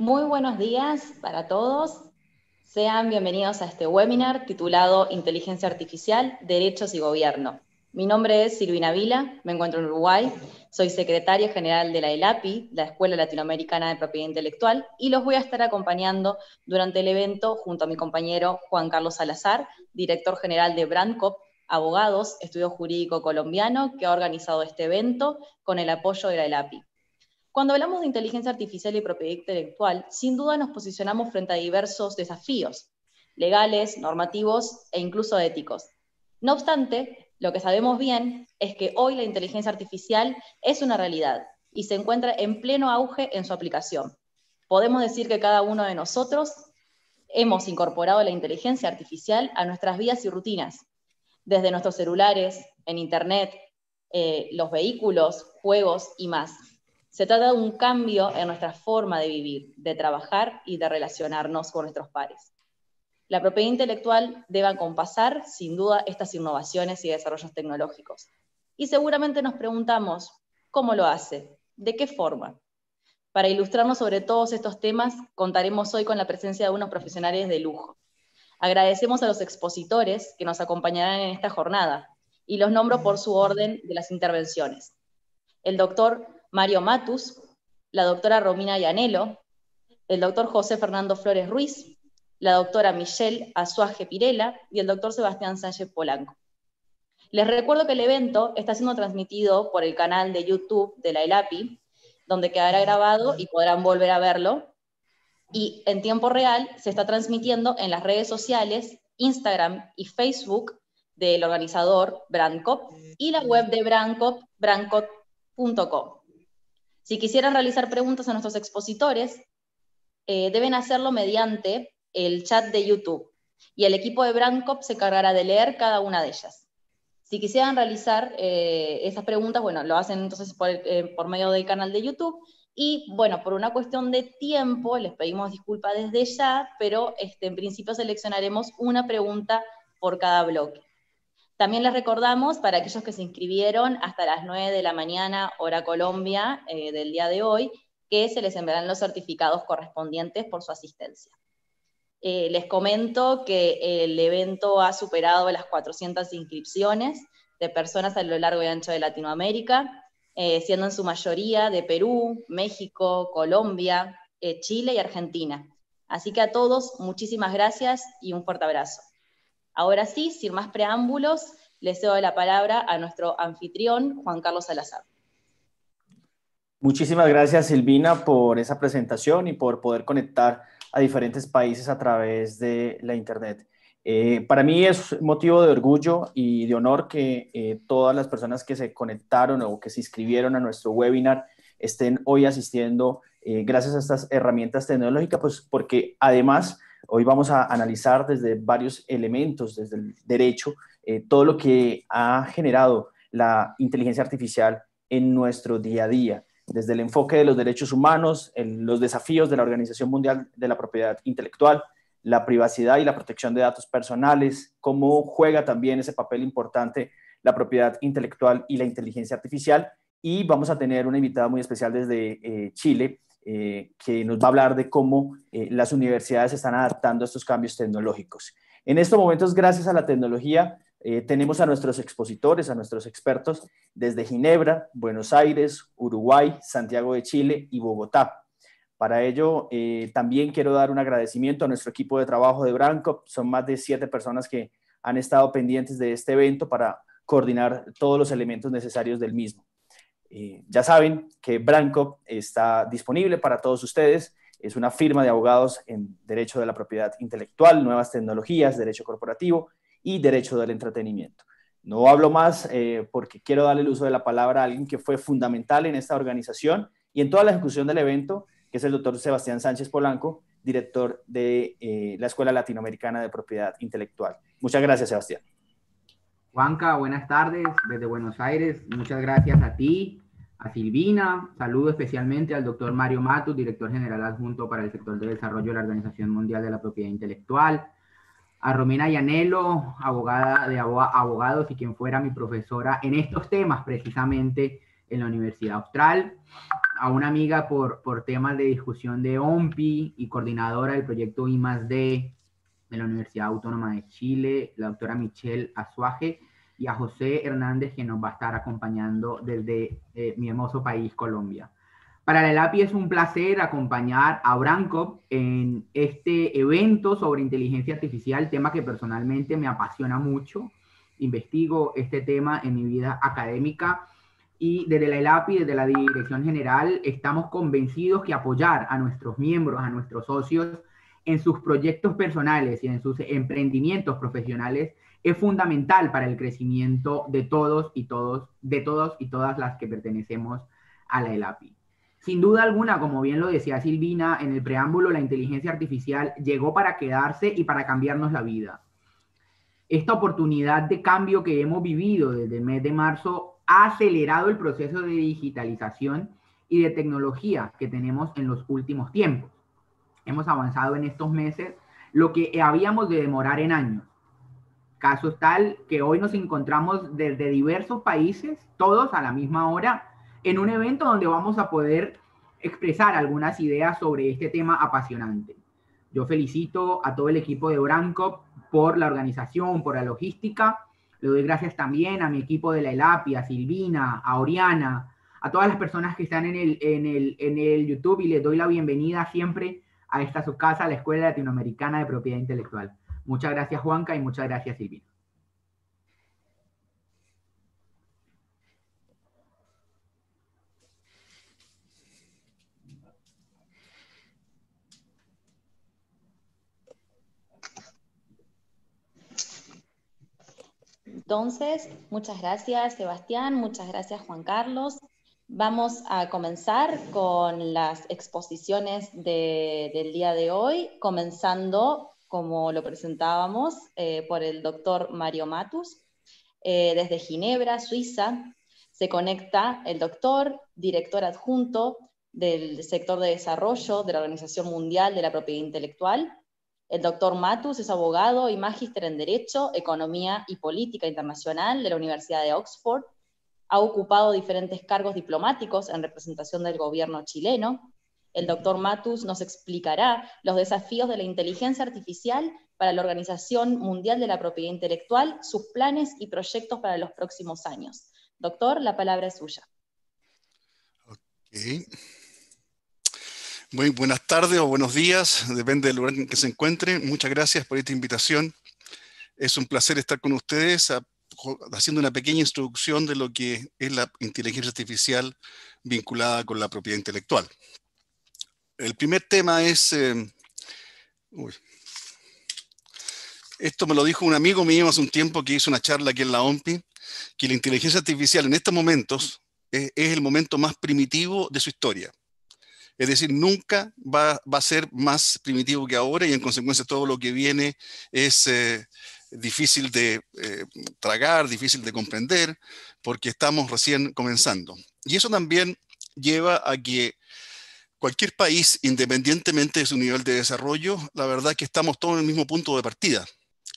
Muy buenos días para todos. Sean bienvenidos a este webinar titulado Inteligencia Artificial, Derechos y Gobierno. Mi nombre es Silvina Vila, me encuentro en Uruguay, soy secretaria general de la ELAPI, la Escuela Latinoamericana de Propiedad Intelectual, y los voy a estar acompañando durante el evento junto a mi compañero Juan Carlos Salazar, director general de Brandcop Abogados, estudio jurídico colombiano, que ha organizado este evento con el apoyo de la ELAPI. Cuando hablamos de inteligencia artificial y propiedad intelectual, sin duda nos posicionamos frente a diversos desafíos, legales, normativos e incluso éticos. No obstante, lo que sabemos bien es que hoy la inteligencia artificial es una realidad y se encuentra en pleno auge en su aplicación. Podemos decir que cada uno de nosotros hemos incorporado la inteligencia artificial a nuestras vidas y rutinas, desde nuestros celulares, en Internet, eh, los vehículos, juegos y más. Se trata de un cambio en nuestra forma de vivir, de trabajar y de relacionarnos con nuestros pares. La propiedad intelectual debe acompasar, sin duda, estas innovaciones y desarrollos tecnológicos. Y seguramente nos preguntamos, ¿cómo lo hace? ¿De qué forma? Para ilustrarnos sobre todos estos temas, contaremos hoy con la presencia de unos profesionales de lujo. Agradecemos a los expositores que nos acompañarán en esta jornada y los nombro por su orden de las intervenciones. El doctor Mario Matus, la doctora Romina Yanelo, el doctor José Fernando Flores Ruiz, la doctora Michelle Azuaje Pirela y el doctor Sebastián Sánchez Polanco. Les recuerdo que el evento está siendo transmitido por el canal de YouTube de la ELAPI, donde quedará grabado y podrán volver a verlo. Y en tiempo real se está transmitiendo en las redes sociales, Instagram y Facebook del organizador Brancop y la web de Brancop, brancop.com. Si quisieran realizar preguntas a nuestros expositores, eh, deben hacerlo mediante el chat de YouTube y el equipo de BrandCop se encargará de leer cada una de ellas. Si quisieran realizar eh, esas preguntas, bueno, lo hacen entonces eh, por, medio del canal de YouTube. Y bueno, por una cuestión de tiempo, les pedimos disculpas desde ya, pero este, en principio seleccionaremos una pregunta por cada bloque. También les recordamos, para aquellos que se inscribieron hasta las 9 de la mañana, hora Colombia, eh, del día de hoy, que se les enviarán los certificados correspondientes por su asistencia. Eh, les comento que el evento ha superado las 400 inscripciones de personas a lo largo y ancho de Latinoamérica, eh, siendo en su mayoría de Perú, México, Colombia, Chile y Argentina. Así que a todos, muchísimas gracias y un fuerte abrazo. Ahora sí, sin más preámbulos, le cedo la palabra a nuestro anfitrión, Juan Carlos Salazar. Muchísimas gracias, Silvina, por esa presentación y por poder conectar a diferentes países a través de la Internet. Eh, para mí es motivo de orgullo y de honor que eh, todas las personas que se conectaron o que se inscribieron a nuestro webinar estén hoy asistiendo eh, gracias a estas herramientas tecnológicas, pues porque además Hoy vamos a analizar desde varios elementos, desde el derecho, eh, todo lo que ha generado la inteligencia artificial en nuestro día a día, desde el enfoque de los derechos humanos, los desafíos de la Organización Mundial de la Propiedad Intelectual, la privacidad y la protección de datos personales, cómo juega también ese papel importante la propiedad intelectual y la inteligencia artificial. Y vamos a tener una invitada muy especial desde eh, Chile, eh, que nos va a hablar de cómo eh, las universidades están adaptando a estos cambios tecnológicos. En estos momentos, gracias a la tecnología, eh, tenemos a nuestros expositores, a nuestros expertos desde Ginebra, Buenos Aires, Uruguay, Santiago de Chile y Bogotá. Para ello, también quiero dar un agradecimiento a nuestro equipo de trabajo de Branco. Son más de siete personas que han estado pendientes de este evento para coordinar todos los elementos necesarios del mismo. Eh, ya saben que Branco está disponible para todos ustedes. Es una firma de abogados en derecho de la propiedad intelectual, nuevas tecnologías, derecho corporativo y derecho del entretenimiento. No hablo más eh, porque quiero darle el uso de la palabra a alguien que fue fundamental en esta organización y en toda la ejecución del evento, que es el doctor Sebastián Sánchez Polanco, director de eh, la Escuela Latinoamericana de Propiedad Intelectual. Muchas gracias, Sebastián. Juanca, buenas tardes desde Buenos Aires. Muchas gracias a ti, a Silvina. Saludo especialmente al doctor Mario Matus, director general adjunto para el sector de desarrollo de la Organización Mundial de la Propiedad Intelectual. A Romina Yanelo, abogada de abogados y quien fuera mi profesora en estos temas precisamente en la Universidad Austral. A una amiga por, por temas de discusión de OMPI y coordinadora del proyecto I+.D de la Universidad Autónoma de Chile, la doctora Michelle Azuaje y a José Hernández, que nos va a estar acompañando desde eh, mi hermoso país, Colombia. Para la ELAPI es un placer acompañar a Branco en este evento sobre inteligencia artificial, tema que personalmente me apasiona mucho. Investigo este tema en mi vida académica y desde la ELAPI, desde la Dirección General, estamos convencidos que apoyar a nuestros miembros, a nuestros socios, en sus proyectos personales y en sus emprendimientos profesionales es fundamental para el crecimiento de todos y todos, de todos y todas las que pertenecemos a la ELAPI. Sin duda alguna, como bien lo decía Silvina en el preámbulo, la inteligencia artificial llegó para quedarse y para cambiarnos la vida. Esta oportunidad de cambio que hemos vivido desde el mes de marzo ha acelerado el proceso de digitalización y de tecnología que tenemos en los últimos tiempos hemos avanzado en estos meses lo que habíamos de demorar en años. Caso tal que hoy nos encontramos desde diversos países, todos a la misma hora, en un evento donde vamos a poder expresar algunas ideas sobre este tema apasionante. Yo felicito a todo el equipo de Branco por la organización, por la logística. Le doy gracias también a mi equipo de la Elapia, a Silvina, a Oriana, a todas las personas que están en el, en el, en el YouTube y les doy la bienvenida siempre a esta su casa, la Escuela Latinoamericana de Propiedad Intelectual. Muchas gracias Juanca y muchas gracias Silvina. Entonces, muchas gracias Sebastián, muchas gracias Juan Carlos. Vamos a comenzar con las exposiciones del día de hoy, comenzando, como lo presentábamos, eh, por el doctor Mario Matus. Eh, desde Ginebra, Suiza, se conecta el doctor, director adjunto del sector de desarrollo de la Organización Mundial de la Propiedad Intelectual. El doctor Matus es abogado y magíster en Derecho, Economía y Política Internacional de la Universidad de Oxford ha ocupado diferentes cargos diplomáticos en representación del gobierno chileno. El doctor Matus nos explicará los desafíos de la inteligencia artificial para la Organización Mundial de la Propiedad Intelectual, sus planes y proyectos para los próximos años. Doctor, la palabra es suya. Muy buenas tardes o buenos días, depende del lugar en que se encuentre. Muchas gracias por esta invitación. Es un placer estar con ustedes haciendo una pequeña introducción de lo que es la inteligencia artificial vinculada con la propiedad intelectual. El primer tema es... Em, esto me lo dijo un amigo mío hace un tiempo que hizo una charla aquí en la OMPI, que la inteligencia artificial en estos momentos es, el momento más primitivo de su historia. Es decir, nunca va, a ser más primitivo que ahora y en consecuencia todo lo que viene es... Eh, difícil de eh, tragar, difícil de comprender, porque estamos recién comenzando. Y eso también lleva a que cualquier país, independientemente de su nivel de desarrollo, la verdad es que estamos todos en el mismo punto de partida.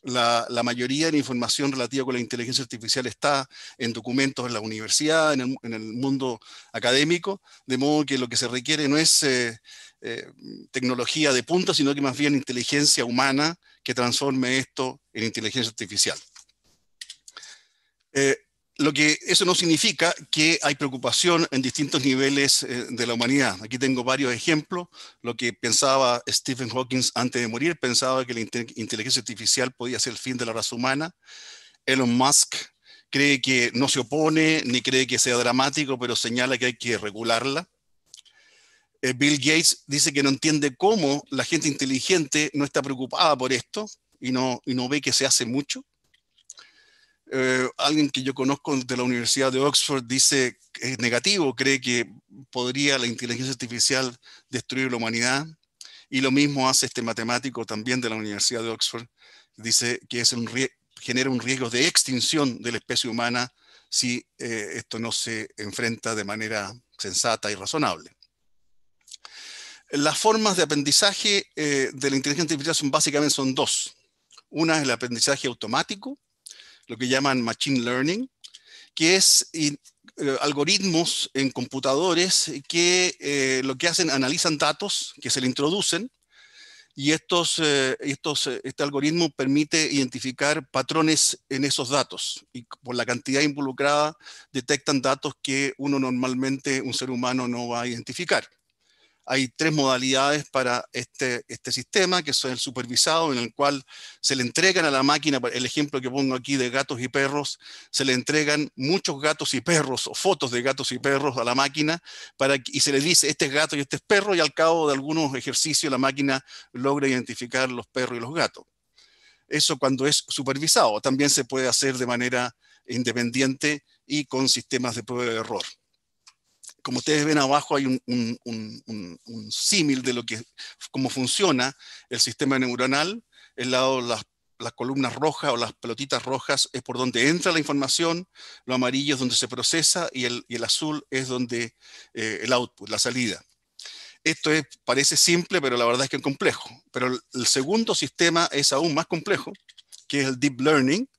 La, mayoría de la información relativa con la inteligencia artificial está en documentos en la universidad, en el, mundo académico, de modo que lo que se requiere no es eh, eh, tecnología de punta, sino que más bien inteligencia humana que transforme esto en inteligencia artificial. Eh, lo que eso no significa que hay preocupación en distintos niveles eh, de la humanidad. Aquí tengo varios ejemplos. Lo que pensaba Stephen Hawking antes de morir, pensaba que la inteligencia artificial podía ser el fin de la raza humana. Elon Musk cree que no se opone ni cree que sea dramático, pero señala que hay que regularla. Eh, Bill Gates dice que no entiende cómo la gente inteligente no está preocupada por esto y no, ve que se hace mucho. Eh, alguien que yo conozco de la Universidad de Oxford dice que es negativo, cree que podría la inteligencia artificial destruir la humanidad. Y lo mismo hace este matemático también de la Universidad de Oxford, dice que genera un riesgo de extinción de la especie humana si eh, esto no se enfrenta de manera sensata y razonable. Las formas de aprendizaje eh, de la inteligencia artificial son básicamente son dos. Una es el aprendizaje automático, lo que llaman machine learning, que es eh, algoritmos en computadores que eh, lo que hacen, analizan datos que se le introducen y estos, este algoritmo permite identificar patrones en esos datos y por la cantidad involucrada detectan datos que uno normalmente, un ser humano, no va a identificar hay tres modalidades para este, este, sistema, que son el supervisado, en el cual se le entregan a la máquina, el ejemplo que pongo aquí de gatos y perros, se le entregan muchos gatos y perros o fotos de gatos y perros a la máquina para, y se le dice, este es gato y este es perro, y al cabo de algunos ejercicios la máquina logra identificar los perros y los gatos. Eso cuando es supervisado, también se puede hacer de manera independiente y con sistemas de prueba de error como ustedes ven abajo hay un, símil de lo que, cómo funciona el sistema neuronal. El lado, las, las columnas rojas o las pelotitas rojas es por donde entra la información, lo amarillo es donde se procesa y el, azul es donde eh, el output, la salida. Esto parece simple, pero la verdad es que es complejo. Pero el segundo sistema es aún más complejo, que es el deep learning,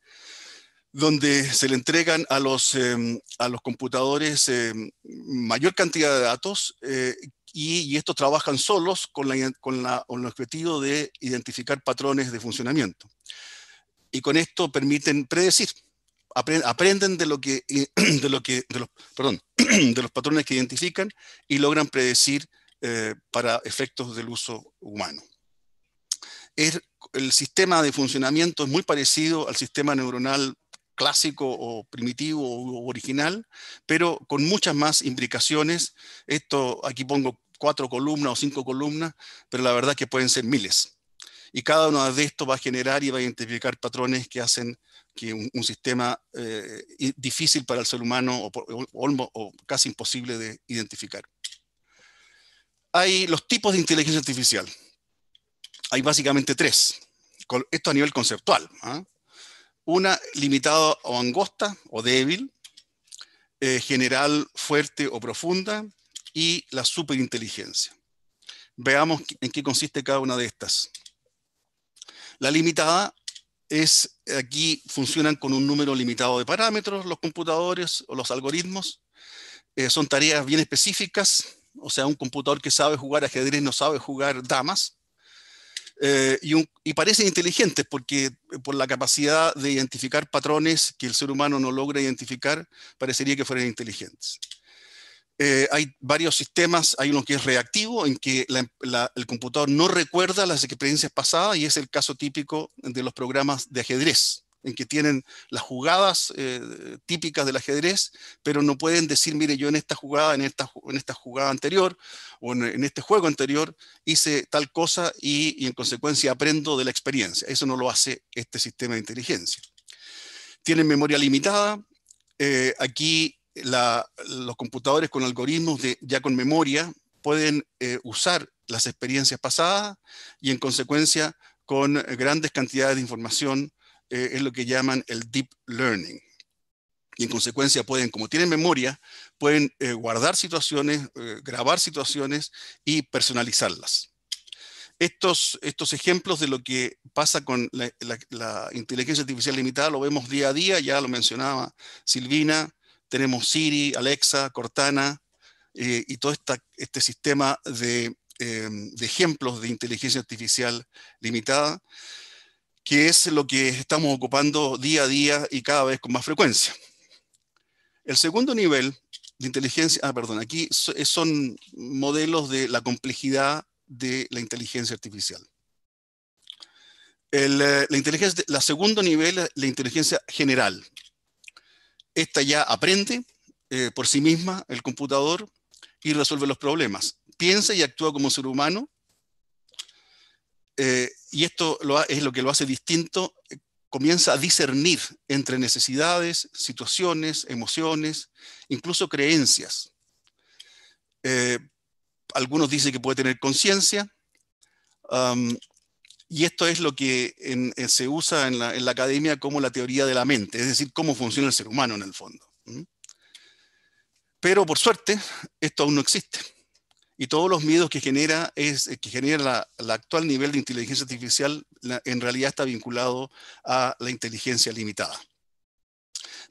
donde se le entregan a los, em, a los computadores em, mayor cantidad de datos eh, y, estos trabajan solos con, la, con, la, el objetivo de identificar patrones de funcionamiento. Y con esto permiten predecir, aprenden de lo que, de, lo que de, los, perdón, de los patrones que identifican y logran predecir eh, para efectos del uso humano. el sistema de funcionamiento es muy parecido al sistema neuronal clásico o primitivo o original, pero con muchas más implicaciones Esto aquí pongo cuatro columnas o cinco columnas, pero la verdad que pueden ser miles. Y cada uno de estos va a generar y va a identificar patrones que hacen que un, sistema eh, difícil para el ser humano o, casi imposible de identificar. Hay los tipos de inteligencia artificial. Hay básicamente tres. Esto a nivel conceptual. ¿ah? Una limitada o angosta o débil, eh, general fuerte o profunda y la superinteligencia. Veamos en qué consiste cada una de estas. La limitada es, aquí funcionan con un número limitado de parámetros, los computadores o los algoritmos. Eh, son tareas bien específicas, o sea, un computador que sabe jugar ajedrez no sabe jugar damas. Eh, y, parecen inteligentes porque eh, por la capacidad de identificar patrones que el ser humano no logra identificar, parecería que fueran inteligentes. Eh, hay varios sistemas, hay uno que es reactivo, en que el computador no recuerda las experiencias pasadas y es el caso típico de los programas de ajedrez en que tienen las jugadas eh, típicas del ajedrez, pero no pueden decir, mire, yo en esta jugada, en esta, jugada anterior o en, este juego anterior hice tal cosa y, en consecuencia aprendo de la experiencia. Eso no lo hace este sistema de inteligencia. Tienen memoria limitada. Eh, aquí los computadores con algoritmos de, ya con memoria pueden eh, usar las experiencias pasadas y en consecuencia con grandes cantidades de información eh, es lo que llaman el deep learning. Y en consecuencia pueden, como tienen memoria, pueden eh, guardar situaciones, eh, grabar situaciones y personalizarlas. Estos, estos, ejemplos de lo que pasa con la, inteligencia artificial limitada lo vemos día a día, ya lo mencionaba Silvina, tenemos Siri, Alexa, Cortana y todo esta, este sistema de, de, ejemplos de inteligencia artificial limitada que es lo que estamos ocupando día a día y cada vez con más frecuencia. El segundo nivel de inteligencia, ah, perdón, aquí eh, son modelos de la complejidad de la inteligencia artificial. El, eh, la, inteligencia, la segundo nivel, la inteligencia general. Esta ya aprende eh, por sí misma el computador y resuelve los problemas. Piensa y actúa como ser humano eh, y esto es lo que lo hace distinto, eh, comienza a discernir entre necesidades, situaciones, emociones, incluso creencias. Eh, algunos dicen que puede tener conciencia, y esto es lo que se usa en la, academia como la teoría de la mente, es decir, cómo funciona el ser humano en el fondo. Pero por suerte, esto aún no existe y todos los miedos que genera, es, eh, que genera actual nivel de inteligencia artificial en realidad está vinculado a la inteligencia limitada.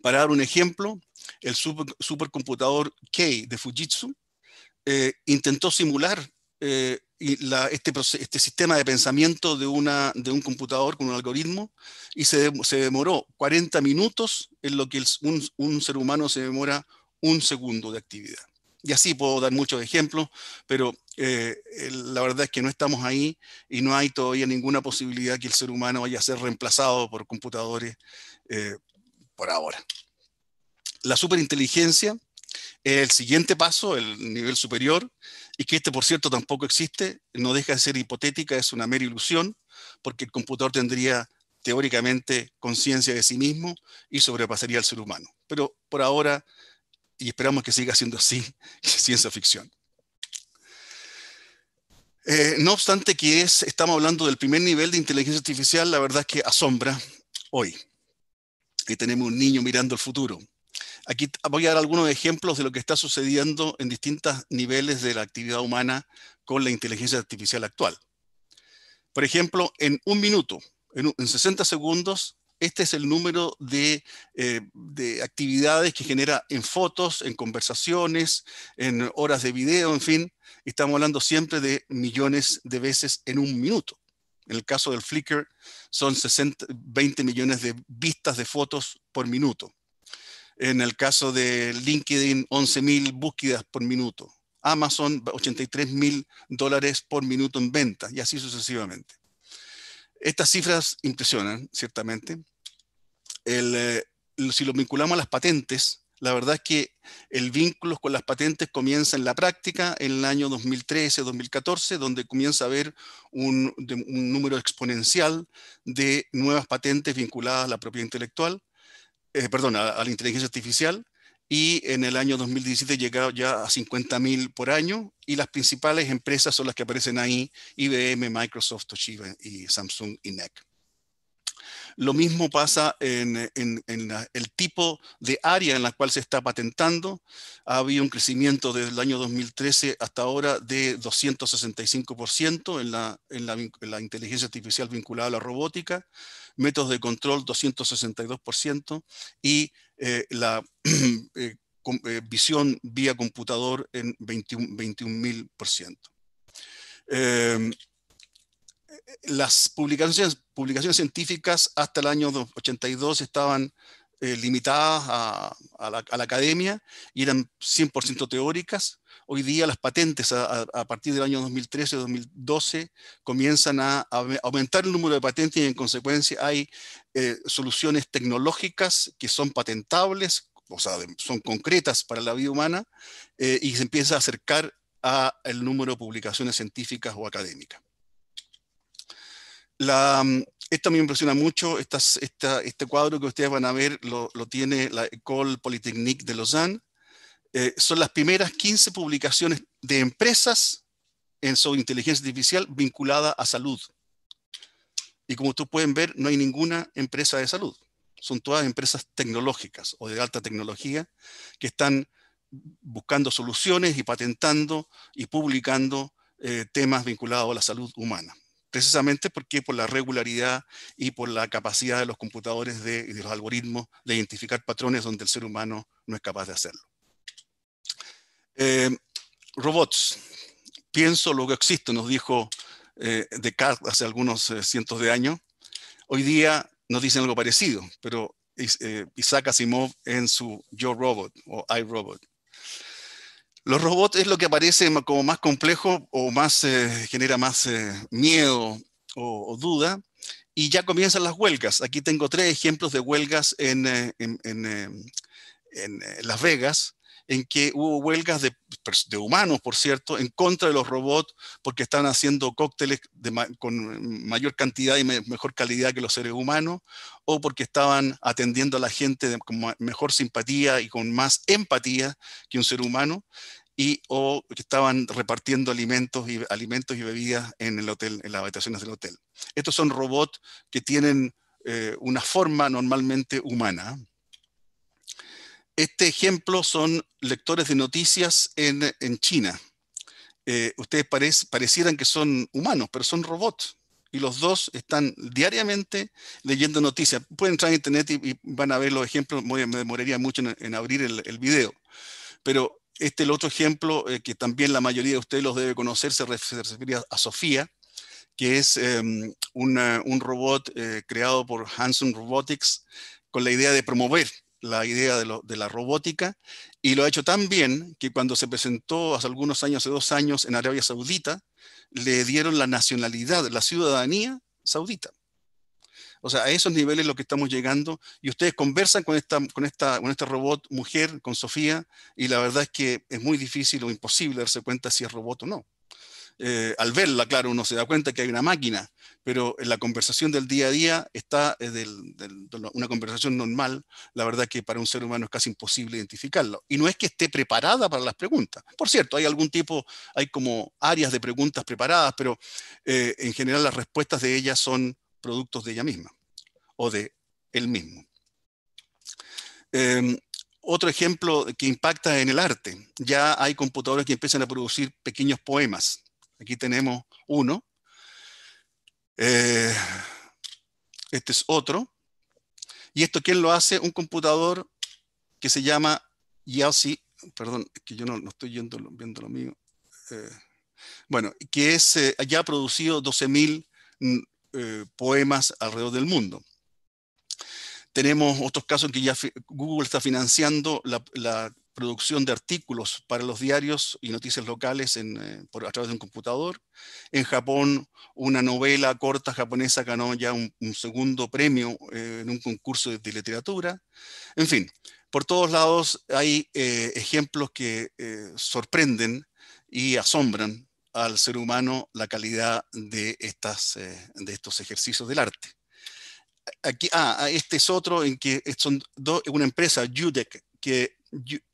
Para dar un ejemplo, el supercomputador K de Fujitsu eh, intentó simular eh, este, este, sistema de pensamiento de, un computador con un algoritmo y se, demoró 40 minutos en lo que un ser humano se demora un segundo de actividad. Y así puedo dar muchos ejemplos, pero eh, la verdad es que no estamos ahí y no hay todavía ninguna posibilidad que el ser humano vaya a ser reemplazado por computadores eh, por ahora. La superinteligencia es el siguiente paso, el nivel superior, y que este, por cierto, tampoco existe, no deja de ser hipotética, es una mera ilusión, porque el computador tendría teóricamente conciencia de sí mismo y sobrepasaría al ser humano. Pero por ahora y esperamos que siga siendo así ciencia ficción. Eh, no obstante que es, estamos hablando del primer nivel de inteligencia artificial, la verdad es que asombra hoy. que tenemos un niño mirando el futuro. Aquí voy a dar algunos ejemplos de lo que está sucediendo en distintos niveles de la actividad humana con la inteligencia artificial actual. Por ejemplo, en un minuto, en 60 segundos, este es el número eh, de, actividades que genera en fotos, en conversaciones, en horas de video, en fin. Estamos hablando siempre de millones de veces en un minuto. En el caso del Flickr son 20 millones de vistas de fotos por minuto. En el caso de LinkedIn, 11.000 búsquedas por minuto. Amazon, 83 mil dólares por minuto en ventas y así sucesivamente. Estas cifras impresionan, ciertamente el, eh, si lo vinculamos a las patentes, la verdad es que el vínculo con las patentes comienza en la práctica en el año 2013-2014, donde comienza a haber un, número exponencial de nuevas patentes vinculadas a la propiedad intelectual, eh, perdón, a, la inteligencia artificial, y en el año 2017 llegado ya a 50.000 por año, y las principales empresas son las que aparecen ahí, IBM, Microsoft, Toshiba y Samsung y NEC. Lo mismo pasa en, el tipo de área en la cual se está patentando. Ha habido un crecimiento desde el año 2013 hasta ahora de 265% en la, en inteligencia artificial vinculada a la robótica, métodos de control 262% y eh, la eh, eh, visión vía computador en 21.000% las publicaciones, científicas hasta el año 82 estaban eh, limitadas a, la, academia y eran 100% teóricas. Hoy día las patentes a, partir del año 2013-2012 comienzan a, aumentar el número de patentes y en consecuencia hay eh, soluciones tecnológicas que son patentables, o sea, son concretas para la vida humana eh, y se empieza a acercar al número de publicaciones científicas o académicas. La, esto me impresiona mucho. este cuadro que ustedes van a ver lo, tiene la École Polytechnique de Lausanne. Eh, son las primeras 15 publicaciones de empresas en su inteligencia artificial vinculada a salud. Y como ustedes pueden ver, no hay ninguna empresa de salud. Son todas empresas tecnológicas o de alta tecnología que están buscando soluciones y patentando y publicando eh, temas vinculados a la salud humana precisamente porque por la regularidad y por la capacidad de los computadores de, y de los algoritmos de identificar patrones donde el ser humano no es capaz de hacerlo. Em, robots, pienso lo que existe, nos dijo eh, Descartes hace algunos eh, cientos de años. Hoy día nos dicen algo parecido, pero eh, Isaac Asimov en su Yo Robot o I Robot los robots es lo que aparece como más complejo o más eh, genera más eh, miedo o, duda. Y ya comienzan las huelgas. Aquí tengo tres ejemplos de huelgas en eh, Las Vegas, en que hubo huelgas pues, de, humanos, por cierto, en contra de los robots porque estaban haciendo cócteles con mayor cantidad y mejor calidad que los seres humanos, o porque estaban atendiendo a la gente con mejor simpatía y con más empatía que un ser humano, y o que estaban repartiendo alimentos y, alimentos y bebidas en el hotel, en las habitaciones del hotel. Estos son robots que tienen eh, una forma normalmente humana. Este ejemplo son lectores de noticias en, China. Eh, ustedes parecieran que son humanos, pero son robots. Y los dos están diariamente leyendo noticias. Pueden entrar en internet y, van a ver los ejemplos. me demoraría mucho en, abrir el, video. Pero este, es el otro ejemplo, eh, que también la mayoría de ustedes los debe conocer, se, a Sofía, que es em, un robot eh, creado por Hanson Robotics con la idea de promover la idea de, la robótica y lo ha hecho tan bien que cuando se presentó hace algunos años, hace dos años, en Arabia Saudita, le dieron la nacionalidad, la ciudadanía saudita. O sea, a esos niveles lo que estamos llegando y ustedes conversan con esta, con esta, con esta robot mujer, con Sofía, y la verdad es que es muy difícil o imposible darse cuenta si es robot o no. Eh, al verla, claro, uno se da cuenta que hay una máquina, pero en la conversación del día a día está eh, una conversación normal, la verdad que para un ser humano es casi imposible identificarlo, Y no es que esté preparada para las preguntas. Por cierto, hay algún tipo, hay como áreas de preguntas preparadas, pero eh, en general las respuestas de ellas son productos de ella misma o de él mismo. Em, otro ejemplo que impacta en el arte. Ya hay computadoras que empiezan a producir pequeños poemas Aquí tenemos uno. Eh, este es otro. ¿Y esto quién lo hace? Un computador que se llama Yaosi, perdón, que yo no, estoy viendo lo mío. Eh, bueno, que es, eh, ya ha producido 12.000 mm, poemas alrededor del mundo. Tenemos otros casos en que ya Google está financiando la, producción de artículos para los diarios y noticias locales eh, a través de un computador. En Japón, una novela corta japonesa ganó ya un, segundo premio eh, en un concurso de, literatura. En fin, por todos lados hay eh, ejemplos que sorprenden y asombran al ser humano la calidad de, estas, de estos ejercicios del arte. Aquí, ah, este es otro en que son una empresa, Judec, que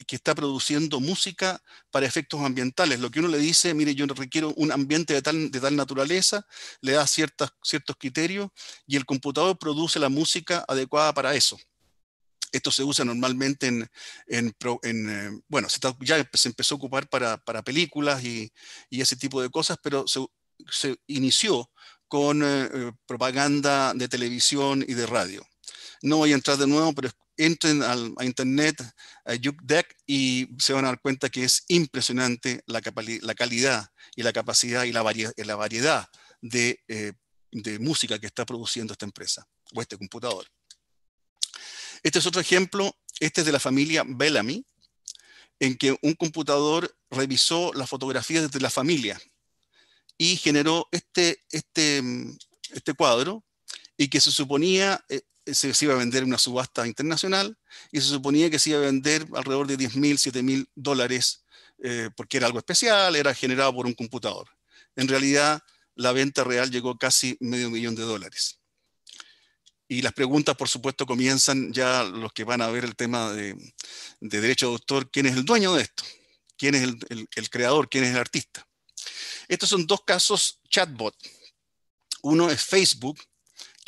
que está produciendo música para efectos ambientales. Lo que uno le dice, mire, yo requiero un ambiente de tal, de tal naturaleza, le da ciertas, ciertos criterios y el computador produce la música adecuada para eso. Esto se usa normalmente en, en, eh, bueno, ya se empezó a ocupar para, películas y, ese tipo de cosas, pero se, inició con eh, eh, propaganda de televisión y de radio. No voy a entrar de nuevo, pero entren a internet, a y se van a dar cuenta que es impresionante la, la calidad y la capacidad y la, variedad eh, de, música que está produciendo esta empresa o este computador. Este es otro ejemplo, este es de la familia Bellamy, en que un computador revisó las fotografías de la familia y generó este, este, este cuadro y que se suponía eh, se, iba a vender en una subasta internacional y se suponía que se iba a vender alrededor de 10.000, mil, dólares eh, porque era algo especial, era generado por un computador. En realidad, la venta real llegó casi medio millón de dólares. Y las preguntas, por supuesto, comienzan ya los que van a ver el tema de, derecho de autor, ¿quién es el dueño de esto? ¿Quién es el creador? ¿Quién es el artista? Estos son dos casos chatbot. Uno es Facebook,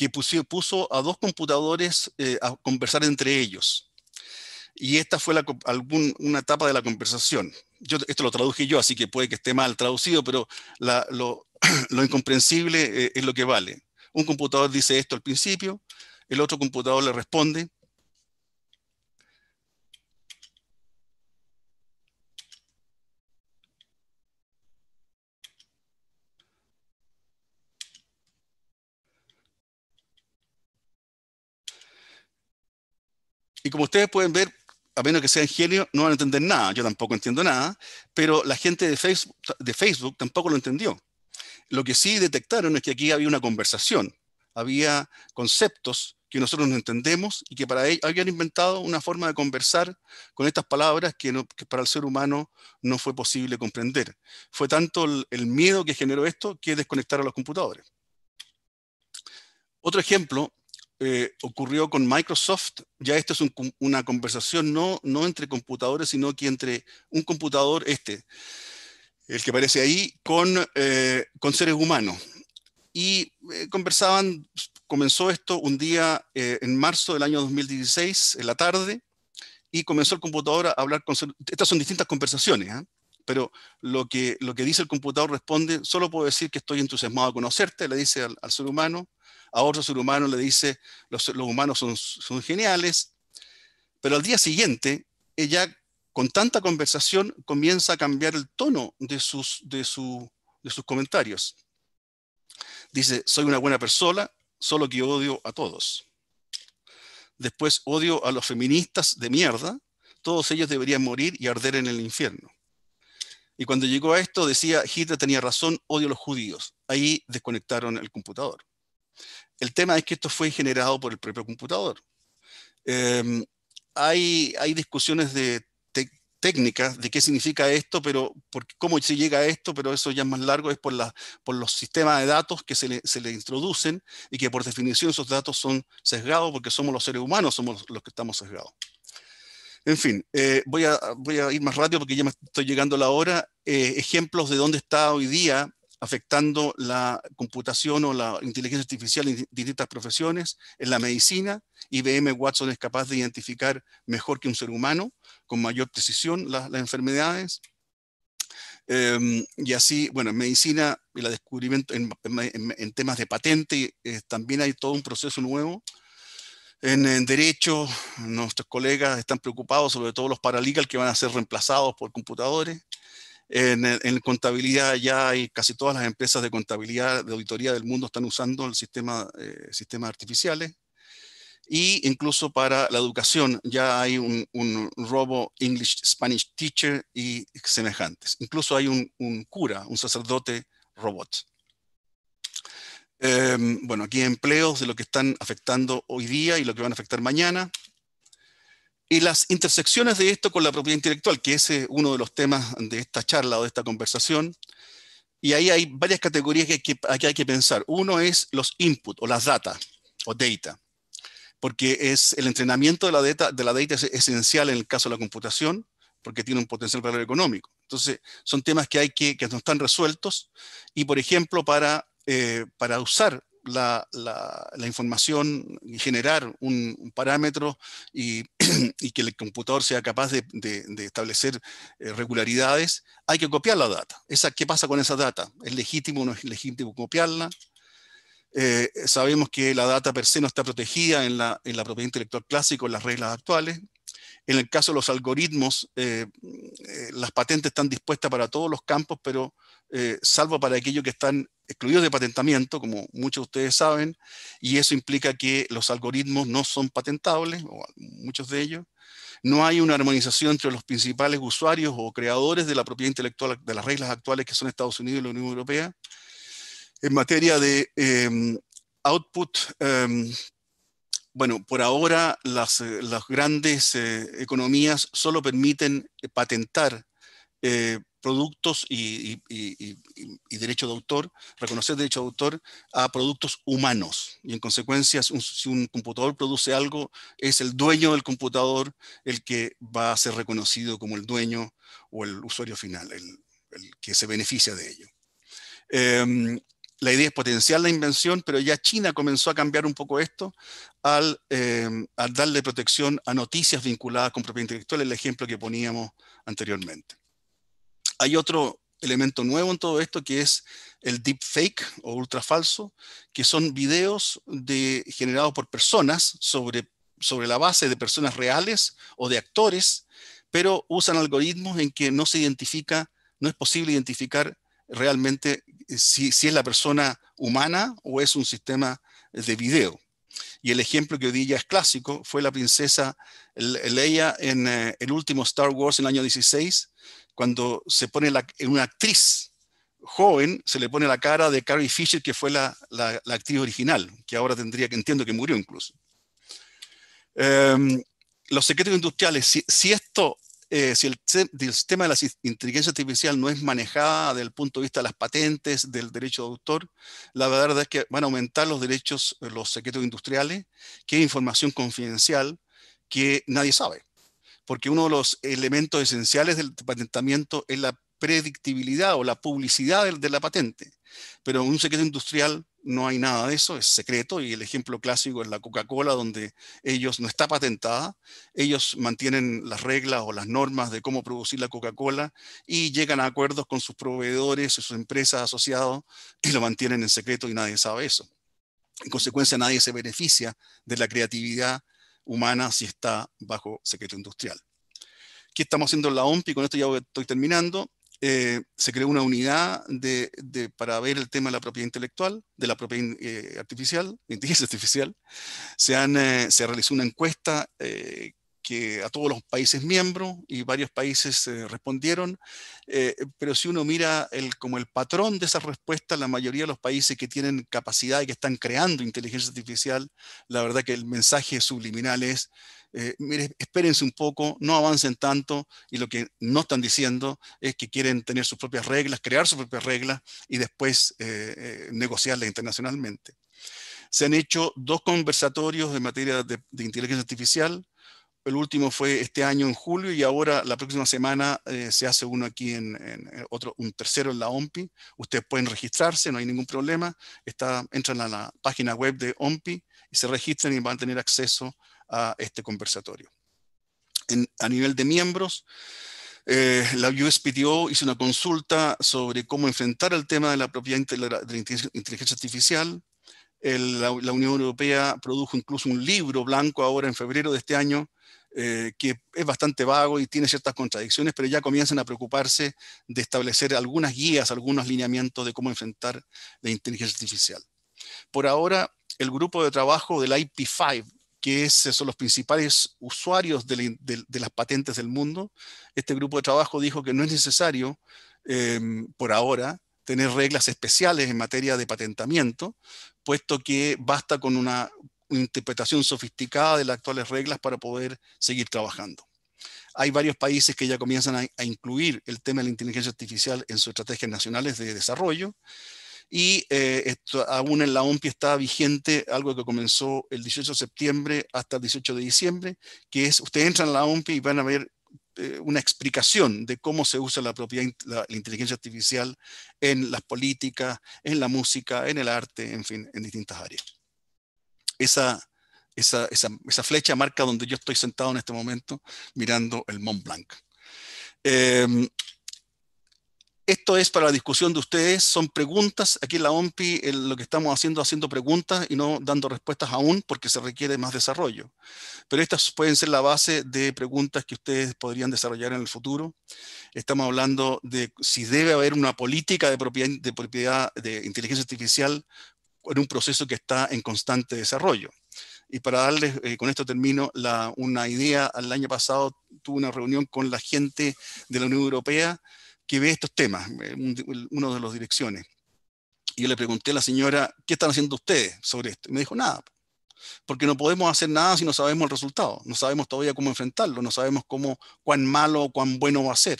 que puso, a dos computadores eh, a conversar entre ellos. Y esta fue la, una etapa de la conversación. Yo, esto lo traduje yo, así que puede que esté mal traducido, pero lo, incomprensible eh, es lo que vale. Un computador dice esto al principio, el otro computador le responde, Y como ustedes pueden ver, a menos que sean genios, no van a entender nada. Yo tampoco entiendo nada, pero la gente de Facebook, de Facebook tampoco lo entendió. Lo que sí detectaron es que aquí había una conversación, había conceptos que nosotros no entendemos y que para ellos habían inventado una forma de conversar con estas palabras que, para el ser humano no fue posible comprender. Fue tanto el, el miedo que generó esto que desconectaron los computadores. Otro ejemplo eh, ocurrió con Microsoft, ya esto es una conversación no, no entre computadores, sino que entre un computador, este, el que aparece ahí, con, eh, con seres humanos. Y eh, conversaban, comenzó esto un día en marzo del año 2016, en la tarde, y comenzó el computador a hablar con... Estas son distintas conversaciones, ¿ah? pero lo que, lo que dice el computador responde, solo puedo decir que estoy entusiasmado a conocerte, le dice al ser humano, a otro ser humano le dice, los, humanos son, geniales, pero al día siguiente ella con tanta conversación comienza a cambiar el tono de sus, de, de sus comentarios. Dice, soy una buena persona, solo que odio a todos. Después odio a los feministas de mierda, todos ellos deberían morir y arder en el infierno. Y cuando llegó a esto decía, Hitler tenía razón, odio a los judíos. Ahí desconectaron el computador. El tema es que esto fue generado por el propio computador. Em, hay, discusiones de técnicas de qué significa esto, pero cómo se llega a esto, pero eso ya es más largo, es por, los sistemas de datos que se le, introducen y que por definición esos datos son sesgados porque somos los seres humanos, somos los que estamos sesgados. En fin, eh, voy, a, ir más rápido porque ya me estoy llegando la hora. Eh, ejemplos de dónde está hoy día afectando la computación o la inteligencia artificial en distintas profesiones, en la medicina. IBM Watson es capaz de identificar mejor que un ser humano, con mayor precisión, las enfermedades. Em, y así, bueno, en medicina, la descubrimiento en, temas de patente, también hay todo un proceso nuevo. En, derecho, nuestros colegas están preocupados sobre todo los paralegal que van a ser reemplazados por computadores. Eh, en, contabilidad ya hay casi todas las empresas de contabilidad, de auditoría del mundo están usando el sistema, eh, sistemas artificiales. Y incluso para la educación ya hay un, un robo English Spanish Teacher y semejantes. Incluso hay un, cura, un sacerdote robot. Em, bueno, aquí empleos de lo que están afectando hoy día y lo que van a afectar mañana. Y las intersecciones de esto con la propiedad intelectual, que es uno de los temas de esta charla o de esta conversación, y ahí hay varias categorías que hay que, hay que pensar. Uno es los input o las data o data, porque es el entrenamiento de la data, de la data es esencial en el caso de la computación, porque tiene un potencial valor económico. Entonces, son temas que hay que, que no están resueltos y, por ejemplo, para, eh, para usar la, información y información, generar un, parámetro y, que el computador sea capaz de, establecer eh, regularidades, hay que copiar la data. Esa, ¿Qué pasa con esa data? ¿Es legítimo o no es legítimo copiarla? Eh, sabemos que la data per se no está protegida en la, propiedad intelectual clásica, en las reglas actuales. En el caso de los algoritmos, eh, las patentes están dispuestas para todos los campos, pero salvo para aquellos que están excluidos de patentamiento, como muchos de ustedes saben, y eso implica que los algoritmos no son patentables, o muchos de ellos. No hay una armonización entre los principales usuarios o creadores de la propiedad intelectual de las reglas actuales que son Estados Unidos y la Unión Europea. En materia de em, output, em, bueno, por ahora las, eh, grandes eh, economías solo permiten patentar eh, productos y, derecho de autor, reconocer derecho de autor a productos humanos. Y en consecuencia, si un computador produce algo, es el dueño del computador el que va a ser reconocido como el dueño o el usuario final, el, que se beneficia de ello. Em, la idea es potenciar la invención, pero ya China comenzó a cambiar un poco esto al, em, al darle protección a noticias vinculadas con propiedad intelectual, el ejemplo que poníamos anteriormente. Hay otro elemento nuevo en todo esto que es el deep fake o ultra falso, que son videos de, generados por personas sobre, sobre la base de personas reales o de actores, pero usan algoritmos en que no se identifica, no es posible identificar realmente eh, si, si es la persona humana o es un sistema de video. Y el ejemplo que hoy ya es clásico fue la princesa Leia en eh, el último Star Wars en el año 16, cuando se pone en una actriz joven, se le pone la cara de Carrie Fisher, que fue la, actriz original, que ahora tendría que, entiendo que murió incluso. Em, los secretos industriales, si, esto, eh, si el, sistema de la inteligencia artificial no es manejada desde el punto de vista de las patentes, del derecho de autor, la verdad es que van a aumentar los derechos, los secretos industriales, que es información confidencial que nadie sabe porque uno de los elementos esenciales del patentamiento es la predictibilidad o la publicidad de, la patente. Pero en un secreto industrial no hay nada de eso, es secreto y el ejemplo clásico es la Coca-Cola, donde ellos no está patentada, ellos mantienen las reglas o las normas de cómo producir la Coca-Cola y llegan a acuerdos con sus proveedores sus empresas asociadas y lo mantienen en secreto y nadie sabe eso. En consecuencia, nadie se beneficia de la creatividad humana si está bajo secreto industrial. ¿Qué estamos haciendo en la OMPI? Con esto ya estoy terminando. Eh, se creó una unidad para ver el tema de la propiedad intelectual, de la propiedad eh, artificial, inteligencia artificial. Se, eh, se realizó una encuesta que a todos los países miembros y varios países respondieron, eh, pero si uno mira como el patrón de esa respuesta, la mayoría de los países que tienen capacidad y que están creando inteligencia artificial, la verdad que el mensaje subliminal es, eh, mire, espérense un poco, no avancen tanto y lo que no están diciendo es que quieren tener sus propias reglas, crear sus propias reglas y después eh, eh, negociarlas internacionalmente. Se han hecho dos conversatorios en materia de inteligencia artificial, el último fue este año en julio y ahora la próxima semana eh, se hace uno aquí en, eh, otro, un tercero en la OMPI. Ustedes pueden registrarse, no hay ningún problema. Está, entran a la página web de OMPI y se registran y van a tener acceso a este conversatorio. En, a nivel de miembros, eh, la USPTO hizo una consulta sobre cómo enfrentar el tema de la propiedad de inteligencia artificial. la, Unión Europea produjo incluso un libro blanco ahora en febrero de este año eh, que es bastante vago y tiene ciertas contradicciones, pero ya comienzan a preocuparse de establecer algunas guías, algunos lineamientos de cómo enfrentar la inteligencia artificial. Por ahora, el grupo de trabajo del IP5, que es, son los principales usuarios de, las patentes del mundo, este grupo de trabajo dijo que no es necesario, em, por ahora, tener reglas especiales en materia de patentamiento, puesto que basta con una una interpretación sofisticada de las actuales reglas para poder seguir trabajando. Hay varios países que ya comienzan a, incluir el tema de la inteligencia artificial en sus estrategias nacionales de desarrollo y eh, aún en la OMPI está vigente algo que comenzó el 18 de septiembre hasta el 18 de diciembre, que es, ustedes entran en la OMPI y van a ver eh, una explicación de cómo se usa la, propia la, inteligencia artificial en las políticas, en la música, en el arte, en fin, en distintas áreas esa, esa, flecha marca donde yo estoy sentado en este momento mirando el Mont Blanc. Em, esto es para la discusión de ustedes, son preguntas. Aquí en la OMPI lo que estamos haciendo haciendo preguntas y no dando respuestas aún porque se requiere más desarrollo. Pero estas pueden ser la base de preguntas que ustedes podrían desarrollar en el futuro. Estamos hablando de si debe haber una política de propiedad de, propiedad, de inteligencia artificial, en un proceso que está en constante desarrollo. Y para darles, eh, con esto termino, la, una idea, el año pasado tuve una reunión con la gente de la Unión Europea que ve estos temas, eh, uno de los direcciones. Y yo le pregunté a la señora, ¿qué están haciendo ustedes sobre esto? Y me dijo, nada, porque no podemos hacer nada si no sabemos el resultado, no sabemos todavía cómo enfrentarlo, no sabemos cómo, cuán malo o cuán bueno va a ser.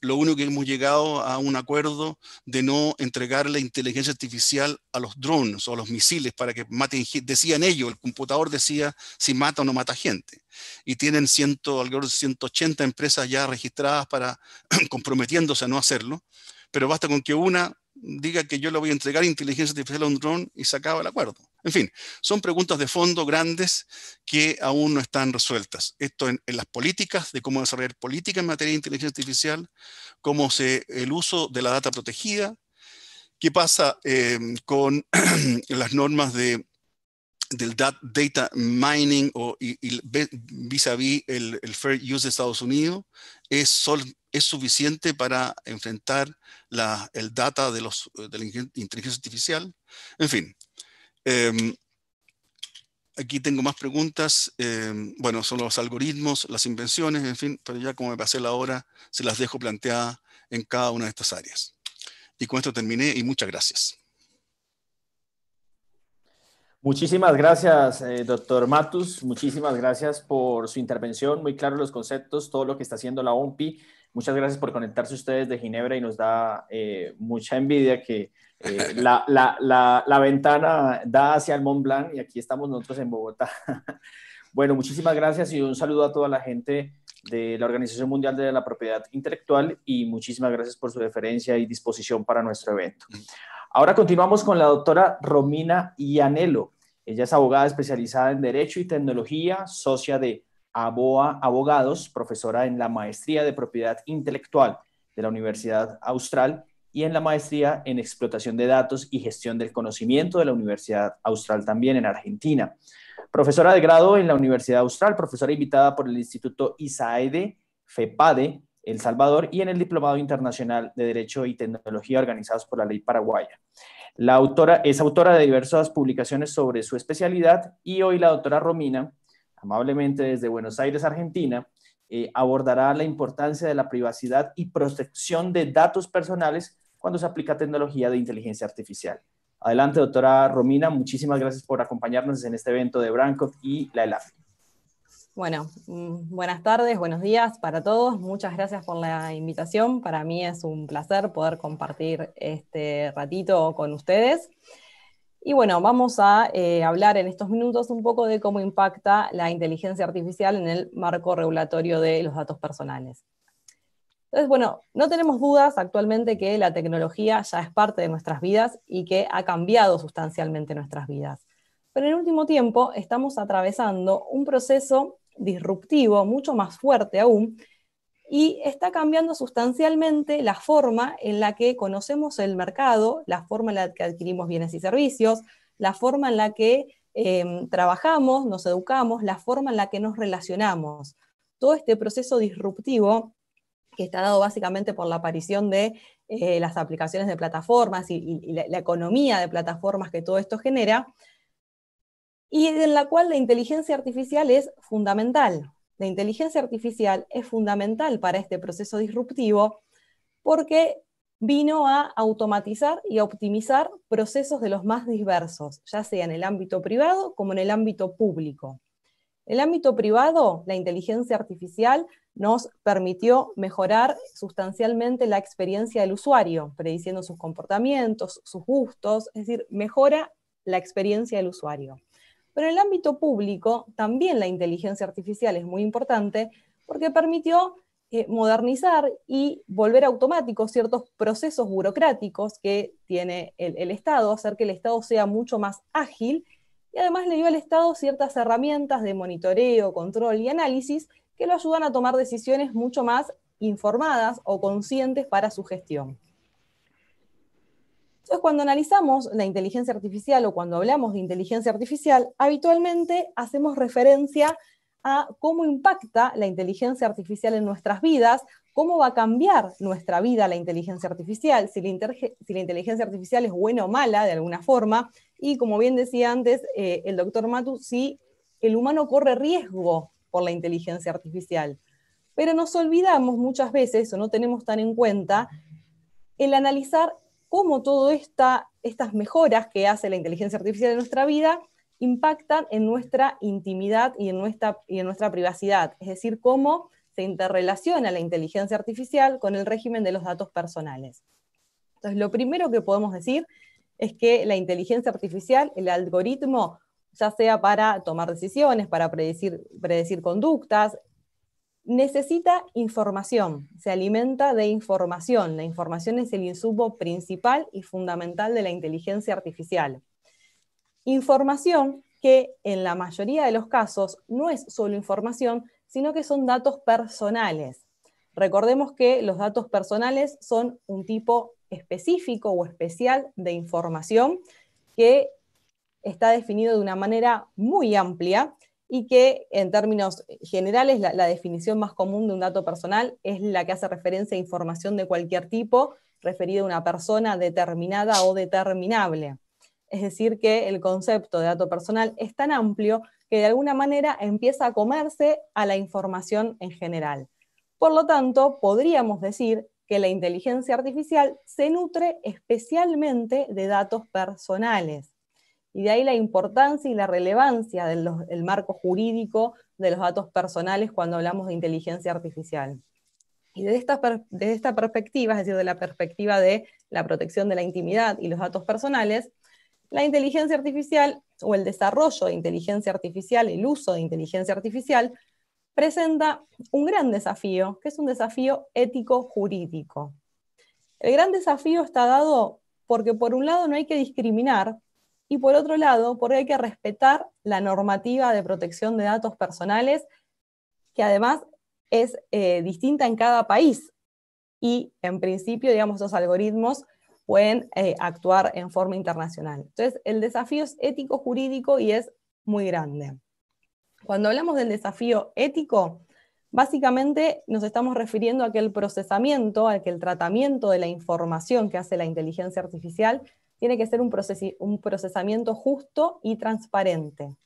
Lo único que hemos llegado a un acuerdo de no entregar la inteligencia artificial a los drones o a los misiles para que maten, decían ellos, el computador decía si mata o no mata gente. Y tienen ciento, alrededor de 180 empresas ya registradas para comprometiéndose a no hacerlo, pero basta con que una diga que yo le voy a entregar inteligencia artificial a un drone y se acaba el acuerdo. En fin, son preguntas de fondo grandes que aún no están resueltas. Esto en, las políticas, de cómo desarrollar política en materia de inteligencia artificial, cómo se, el uso de la data protegida, qué pasa em, con las normas de, del data mining o, vis a vis el, fair use de Estados Unidos, es, suficiente para enfrentar el data de, los, de la inteligencia artificial. En fin, Em, aquí tengo más preguntas. Em, bueno, son los algoritmos, las invenciones, en fin, pero ya como me pasé la hora, se las dejo planteadas en cada una de estas áreas. Y con esto terminé y muchas gracias. Muchísimas gracias, eh, doctor Matus. Muchísimas gracias por su intervención. Muy claro los conceptos, todo lo que está haciendo la OMPI. Muchas gracias por conectarse ustedes de Ginebra y nos da eh, mucha envidia que eh, la, ventana da hacia el Mont Blanc y aquí estamos nosotros en Bogotá. bueno, muchísimas gracias y un saludo a toda la gente de la Organización Mundial de la Propiedad Intelectual y muchísimas gracias por su deferencia y disposición para nuestro evento. Ahora continuamos con la doctora Romina Ianelo. Ella es abogada especializada en Derecho y Tecnología, socia de ABOA Abogados, profesora en la Maestría de Propiedad Intelectual de la Universidad Austral y en la maestría en explotación de datos y gestión del conocimiento de la Universidad Austral también en Argentina. Profesora de grado en la Universidad Austral, profesora invitada por el Instituto ISAEDE, FEPADE, e, El Salvador y en el Diplomado Internacional de Derecho y Tecnología organizados por la Ley Paraguaya. La autora es autora de diversas publicaciones sobre su especialidad y hoy la doctora Romina, amablemente desde Buenos Aires, Argentina, eh, abordará la importancia de la privacidad y protección de datos personales cuando se aplica tecnología de inteligencia artificial. Adelante, doctora Romina, muchísimas gracias por acompañarnos en este evento de Branco y la ELAF. Bueno, mm, buenas tardes, buenos días para todos. Muchas gracias por la invitación. Para mí es un placer poder compartir este ratito con ustedes. Y bueno, vamos a eh, hablar en estos minutos un poco de cómo impacta la inteligencia artificial en el marco regulatorio de los datos personales. Entonces, bueno, no tenemos dudas actualmente que la tecnología ya es parte de nuestras vidas y que ha cambiado sustancialmente nuestras vidas. Pero en el último tiempo estamos atravesando un proceso disruptivo, mucho más fuerte aún, y está cambiando sustancialmente la forma en la que conocemos el mercado, la forma en la que adquirimos bienes y servicios, la forma en la que em, trabajamos, nos educamos, la forma en la que nos relacionamos. Todo este proceso disruptivo que está dado básicamente por la aparición de eh, las aplicaciones de plataformas y, la, economía de plataformas que todo esto genera, y en la cual la inteligencia artificial es fundamental. La inteligencia artificial es fundamental para este proceso disruptivo porque vino a automatizar y a optimizar procesos de los más diversos, ya sea en el ámbito privado como en el ámbito público. el ámbito privado, la inteligencia artificial nos permitió mejorar sustancialmente la experiencia del usuario, prediciendo sus comportamientos, sus gustos, es decir, mejora la experiencia del usuario. Pero en el ámbito público también la inteligencia artificial es muy importante porque permitió eh, modernizar y volver automáticos ciertos procesos burocráticos que tiene el Estado, hacer que el Estado sea mucho más ágil y además le dio al Estado ciertas herramientas de monitoreo, control y análisis que lo ayudan a tomar decisiones mucho más informadas o conscientes para su gestión. Entonces, cuando analizamos la inteligencia artificial o cuando hablamos de inteligencia artificial, habitualmente hacemos referencia a cómo impacta la inteligencia artificial en nuestras vidas, cómo va a cambiar nuestra vida la inteligencia artificial, si la, inteligencia artificial es buena o mala de alguna forma, y como bien decía antes eh, el doctor Matu, si el humano corre riesgo por la inteligencia artificial. Pero nos olvidamos muchas veces, o no tenemos tan en cuenta, el analizar cómo todas esta, estas mejoras que hace la inteligencia artificial en nuestra vida impactan en nuestra intimidad y en nuestra, y en nuestra privacidad, es decir, cómo se interrelaciona la inteligencia artificial con el régimen de los datos personales. Entonces, lo primero que podemos decir es que la inteligencia artificial, el algoritmo, ya sea para tomar decisiones, para predecir, predecir conductas, necesita información, se alimenta de información. La información es el insumo principal y fundamental de la inteligencia artificial. Información que en la mayoría de los casos no es solo información, sino que son datos personales. Recordemos que los datos personales son un tipo específico o especial de información que está definido de una manera muy amplia y que en términos generales la, definición más común de un dato personal es la que hace referencia a información de cualquier tipo referida a una persona determinada o determinable. Es decir, que el concepto de dato personal es tan amplio que de alguna manera empieza a comerse a la información en general. Por lo tanto, podríamos decir que la inteligencia artificial se nutre especialmente de datos personales. Y de ahí la importancia y la relevancia del marco jurídico de los datos personales cuando hablamos de inteligencia artificial. Y desde esta, desde esta perspectiva, es decir, de la perspectiva de la protección de la intimidad y los datos personales, la inteligencia artificial o el desarrollo de inteligencia artificial, el uso de inteligencia artificial, presenta un gran desafío, que es un desafío ético-jurídico. El gran desafío está dado porque por un lado no hay que discriminar y por otro lado, porque hay que respetar la normativa de protección de datos personales, que además es eh, distinta en cada país. Y en principio, digamos, los algoritmos pueden eh, actuar en forma internacional. Entonces, el desafío es ético-jurídico y es muy grande. Cuando hablamos del desafío ético, básicamente nos estamos refiriendo a que el procesamiento, a que el tratamiento de la información que hace la inteligencia artificial tiene que ser un, procesamiento justo y transparente.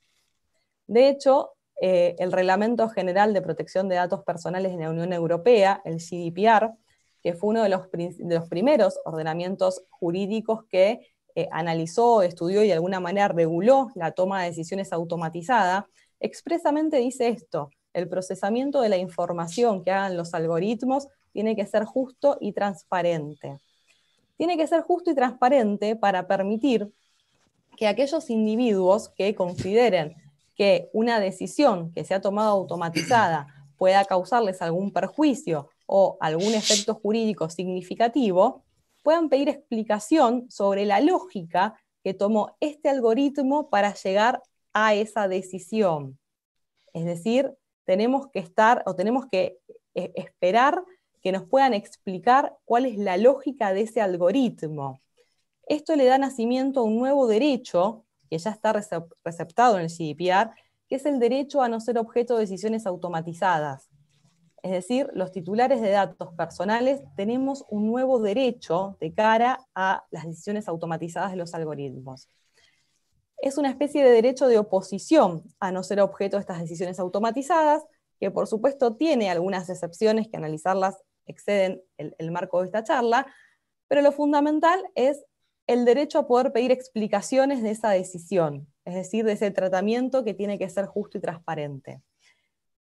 De hecho, eh, el Reglamento General de Protección de Datos Personales en la Unión Europea, el GDPR, que fue uno de los, primeros ordenamientos jurídicos que eh, analizó, estudió y de alguna manera reguló la toma de decisiones automatizada, expresamente dice esto, el procesamiento de la información que hagan los algoritmos tiene que ser justo y transparente tiene que ser justo y transparente para permitir que aquellos individuos que consideren que una decisión que se ha tomado automatizada pueda causarles algún perjuicio o algún efecto jurídico significativo, puedan pedir explicación sobre la lógica que tomó este algoritmo para llegar a esa decisión. Es decir, tenemos que estar o tenemos que eh, esperar que nos puedan explicar cuál es la lógica de ese algoritmo. Esto le da nacimiento a un nuevo derecho que ya está receptado en el GDPR, que es el derecho a no ser objeto de decisiones automatizadas. Es decir, los titulares de datos personales tenemos un nuevo derecho de cara a las decisiones automatizadas de los algoritmos. Es una especie de derecho de oposición a no ser objeto de estas decisiones automatizadas, que por supuesto tiene algunas excepciones que analizarlas exceden el, marco de esta charla, pero lo fundamental es el derecho a poder pedir explicaciones de esa decisión, es decir, de ese tratamiento que tiene que ser justo y transparente.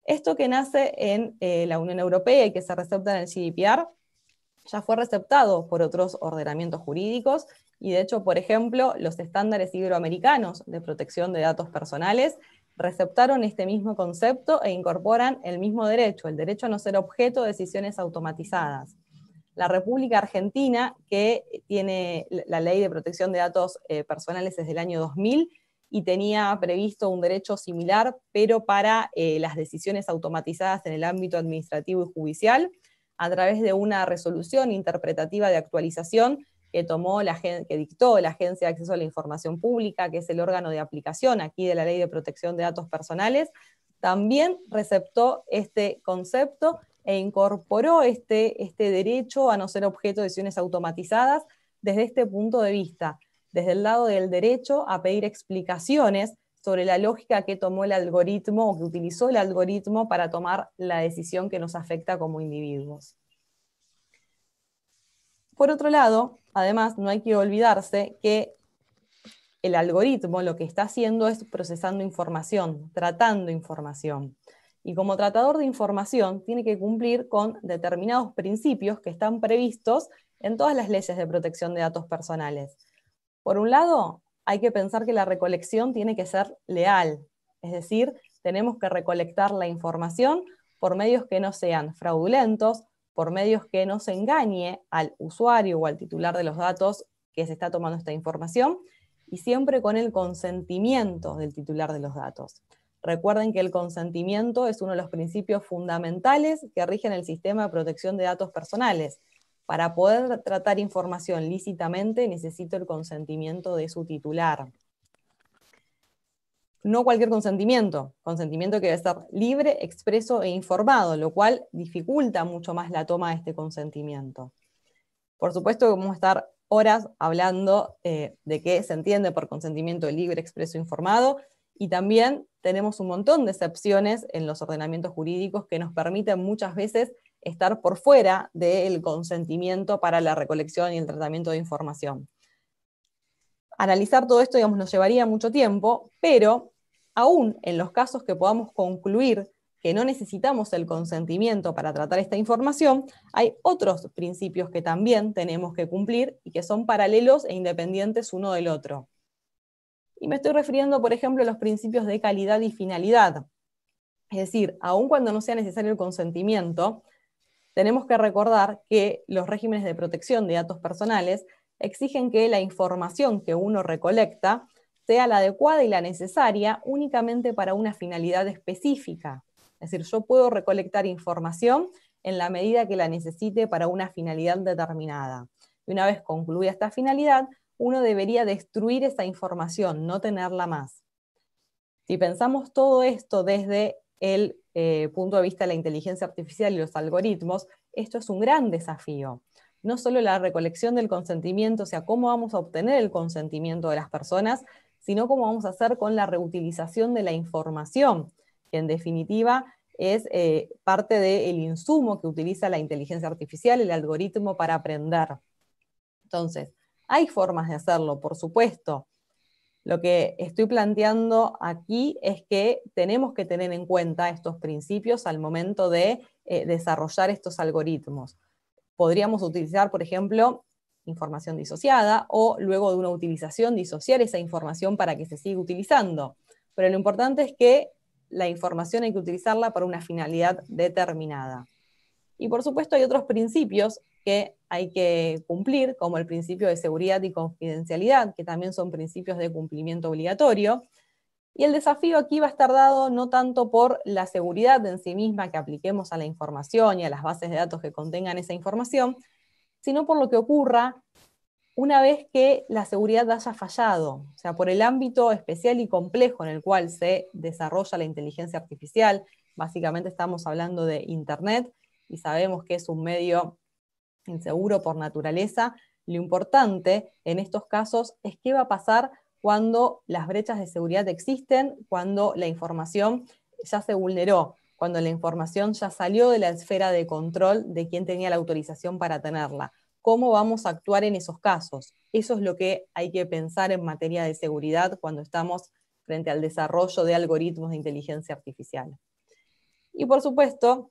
Esto que nace en eh, la Unión Europea y que se recepta en el GDPR, ya fue receptado por otros ordenamientos jurídicos y de hecho, por ejemplo, los estándares iberoamericanos de protección de datos personales receptaron este mismo concepto e incorporan el mismo derecho, el derecho a no ser objeto de decisiones automatizadas. La República Argentina, que tiene la ley de protección de datos eh, personales desde el año 2000 y tenía previsto un derecho similar, pero para eh, las decisiones automatizadas en el ámbito administrativo y judicial, a través de una resolución interpretativa de actualización que tomó que dictó la Agencia de Acceso a la Información Pública, que es el órgano de aplicación aquí de la Ley de Protección de Datos Personales, también receptó este concepto e incorporó este, este derecho a no ser objeto de decisiones automatizadas desde este punto de vista, desde el lado del derecho a pedir explicaciones sobre la lógica que tomó el algoritmo o que utilizó el algoritmo para tomar la decisión que nos afecta como individuos. Por otro lado, además, no hay que olvidarse que el algoritmo lo que está haciendo es procesando información, tratando información. Y como tratador de información, tiene que cumplir con determinados principios que están previstos en todas las leyes de protección de datos personales. Por un lado, hay que pensar que la recolección tiene que ser leal, es decir, tenemos que recolectar la información por medios que no sean fraudulentos, por medios que no se engañe al usuario o al titular de los datos que se está tomando esta información y siempre con el consentimiento del titular de los datos. Recuerden que el consentimiento es uno de los principios fundamentales que rigen el sistema de protección de datos personales. Para poder tratar información lícitamente necesito el consentimiento de su titular no cualquier consentimiento, consentimiento que debe ser libre, expreso e informado, lo cual dificulta mucho más la toma de este consentimiento. Por supuesto que vamos a estar horas hablando eh, de qué se entiende por consentimiento libre, expreso e informado, y también tenemos un montón de excepciones en los ordenamientos jurídicos que nos permiten muchas veces estar por fuera del consentimiento para la recolección y el tratamiento de información analizar todo esto, digamos, nos llevaría mucho tiempo, pero aún en los casos que podamos concluir que no necesitamos el consentimiento para tratar esta información, hay otros principios que también tenemos que cumplir y que son paralelos e independientes uno del otro. Y me estoy refiriendo, por ejemplo, a los principios de calidad y finalidad. Es decir, aun cuando no sea necesario el consentimiento, tenemos que recordar que los regímenes de protección de datos personales exigen que la información que uno recolecta sea la adecuada y la necesaria únicamente para una finalidad específica. Es decir, yo puedo recolectar información en la medida que la necesite para una finalidad determinada. Y una vez concluida esta finalidad, uno debería destruir esa información, no tenerla más. Si pensamos todo esto desde el eh, punto de vista de la inteligencia artificial y los algoritmos, esto es un gran desafío. No solo la recolección del consentimiento, o sea, cómo vamos a obtener el consentimiento de las personas, sino cómo vamos a hacer con la reutilización de la información, que en definitiva es eh, parte del insumo que utiliza la inteligencia artificial, el algoritmo para aprender. Entonces, hay formas de hacerlo, por supuesto. Lo que estoy planteando aquí es que tenemos que tener en cuenta estos principios al momento de eh, desarrollar estos algoritmos. Podríamos utilizar, por ejemplo, información disociada o luego de una utilización disociar esa información para que se siga utilizando. Pero lo importante es que la información hay que utilizarla para una finalidad determinada. Y por supuesto hay otros principios que hay que cumplir, como el principio de seguridad y confidencialidad, que también son principios de cumplimiento obligatorio. Y el desafío aquí va a estar dado no tanto por la seguridad en sí misma que apliquemos a la información y a las bases de datos que contengan esa información, sino por lo que ocurra una vez que la seguridad haya fallado, o sea, por el ámbito especial y complejo en el cual se desarrolla la inteligencia artificial. Básicamente estamos hablando de Internet y sabemos que es un medio inseguro por naturaleza. Lo importante en estos casos es qué va a pasar cuando las brechas de seguridad existen, cuando la información ya se vulneró cuando la información ya salió de la esfera de control de quien tenía la autorización para tenerla. ¿Cómo vamos a actuar en esos casos? Eso es lo que hay que pensar en materia de seguridad cuando estamos frente al desarrollo de algoritmos de inteligencia artificial. Y por supuesto,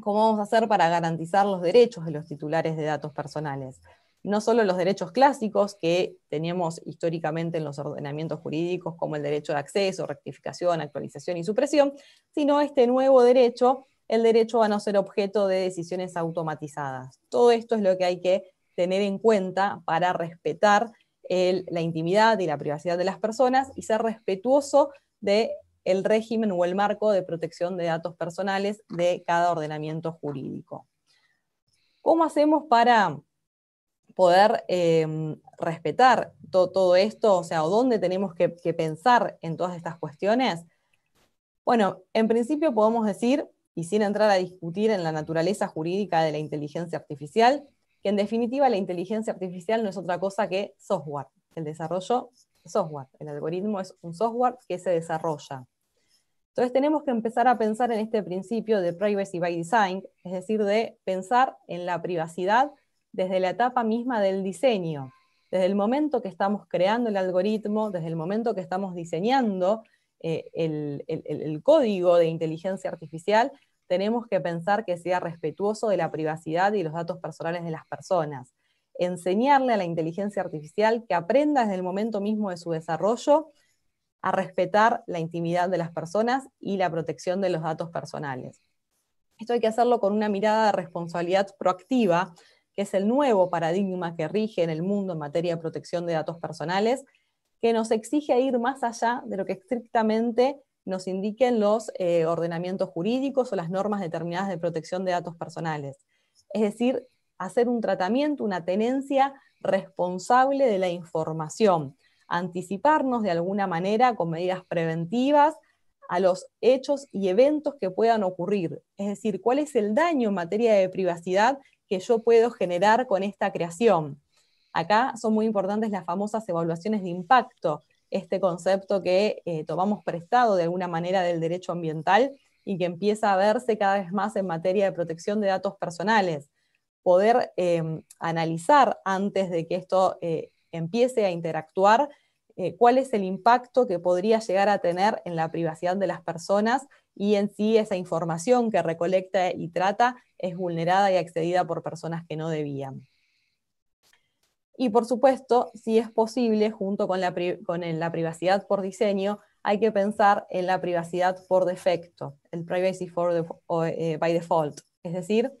¿cómo vamos a hacer para garantizar los derechos de los titulares de datos personales? no solo los derechos clásicos que teníamos históricamente en los ordenamientos jurídicos, como el derecho de acceso, rectificación, actualización y supresión, sino este nuevo derecho, el derecho a no ser objeto de decisiones automatizadas. Todo esto es lo que hay que tener en cuenta para respetar la intimidad y la privacidad de las personas y ser respetuoso de el régimen o el marco de protección de datos personales de cada ordenamiento jurídico. ¿Cómo hacemos para poder em, respetar todo esto, o sea, dónde tenemos que, pensar en todas estas cuestiones, bueno, en principio podemos decir, y sin entrar a discutir en la naturaleza jurídica de la inteligencia artificial, que en definitiva la inteligencia artificial no es otra cosa que software, el desarrollo software. El algoritmo es un software que se desarrolla. Entonces tenemos que empezar a pensar en este principio de privacy by design, es decir, de pensar en la privacidad desde la etapa misma del diseño, desde el momento que estamos creando el algoritmo, desde el momento que estamos diseñando eh, el, el código de inteligencia artificial, tenemos que pensar que sea respetuoso de la privacidad y los datos personales de las personas. Enseñarle a la inteligencia artificial que aprenda desde el momento mismo de su desarrollo a respetar la intimidad de las personas y la protección de los datos personales. Esto hay que hacerlo con una mirada de responsabilidad proactiva que es el nuevo paradigma que rige en el mundo en materia de protección de datos personales, que nos exige ir más allá de lo que estrictamente nos indiquen los eh, ordenamientos jurídicos o las normas determinadas de protección de datos personales. Es decir, hacer un tratamiento, una tenencia responsable de la información, anticiparnos de alguna manera con medidas preventivas a los hechos y eventos que puedan ocurrir, es decir, cuál es el daño en materia de privacidad que yo puedo generar con esta creación. Acá son muy importantes las famosas evaluaciones de impacto, este concepto que eh, tomamos prestado de alguna manera del derecho ambiental y que empieza a verse cada vez más en materia de protección de datos personales. Poder eh, analizar antes de que esto eh, empiece a interactuar cuál es el impacto que podría llegar a tener en la privacidad de las personas y en sí esa información que recolecta y trata es vulnerada y accedida por personas que no debían. Y por supuesto, si es posible, junto con la, la privacidad por diseño, hay que pensar en la privacidad por defecto, el privacy eh, by default. Es decir,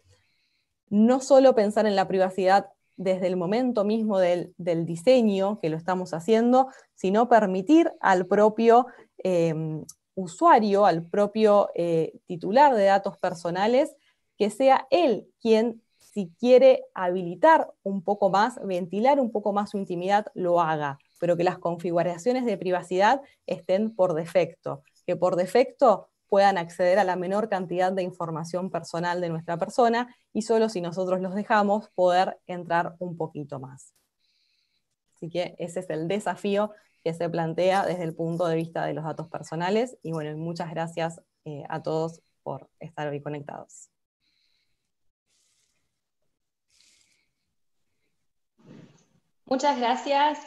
no solo pensar en la privacidad desde el momento mismo del, diseño que lo estamos haciendo, sino permitir al propio em, usuario, al propio eh, titular de datos personales, que sea él quien, si quiere habilitar un poco más, ventilar un poco más su intimidad, lo haga, pero que las configuraciones de privacidad estén por defecto, que por defecto puedan acceder a la menor cantidad de información personal de nuestra persona y solo si nosotros los dejamos poder entrar un poquito más. Así que ese es el desafío se plantea desde el punto de vista de los datos personales. Y bueno, muchas gracias eh, a todos por estar hoy conectados. Muchas gracias,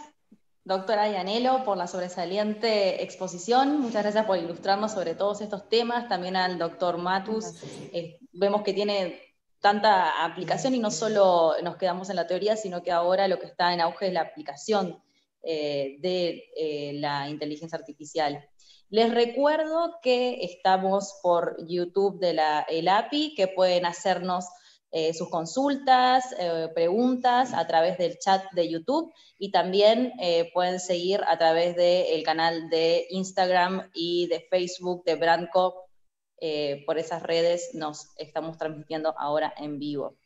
doctora Yanelo, por la sobresaliente exposición. Muchas gracias por ilustrarnos sobre todos estos temas. También al doctor Matus. Eh, vemos que tiene tanta aplicación y no solo nos quedamos en la teoría, sino que ahora lo que está en auge es la aplicación eh, de eh, la inteligencia artificial. Les recuerdo que estamos por YouTube de la el API, que pueden hacernos eh, sus consultas, preguntas a través del chat de YouTube y también pueden seguir a través del canal de Instagram y de Facebook de Branco. por esas redes nos estamos transmitiendo ahora en vivo.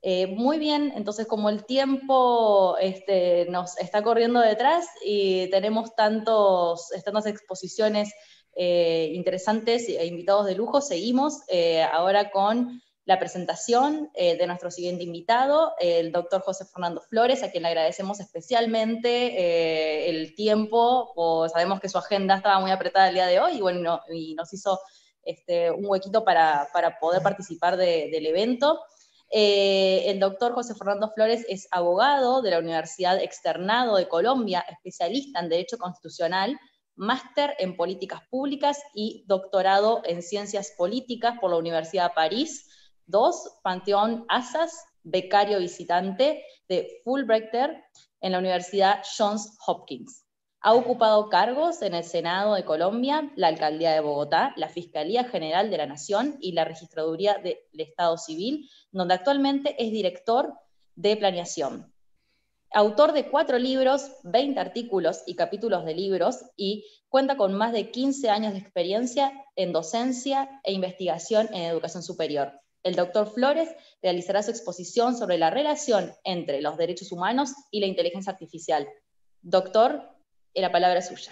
Eh, muy bien, entonces como el tiempo este, nos está corriendo detrás y tenemos tantos, eh, tantas exposiciones eh, interesantes e invitados de lujo, seguimos ahora con la presentación de nuestro siguiente invitado, el doctor José Fernando Flores, a quien le agradecemos especialmente el tiempo, sabemos que su agenda estaba muy apretada el día de hoy y, bueno, y nos hizo este, un huequito para, poder participar del evento. Eh, el doctor José Fernando Flores es abogado de la Universidad Externado de Colombia, especialista en Derecho Constitucional, máster en Políticas Públicas y doctorado en Ciencias Políticas por la Universidad de París. dos Panteón Asas, becario visitante de Fulbrighter en la Universidad Johns Hopkins. Ha ocupado cargos en el Senado de Colombia, la Alcaldía de Bogotá, la Fiscalía General de la Nación y la Registraduría del Estado Civil, donde actualmente es director de planeación. Autor de cuatro libros, 20 artículos y capítulos de libros, y cuenta con más de 15 años de experiencia en docencia e investigación en educación superior. El doctor Flores realizará su exposición sobre la relación entre los derechos humanos y la inteligencia artificial. Doctor, la palabra suya.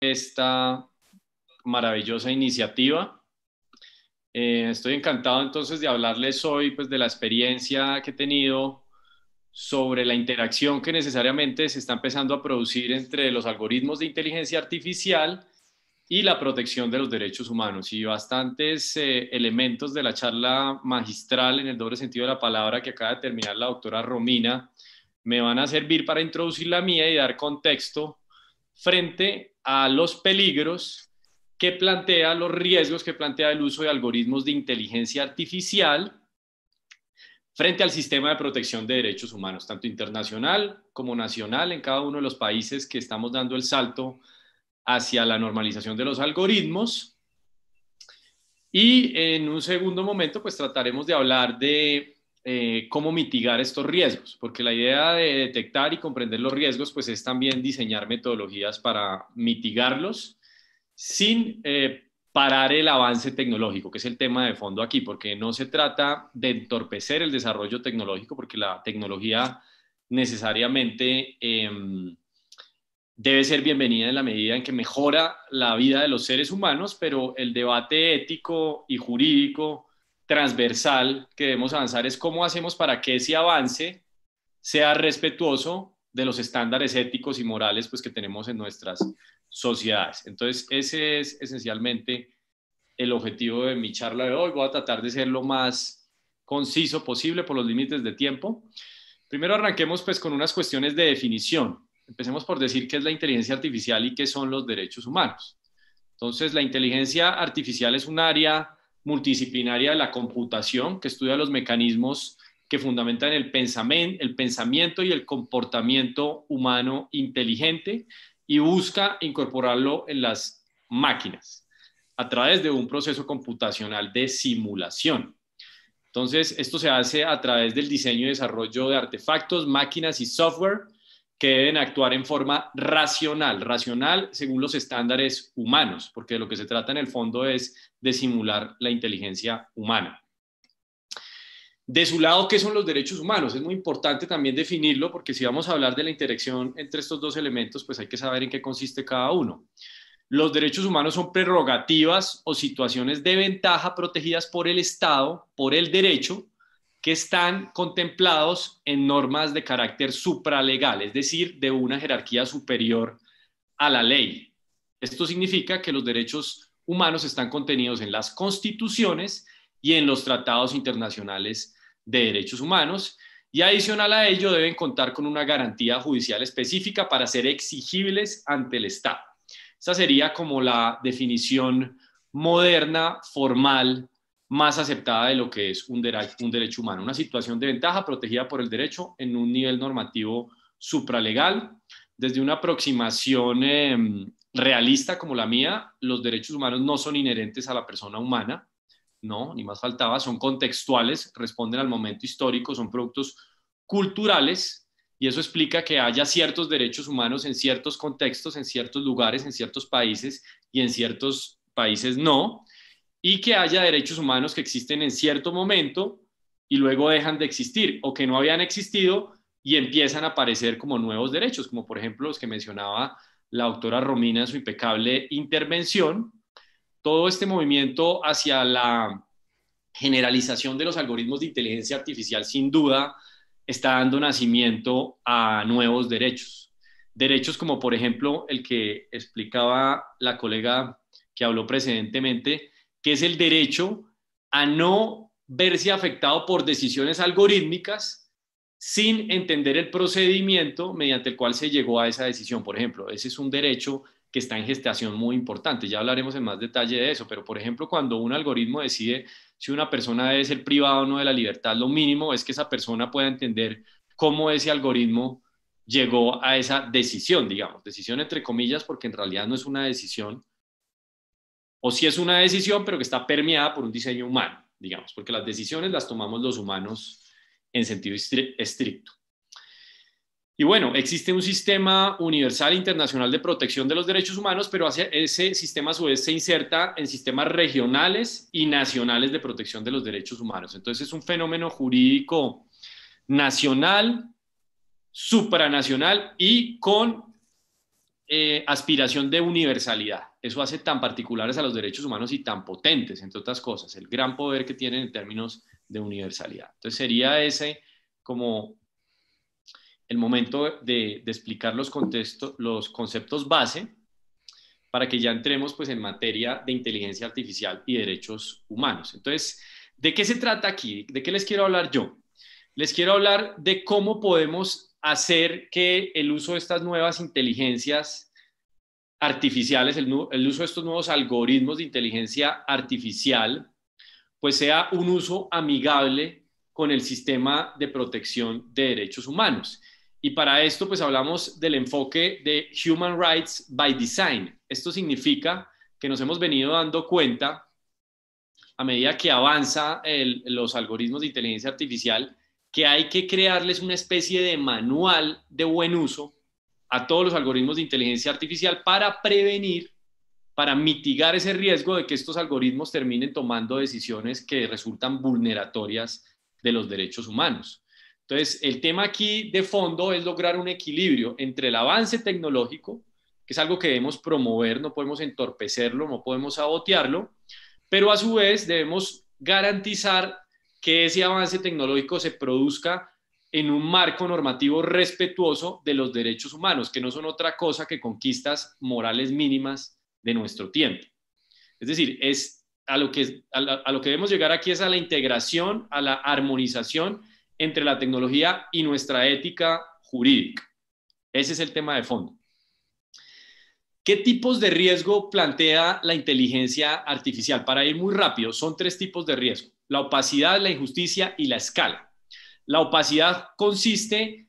Esta maravillosa iniciativa. Eh, estoy encantado entonces de hablarles hoy pues, de la experiencia que he tenido sobre la interacción que necesariamente se está empezando a producir entre los algoritmos de inteligencia artificial y la protección de los derechos humanos. Y bastantes eh, elementos de la charla magistral en el doble sentido de la palabra que acaba de terminar la doctora Romina me van a servir para introducir la mía y dar contexto frente a los peligros que plantea, los riesgos que plantea el uso de algoritmos de inteligencia artificial frente al sistema de protección de derechos humanos, tanto internacional como nacional, en cada uno de los países que estamos dando el salto hacia la normalización de los algoritmos. Y en un segundo momento, pues trataremos de hablar de eh, cómo mitigar estos riesgos, porque la idea de detectar y comprender los riesgos, pues es también diseñar metodologías para mitigarlos sin eh, parar el avance tecnológico, que es el tema de fondo aquí, porque no se trata de entorpecer el desarrollo tecnológico, porque la tecnología necesariamente... Em, debe ser bienvenida en la medida en que mejora la vida de los seres humanos, pero el debate ético y jurídico transversal que debemos avanzar es cómo hacemos para que ese avance sea respetuoso de los estándares éticos y morales pues, que tenemos en nuestras sociedades. Entonces, ese es esencialmente el objetivo de mi charla de hoy. Voy a tratar de ser lo más conciso posible por los límites de tiempo. Primero arranquemos pues con unas cuestiones de definición empecemos por decir qué es la inteligencia artificial y qué son los derechos humanos. Entonces, la inteligencia artificial es un área multidisciplinaria de la computación que estudia los mecanismos que fundamentan el, pensamiento, el pensamiento y el comportamiento humano inteligente y busca incorporarlo en las máquinas a través de un proceso computacional de simulación. Entonces, esto se hace a través del diseño y desarrollo de artefactos, máquinas y software que deben actuar en forma racional, racional según los estándares humanos, porque de lo que se trata en el fondo es de simular la inteligencia humana. De su lado, ¿qué son los derechos humanos? Es muy importante también definirlo porque si vamos a hablar de la interacción entre estos dos elementos, pues hay que saber en qué consiste cada uno. Los derechos humanos son prerrogativas o situaciones de ventaja protegidas por el Estado, por el derecho, están contemplados en normas de carácter supralegal, es decir, de una jerarquía superior a la ley. Esto significa que los derechos humanos están contenidos en las constituciones y en los tratados internacionales de derechos humanos y adicional a ello deben contar con una garantía judicial específica para ser exigibles ante el Estado. Esa sería como la definición moderna, formal más aceptada de lo que es un, derecho, humano, una situación de ventaja protegida por el derecho en un nivel normativo supralegal. Desde una aproximación em, realista como la mía, los derechos humanos no son inherentes a la persona humana, no, ni más faltaba, son contextuales, responden al momento histórico, son productos culturales y eso explica que haya ciertos derechos humanos en ciertos contextos, en ciertos lugares, en ciertos países y en ciertos países no y que haya derechos humanos que existen en cierto momento y luego dejan de existir o que no habían existido y empiezan a aparecer como nuevos derechos, como por ejemplo los que mencionaba la doctora Romina en su impecable intervención. Todo este movimiento hacia la generalización de los algoritmos de inteligencia artificial sin duda está dando nacimiento a nuevos derechos. Derechos como por ejemplo el que explicaba la colega que habló precedentemente, que es el derecho a no verse afectado por decisiones algorítmicas sin entender el procedimiento mediante el cual se llegó a esa decisión. Por ejemplo, ese es un derecho que está en gestación muy importante. Ya hablaremos en más detalle de eso, pero por ejemplo, cuando un algoritmo decide si una persona debe ser privada o no de la libertad, lo mínimo es que esa persona pueda entender cómo ese algoritmo llegó a esa decisión, digamos, decisión entre comillas, porque en realidad no es una decisión, o si es una decisión, pero que está permeada por un diseño humano, digamos, porque las decisiones las tomamos los humanos en sentido estricto. Y bueno, existe un sistema universal internacional de protección de los derechos humanos, pero ese sistema a su vez se inserta en sistemas regionales y nacionales de protección de los derechos humanos. Entonces es un fenómeno jurídico nacional, supranacional y con eh, aspiración de universalidad eso hace tan particulares a los derechos humanos y tan potentes, entre otras cosas, el gran poder que tienen en términos de universalidad. Entonces sería ese como el momento de, explicar los, contextos, los conceptos base para que ya entremos pues en materia de inteligencia artificial y derechos humanos. Entonces, ¿de qué se trata aquí? ¿De qué les quiero hablar yo? Les quiero hablar de cómo podemos hacer que el uso de estas nuevas inteligencias artificiales, el, uso de estos nuevos algoritmos de inteligencia artificial, pues sea un uso amigable con el sistema de protección de derechos humanos. Y para esto, pues hablamos del enfoque de Human Rights by Design. Esto significa que nos hemos venido dando cuenta a medida que avanza los algoritmos de inteligencia artificial, que hay que crearles una especie de manual de buen uso a todos los algoritmos de inteligencia artificial para prevenir, para mitigar ese riesgo de que estos algoritmos terminen tomando decisiones que resultan vulneratorias de los derechos humanos. Entonces, el tema aquí de fondo es lograr un equilibrio entre el avance tecnológico, que es algo que debemos promover, no podemos entorpecerlo, no podemos sabotearlo, pero a su vez debemos garantizar que ese avance tecnológico se produzca en un marco normativo respetuoso de los derechos humanos, que no son otra cosa que conquistas morales mínimas de nuestro tiempo. Es decir, es a lo que, a lo que debemos llegar aquí es a la integración, a la armonización entre la tecnología y nuestra ética jurídica. Ese es el tema de fondo. ¿Qué tipos de riesgo plantea la inteligencia artificial? Para ir muy rápido, son tres tipos de riesgo. La opacidad, la injusticia y la escala. La opacidad consiste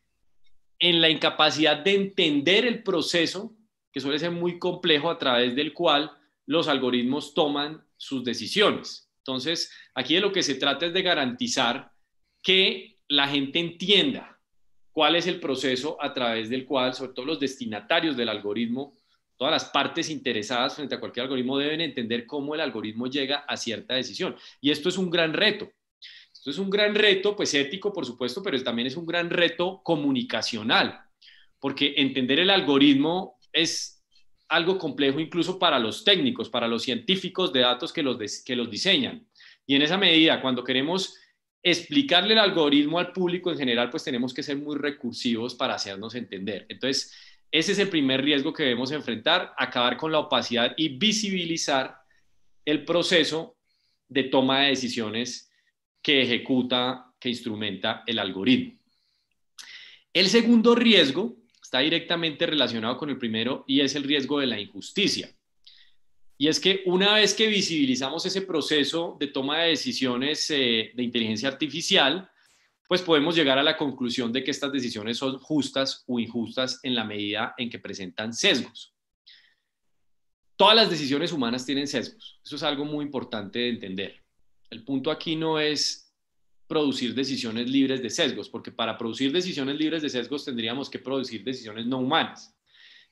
en la incapacidad de entender el proceso, que suele ser muy complejo, a través del cual los algoritmos toman sus decisiones. Entonces, aquí de lo que se trata es de garantizar que la gente entienda cuál es el proceso a través del cual, sobre todo los destinatarios del algoritmo, todas las partes interesadas frente a cualquier algoritmo deben entender cómo el algoritmo llega a cierta decisión. Y esto es un gran reto, esto es un gran reto, pues ético, por supuesto, pero también es un gran reto comunicacional, porque entender el algoritmo es algo complejo incluso para los técnicos, para los científicos de datos que los, que los diseñan. Y en esa medida, cuando queremos explicarle el algoritmo al público en general, pues tenemos que ser muy recursivos para hacernos entender. Entonces, ese es el primer riesgo que debemos enfrentar, acabar con la opacidad y visibilizar el proceso de toma de decisiones que ejecuta, que instrumenta el algoritmo. El segundo riesgo está directamente relacionado con el primero y es el riesgo de la injusticia. Y es que una vez que visibilizamos ese proceso de toma de decisiones eh, de inteligencia artificial, pues podemos llegar a la conclusión de que estas decisiones son justas o injustas en la medida en que presentan sesgos. Todas las decisiones humanas tienen sesgos. Eso es algo muy importante de entender. El punto aquí no es producir decisiones libres de sesgos, porque para producir decisiones libres de sesgos tendríamos que producir decisiones no humanas.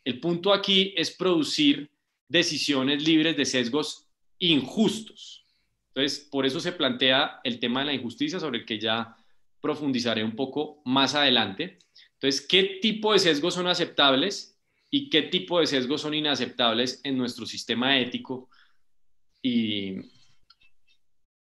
El punto aquí es producir decisiones libres de sesgos injustos. Entonces, por eso se plantea el tema de la injusticia, sobre el que ya profundizaré un poco más adelante. Entonces, ¿qué tipo de sesgos son aceptables y qué tipo de sesgos son inaceptables en nuestro sistema ético y,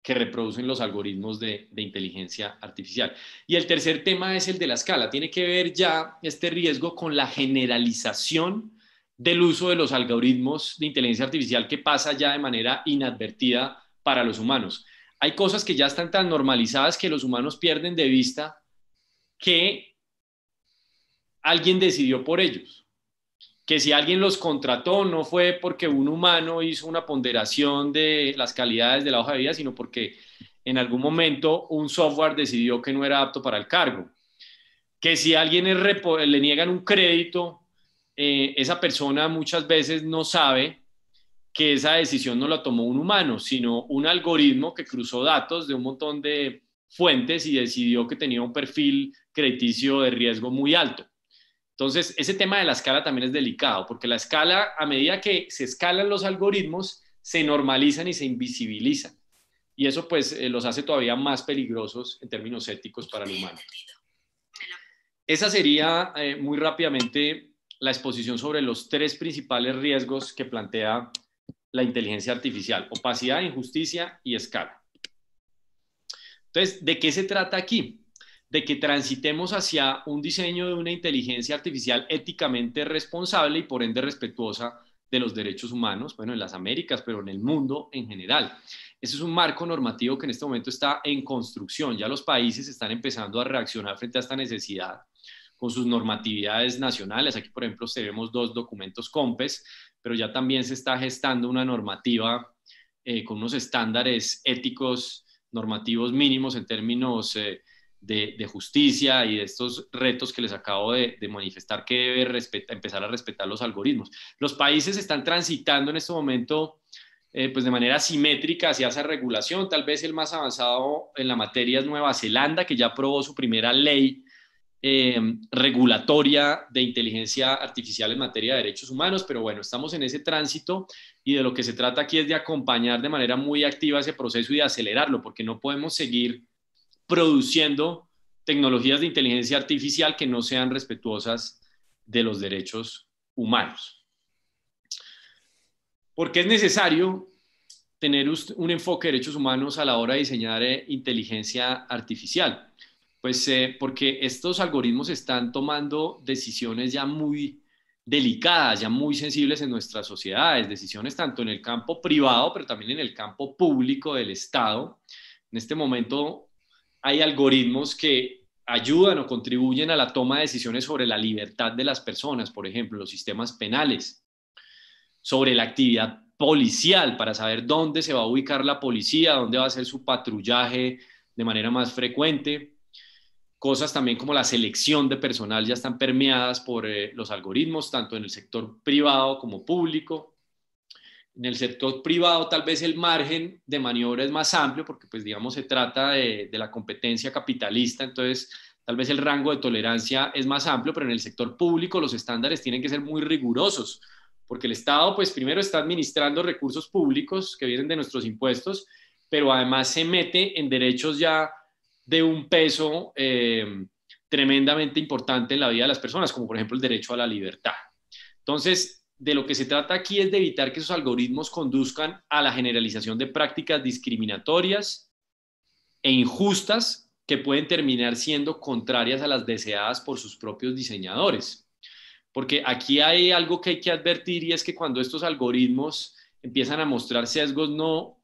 que reproducen los algoritmos de, de, inteligencia artificial. Y el tercer tema es el de la escala. Tiene que ver ya este riesgo con la generalización del uso de los algoritmos de inteligencia artificial que pasa ya de manera inadvertida para los humanos. Hay cosas que ya están tan normalizadas que los humanos pierden de vista que alguien decidió por ellos que si alguien los contrató no fue porque un humano hizo una ponderación de las calidades de la hoja de vida, sino porque en algún momento un software decidió que no era apto para el cargo. Que si a alguien le niegan un crédito, eh, esa persona muchas veces no sabe que esa decisión no la tomó un humano, sino un algoritmo que cruzó datos de un montón de fuentes y decidió que tenía un perfil crediticio de riesgo muy alto. Entonces, ese tema de la escala también es delicado, porque la escala, a medida que se escalan los algoritmos, se normalizan y se invisibilizan. Y eso pues eh, los hace todavía más peligrosos en términos éticos para el humano. Esa sería eh, muy rápidamente la exposición sobre los tres principales riesgos que plantea la inteligencia artificial, opacidad, injusticia y escala. Entonces, ¿de qué se trata aquí? de que transitemos hacia un diseño de una inteligencia artificial éticamente responsable y por ende respetuosa de los derechos humanos, bueno, en las Américas, pero en el mundo en general. Ese es un marco normativo que en este momento está en construcción. Ya los países están empezando a reaccionar frente a esta necesidad con sus normatividades nacionales. Aquí, por ejemplo, tenemos dos documentos COMPES, pero ya también se está gestando una normativa eh, con unos estándares éticos normativos mínimos en términos eh, de, justicia y de estos retos que les acabo de, manifestar que debe empezar a respetar los algoritmos. Los países están transitando en este momento eh, pues de manera simétrica hacia esa regulación. Tal vez el más avanzado en la materia es Nueva Zelanda, que ya aprobó su primera ley eh, regulatoria de inteligencia artificial en materia de derechos humanos, pero bueno, estamos en ese tránsito y de lo que se trata aquí es de acompañar de manera muy activa ese proceso y de acelerarlo, porque no podemos seguir produciendo tecnologías de inteligencia artificial que no sean respetuosas de los derechos humanos. Porque es necesario tener un enfoque de derechos humanos a la hora de diseñar eh, inteligencia artificial. Pues eh, porque estos algoritmos están tomando decisiones ya muy delicadas, ya muy sensibles en nuestras sociedades, decisiones tanto en el campo privado, pero también en el campo público del Estado. En este momento hay algoritmos que ayudan o contribuyen a la toma de decisiones sobre la libertad de las personas, por ejemplo, los sistemas penales, sobre la actividad policial, para saber dónde se va a ubicar la policía, dónde va a hacer su patrullaje de manera más frecuente. Cosas también como la selección de personal ya están permeadas por eh, los algoritmos, tanto en el sector privado como público. En el sector privado tal vez el margen de maniobra es más amplio porque pues digamos se trata de, la competencia capitalista, entonces tal vez el rango de tolerancia es más amplio, pero en el sector público los estándares tienen que ser muy rigurosos porque el Estado pues primero está administrando recursos públicos que vienen de nuestros impuestos, pero además se mete en derechos ya de un peso eh, tremendamente importante en la vida de las personas, como por ejemplo el derecho a la libertad. Entonces, de lo que se trata aquí es de evitar que esos algoritmos conduzcan a la generalización de prácticas discriminatorias e injustas que pueden terminar siendo contrarias a las deseadas por sus propios diseñadores. Porque aquí hay algo que hay que advertir y es que cuando estos algoritmos empiezan a mostrar sesgos no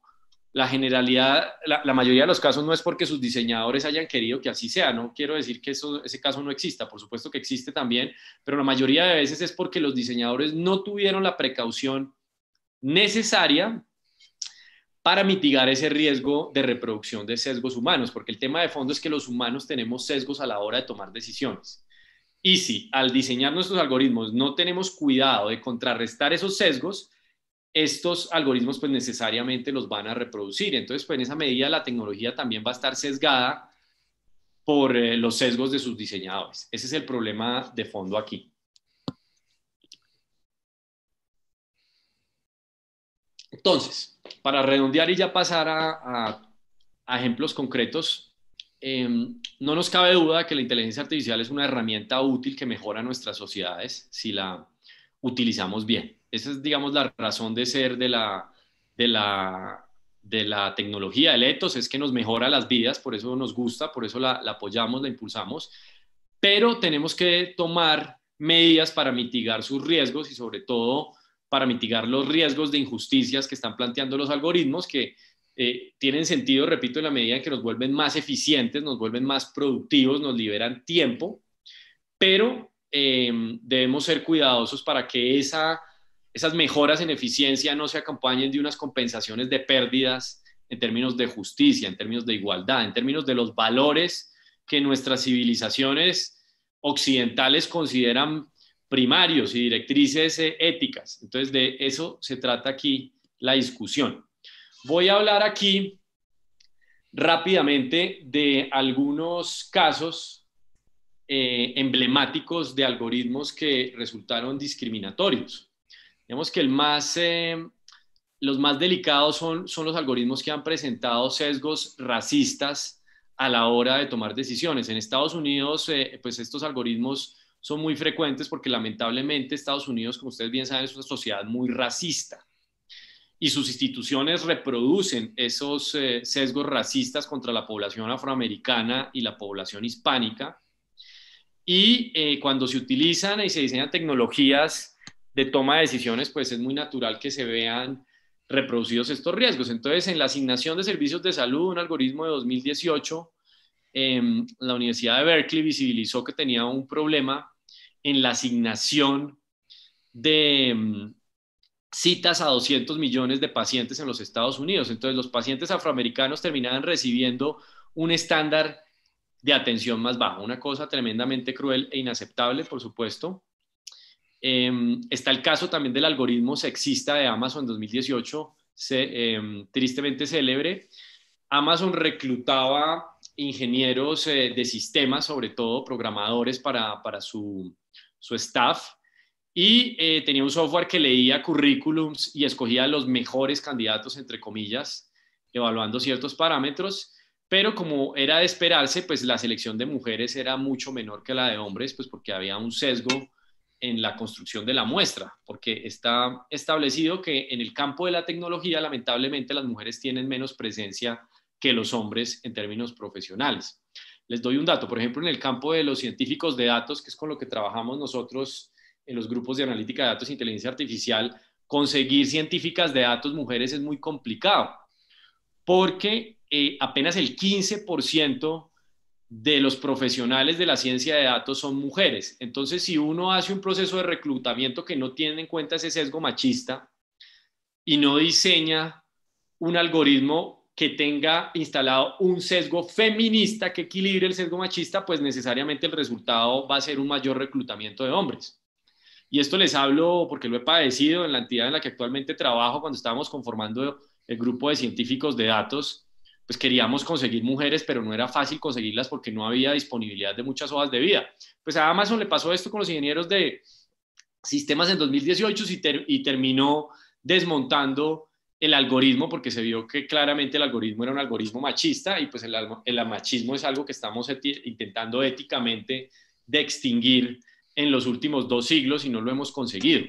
la generalidad, la, mayoría de los casos no es porque sus diseñadores hayan querido que así sea, no quiero decir que ese caso no exista, por supuesto que existe también, pero la mayoría de veces es porque los diseñadores no tuvieron la precaución necesaria para mitigar ese riesgo de reproducción de sesgos humanos, porque el tema de fondo es que los humanos tenemos sesgos a la hora de tomar decisiones. Y si al diseñar nuestros algoritmos no tenemos cuidado de contrarrestar esos sesgos, estos algoritmos pues necesariamente los van a reproducir. Entonces, pues en esa medida la tecnología también va a estar sesgada por eh, los sesgos de sus diseñadores. Ese es el problema de fondo aquí. Entonces, para redondear y ya pasar a, ejemplos concretos, em, no nos cabe duda que la inteligencia artificial es una herramienta útil que mejora nuestras sociedades si la utilizamos bien. Esa es, digamos, la razón de ser de la, de la, de la tecnología, el ethos, es que nos mejora las vidas, por eso nos gusta, por eso la, la apoyamos, la impulsamos, pero tenemos que tomar medidas para mitigar sus riesgos y sobre todo para mitigar los riesgos de injusticias que están planteando los algoritmos que eh, tienen sentido, repito, en la medida en que nos vuelven más eficientes, nos vuelven más productivos, nos liberan tiempo, pero eh, debemos ser cuidadosos para que esa esas mejoras en eficiencia no se acompañen de unas compensaciones de pérdidas en términos de justicia, en términos de igualdad, en términos de los valores que nuestras civilizaciones occidentales consideran primarios y directrices eh, éticas. Entonces, de eso se trata aquí la discusión. Voy a hablar aquí rápidamente de algunos casos eh, emblemáticos de algoritmos que resultaron discriminatorios. Digamos que el más, eh, los más delicados son, son los algoritmos que han presentado sesgos racistas a la hora de tomar decisiones. En Estados Unidos, eh, pues estos algoritmos son muy frecuentes porque lamentablemente Estados Unidos, como ustedes bien saben, es una sociedad muy racista y sus instituciones reproducen esos eh, sesgos racistas contra la población afroamericana y la población hispánica. Y cuando se utilizan y se diseñan tecnologías de toma de decisiones, pues es muy natural que se vean reproducidos estos riesgos. Entonces, en la asignación de servicios de salud, un algoritmo de 2018, em, la Universidad de Berkeley visibilizó que tenía un problema en la asignación de em, citas a 200 millones de pacientes en los Estados Unidos. Entonces, los pacientes afroamericanos terminaban recibiendo un estándar de atención más bajo, una cosa tremendamente cruel e inaceptable, por supuesto. Em, está el caso también del algoritmo sexista de Amazon 2018, em, tristemente célebre. Amazon reclutaba ingenieros eh, de sistemas, sobre todo programadores para, su, su, staff, y eh, tenía un software que leía currículums y escogía los mejores candidatos, entre comillas, evaluando ciertos parámetros pero como era de esperarse, pues la selección de mujeres era mucho menor que la de hombres, pues porque había un sesgo en la construcción de la muestra, porque está establecido que en el campo de la tecnología, lamentablemente, las mujeres tienen menos presencia que los hombres en términos profesionales. Les doy un dato, por ejemplo, en el campo de los científicos de datos, que es con lo que trabajamos nosotros en los grupos de analítica de datos e inteligencia artificial, conseguir científicas de datos mujeres es muy complicado, porque eh, apenas el 15% de los profesionales de la ciencia de datos son mujeres. Entonces, si uno hace un proceso de reclutamiento que no tiene en cuenta ese sesgo machista y no diseña un algoritmo que tenga instalado un sesgo feminista que equilibre el sesgo machista, pues necesariamente el resultado va a ser un mayor reclutamiento de hombres. Y esto les hablo porque lo he padecido en la entidad en la que actualmente trabajo cuando estábamos conformando el grupo de científicos de datos pues queríamos conseguir mujeres, pero no era fácil conseguirlas porque no había disponibilidad de muchas hojas de vida. Pues a Amazon le pasó esto con los ingenieros de sistemas en 2018 y, terminó desmontando el algoritmo porque se vio que claramente el algoritmo era un algoritmo machista y pues el, el machismo es algo que estamos intentando éticamente de extinguir en los últimos dos siglos y no lo hemos conseguido.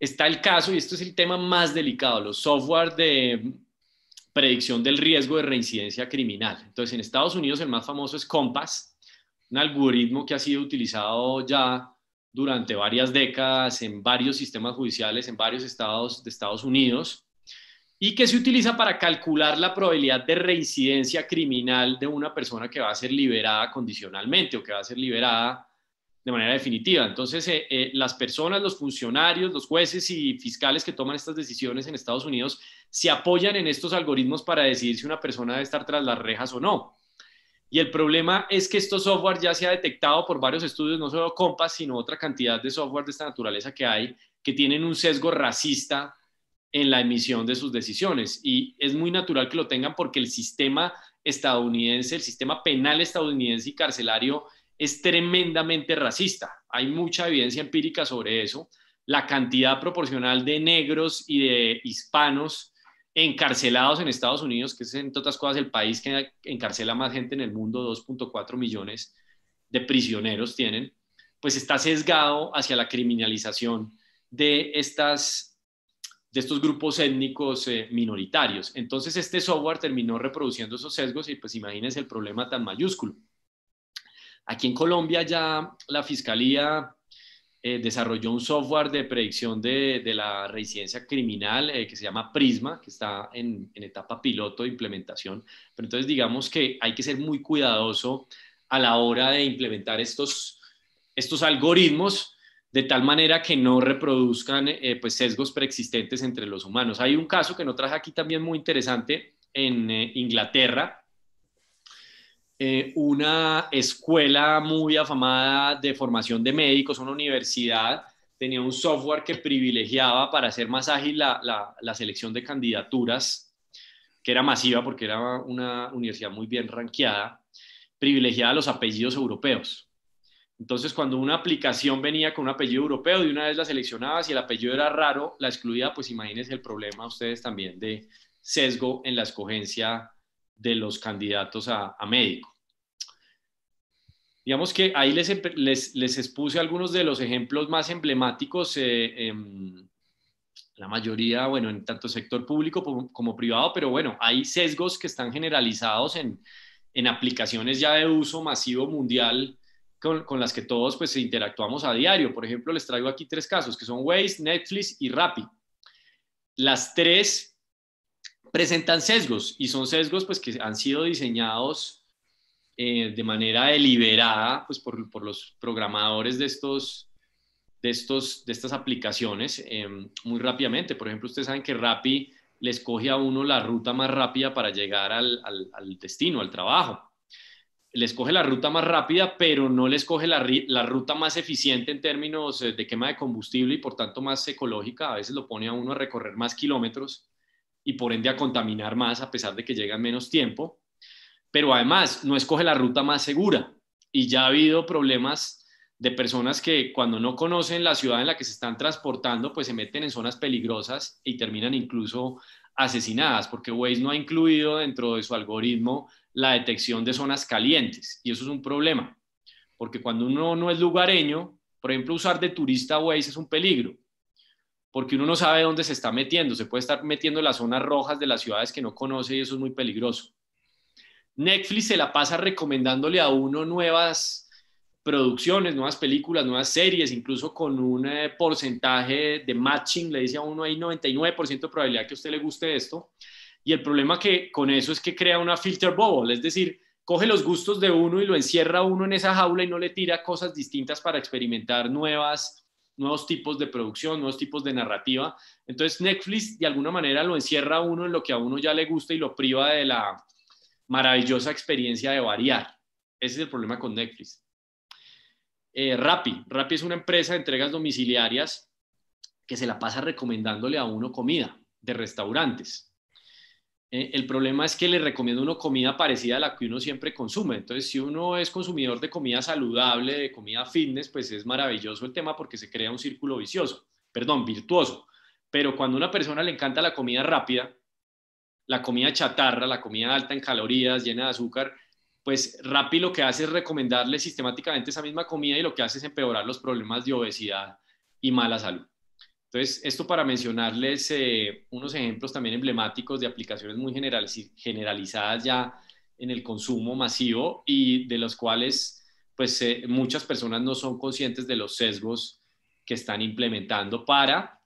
Está el caso, y esto es el tema más delicado, los software de predicción del riesgo de reincidencia criminal. Entonces, en Estados Unidos el más famoso es COMPAS, un algoritmo que ha sido utilizado ya durante varias décadas en varios sistemas judiciales, en varios estados de Estados Unidos, y que se utiliza para calcular la probabilidad de reincidencia criminal de una persona que va a ser liberada condicionalmente o que va a ser liberada de manera definitiva. Entonces, eh, eh, las personas, los funcionarios, los jueces y fiscales que toman estas decisiones en Estados Unidos se apoyan en estos algoritmos para decidir si una persona debe estar tras las rejas o no. Y el problema es que estos software ya se ha detectado por varios estudios, no solo Compass, sino otra cantidad de software de esta naturaleza que hay, que tienen un sesgo racista en la emisión de sus decisiones. Y es muy natural que lo tengan porque el sistema estadounidense, el sistema penal estadounidense y carcelario es tremendamente racista. Hay mucha evidencia empírica sobre eso. La cantidad proporcional de negros y de hispanos encarcelados en Estados Unidos, que es entre otras cosas el país que encarcela más gente en el mundo, 2.4 millones de prisioneros tienen, pues está sesgado hacia la criminalización de, estas, de estos grupos étnicos eh, minoritarios. Entonces este software terminó reproduciendo esos sesgos y pues imagínense el problema tan mayúsculo. Aquí en Colombia ya la Fiscalía eh, desarrolló un software de predicción de, la residencia criminal eh, que se llama Prisma, que está en, etapa piloto de implementación. Pero entonces digamos que hay que ser muy cuidadoso a la hora de implementar estos, estos algoritmos de tal manera que no reproduzcan eh, pues sesgos preexistentes entre los humanos. Hay un caso que no traje aquí también muy interesante en Inglaterra, eh, una escuela muy afamada de formación de médicos, una universidad, tenía un software que privilegiaba para hacer más ágil la, selección de candidaturas, que era masiva porque era una universidad muy bien ranqueada, privilegiaba los apellidos europeos. Entonces, cuando una aplicación venía con un apellido europeo, de una vez la seleccionaba, y el apellido era raro, la excluía, pues imagínense el problema ustedes también de sesgo en la escogencia de los candidatos a, médico. Digamos que ahí les, les, expuse algunos de los ejemplos más emblemáticos, eh, em, la mayoría, bueno, en tanto sector público como, privado, pero bueno, hay sesgos que están generalizados en, aplicaciones ya de uso masivo mundial con, las que todos pues interactuamos a diario. Por ejemplo, les traigo aquí tres casos que son Waze, Netflix y Rappi. Las tres presentan sesgos y son sesgos pues que han sido diseñados eh, de manera deliberada pues por, los programadores de estos de estos de estas aplicaciones em, muy rápidamente por ejemplo ustedes saben que Rappi le escoge a uno la ruta más rápida para llegar al, destino al trabajo Le escoge la ruta más rápida pero no le escoge la, la ruta más eficiente en términos eh, de quema de combustible y por tanto más ecológica a veces lo pone a uno a recorrer más kilómetros y por ende a contaminar más a pesar de que llegan menos tiempo. Pero además no escoge la ruta más segura y ya ha habido problemas de personas que cuando no conocen la ciudad en la que se están transportando, pues se meten en zonas peligrosas y terminan incluso asesinadas, porque Waze no ha incluido dentro de su algoritmo la detección de zonas calientes y eso es un problema, porque cuando uno no es lugareño, por ejemplo, usar de turista Waze es un peligro, porque uno no sabe dónde se está metiendo, se puede estar metiendo en las zonas rojas de las ciudades que no conoce y eso es muy peligroso. Netflix se la pasa recomendándole a uno nuevas producciones, nuevas películas, nuevas series, incluso con un eh, porcentaje de matching, le dice a uno hay 99% de probabilidad que a usted le guste esto. Y el problema que con eso es que crea una filter bubble, es decir, coge los gustos de uno y lo encierra uno en esa jaula y no le tira cosas distintas para experimentar nuevas nuevos tipos de producción, nuevos tipos de narrativa. Entonces Netflix de alguna manera lo encierra a uno en lo que a uno ya le gusta y lo priva de la maravillosa experiencia de variar. Ese es el problema con Netflix. Eh, Rappi. Rappi es una empresa de entregas domiciliarias que se la pasa recomendándole a uno comida de restaurantes. Eh, el problema es que le recomienda uno comida parecida a la que uno siempre consume. Entonces, si uno es consumidor de comida saludable, de comida fitness, pues es maravilloso el tema porque se crea un círculo vicioso, perdón, virtuoso. Pero cuando a una persona le encanta la comida rápida, la comida chatarra, la comida alta en calorías, llena de azúcar, pues Rappi lo que hace es recomendarle sistemáticamente esa misma comida y lo que hace es empeorar los problemas de obesidad y mala salud. Entonces, esto para mencionarles eh, unos ejemplos también emblemáticos de aplicaciones muy y generalizadas ya en el consumo masivo y de los cuales pues eh, muchas personas no son conscientes de los sesgos que están implementando para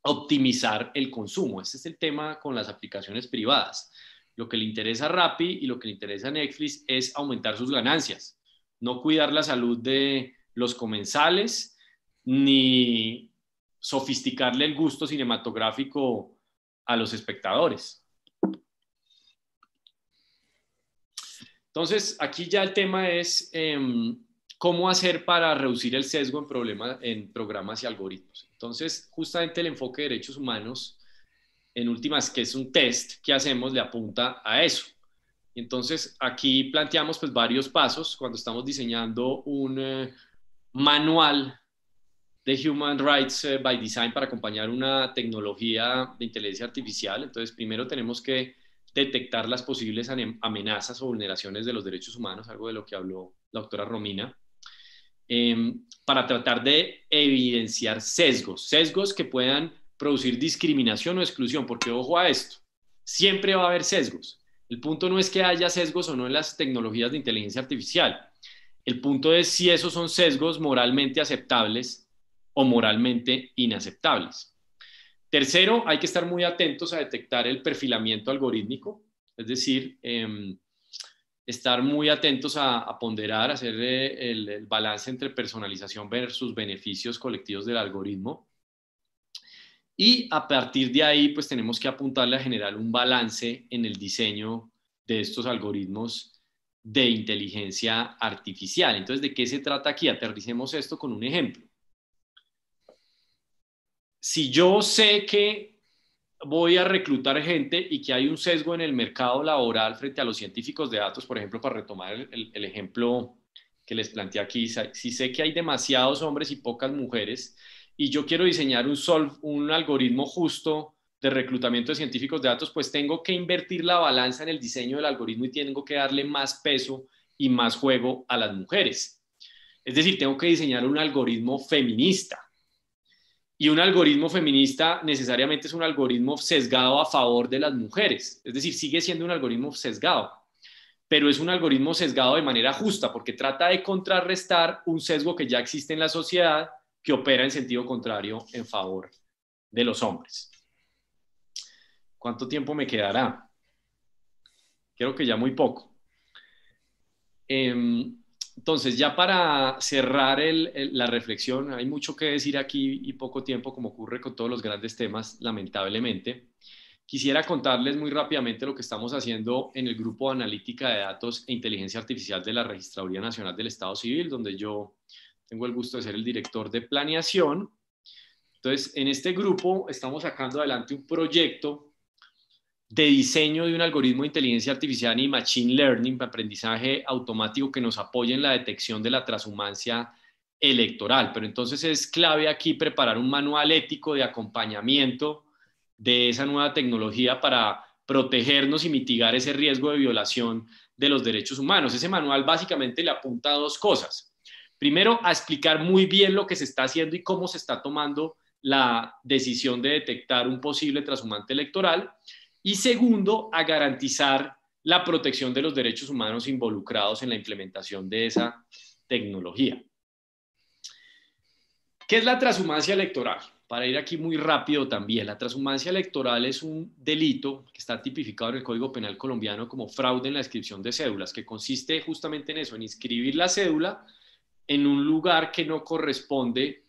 optimizar el consumo. Este es el tema con las aplicaciones privadas. Lo que le interesa a Rappi y lo que le interesa a Netflix es aumentar sus ganancias, no cuidar la salud de los comensales ni sofisticarle el gusto cinematográfico a los espectadores. Entonces, aquí ya el tema es em, cómo hacer para reducir el sesgo en, en programas y algoritmos. Entonces, justamente el enfoque de derechos humanos, en últimas, que es un test que hacemos, le apunta a eso. Entonces, aquí planteamos pues, varios pasos cuando estamos diseñando un eh, manual de Human Rights eh, by Design para acompañar una tecnología de inteligencia artificial. Entonces, primero tenemos que detectar las posibles amenazas o vulneraciones de los derechos humanos, algo de lo que habló la doctora Romina, em, para tratar de evidenciar sesgos, sesgos que puedan producir discriminación o exclusión, porque ojo a esto, siempre va a haber sesgos. El punto no es que haya sesgos o no en las tecnologías de inteligencia artificial. El punto es si esos son sesgos moralmente aceptables o moralmente inaceptables. Tercero, hay que estar muy atentos a detectar el perfilamiento algorítmico, es decir, em, estar muy atentos a, a ponderar, hacer eh, el, el, balance entre personalización versus beneficios colectivos del algoritmo. Y a partir de ahí, pues tenemos que apuntarle a generar un balance en el diseño de estos algoritmos de inteligencia artificial. Entonces, ¿de qué se trata aquí? Aterricemos esto con un ejemplo si yo sé que voy a reclutar gente y que hay un sesgo en el mercado laboral frente a los científicos de datos, por ejemplo, para retomar el, ejemplo que les planteé aquí, si sé que hay demasiados hombres y pocas mujeres y yo quiero diseñar un algoritmo justo de reclutamiento de científicos de datos, pues tengo que invertir la balanza en el diseño del algoritmo y tengo que darle más peso y más juego a las mujeres. Es decir, tengo que diseñar un algoritmo feminista y un algoritmo feminista necesariamente es un algoritmo sesgado a favor de las mujeres, es decir, sigue siendo un algoritmo sesgado, pero es un algoritmo sesgado de manera justa porque trata de contrarrestar un sesgo que ya existe en la sociedad que opera en sentido contrario en favor de los hombres. ¿Cuánto tiempo me quedará? Creo que ya muy poco. Em, entonces, ya para cerrar la reflexión, hay mucho que decir aquí y poco tiempo, como ocurre con todos los grandes temas, lamentablemente. Quisiera contarles muy rápidamente lo que estamos haciendo en el Grupo de Analítica de Datos e Inteligencia Artificial de la Registraduría Nacional del Estado Civil, donde yo tengo el gusto de ser el director de planeación. Entonces, en este grupo estamos sacando adelante un proyecto de diseño de un algoritmo de inteligencia artificial y machine learning, aprendizaje automático que nos apoye en la detección de la transhumancia electoral. Pero entonces es clave aquí preparar un manual ético de acompañamiento de esa nueva tecnología para protegernos y mitigar ese riesgo de violación de los derechos humanos. Ese manual básicamente le apunta a dos cosas. Primero, a explicar muy bien lo que se está haciendo y cómo se está tomando la decisión de detectar un posible transhumante electoral y segundo, a garantizar la protección de los derechos humanos involucrados en la implementación de esa tecnología. ¿Qué es la transhumancia electoral? Para ir aquí muy rápido también, la transhumancia electoral es un delito que está tipificado en el Código Penal colombiano como fraude en la inscripción de cédulas, que consiste justamente en eso, en inscribir la cédula en un lugar que no corresponde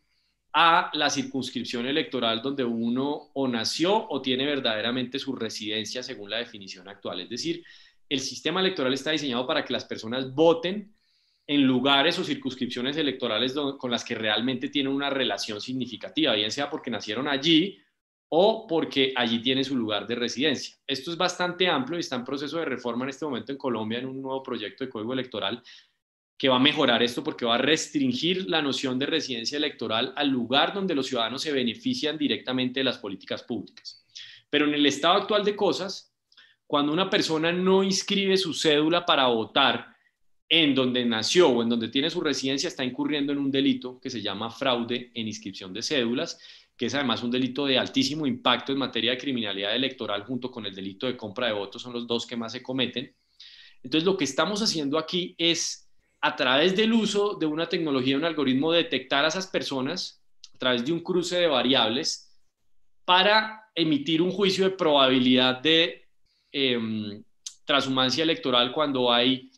a la circunscripción electoral donde uno o nació o tiene verdaderamente su residencia según la definición actual. Es decir, el sistema electoral está diseñado para que las personas voten en lugares o circunscripciones electorales con las que realmente tienen una relación significativa, bien sea porque nacieron allí o porque allí tiene su lugar de residencia. Esto es bastante amplio y está en proceso de reforma en este momento en Colombia en un nuevo proyecto de código electoral que va a mejorar esto porque va a restringir la noción de residencia electoral al lugar donde los ciudadanos se benefician directamente de las políticas públicas. Pero en el estado actual de cosas, cuando una persona no inscribe su cédula para votar en donde nació o en donde tiene su residencia, está incurriendo en un delito que se llama fraude en inscripción de cédulas, que es además un delito de altísimo impacto en materia de criminalidad electoral junto con el delito de compra de votos, son los dos que más se cometen. Entonces, lo que estamos haciendo aquí es a través del uso de una tecnología, un algoritmo, detectar a esas personas a través de un cruce de variables para emitir un juicio de probabilidad de eh, transhumancia electoral cuando hay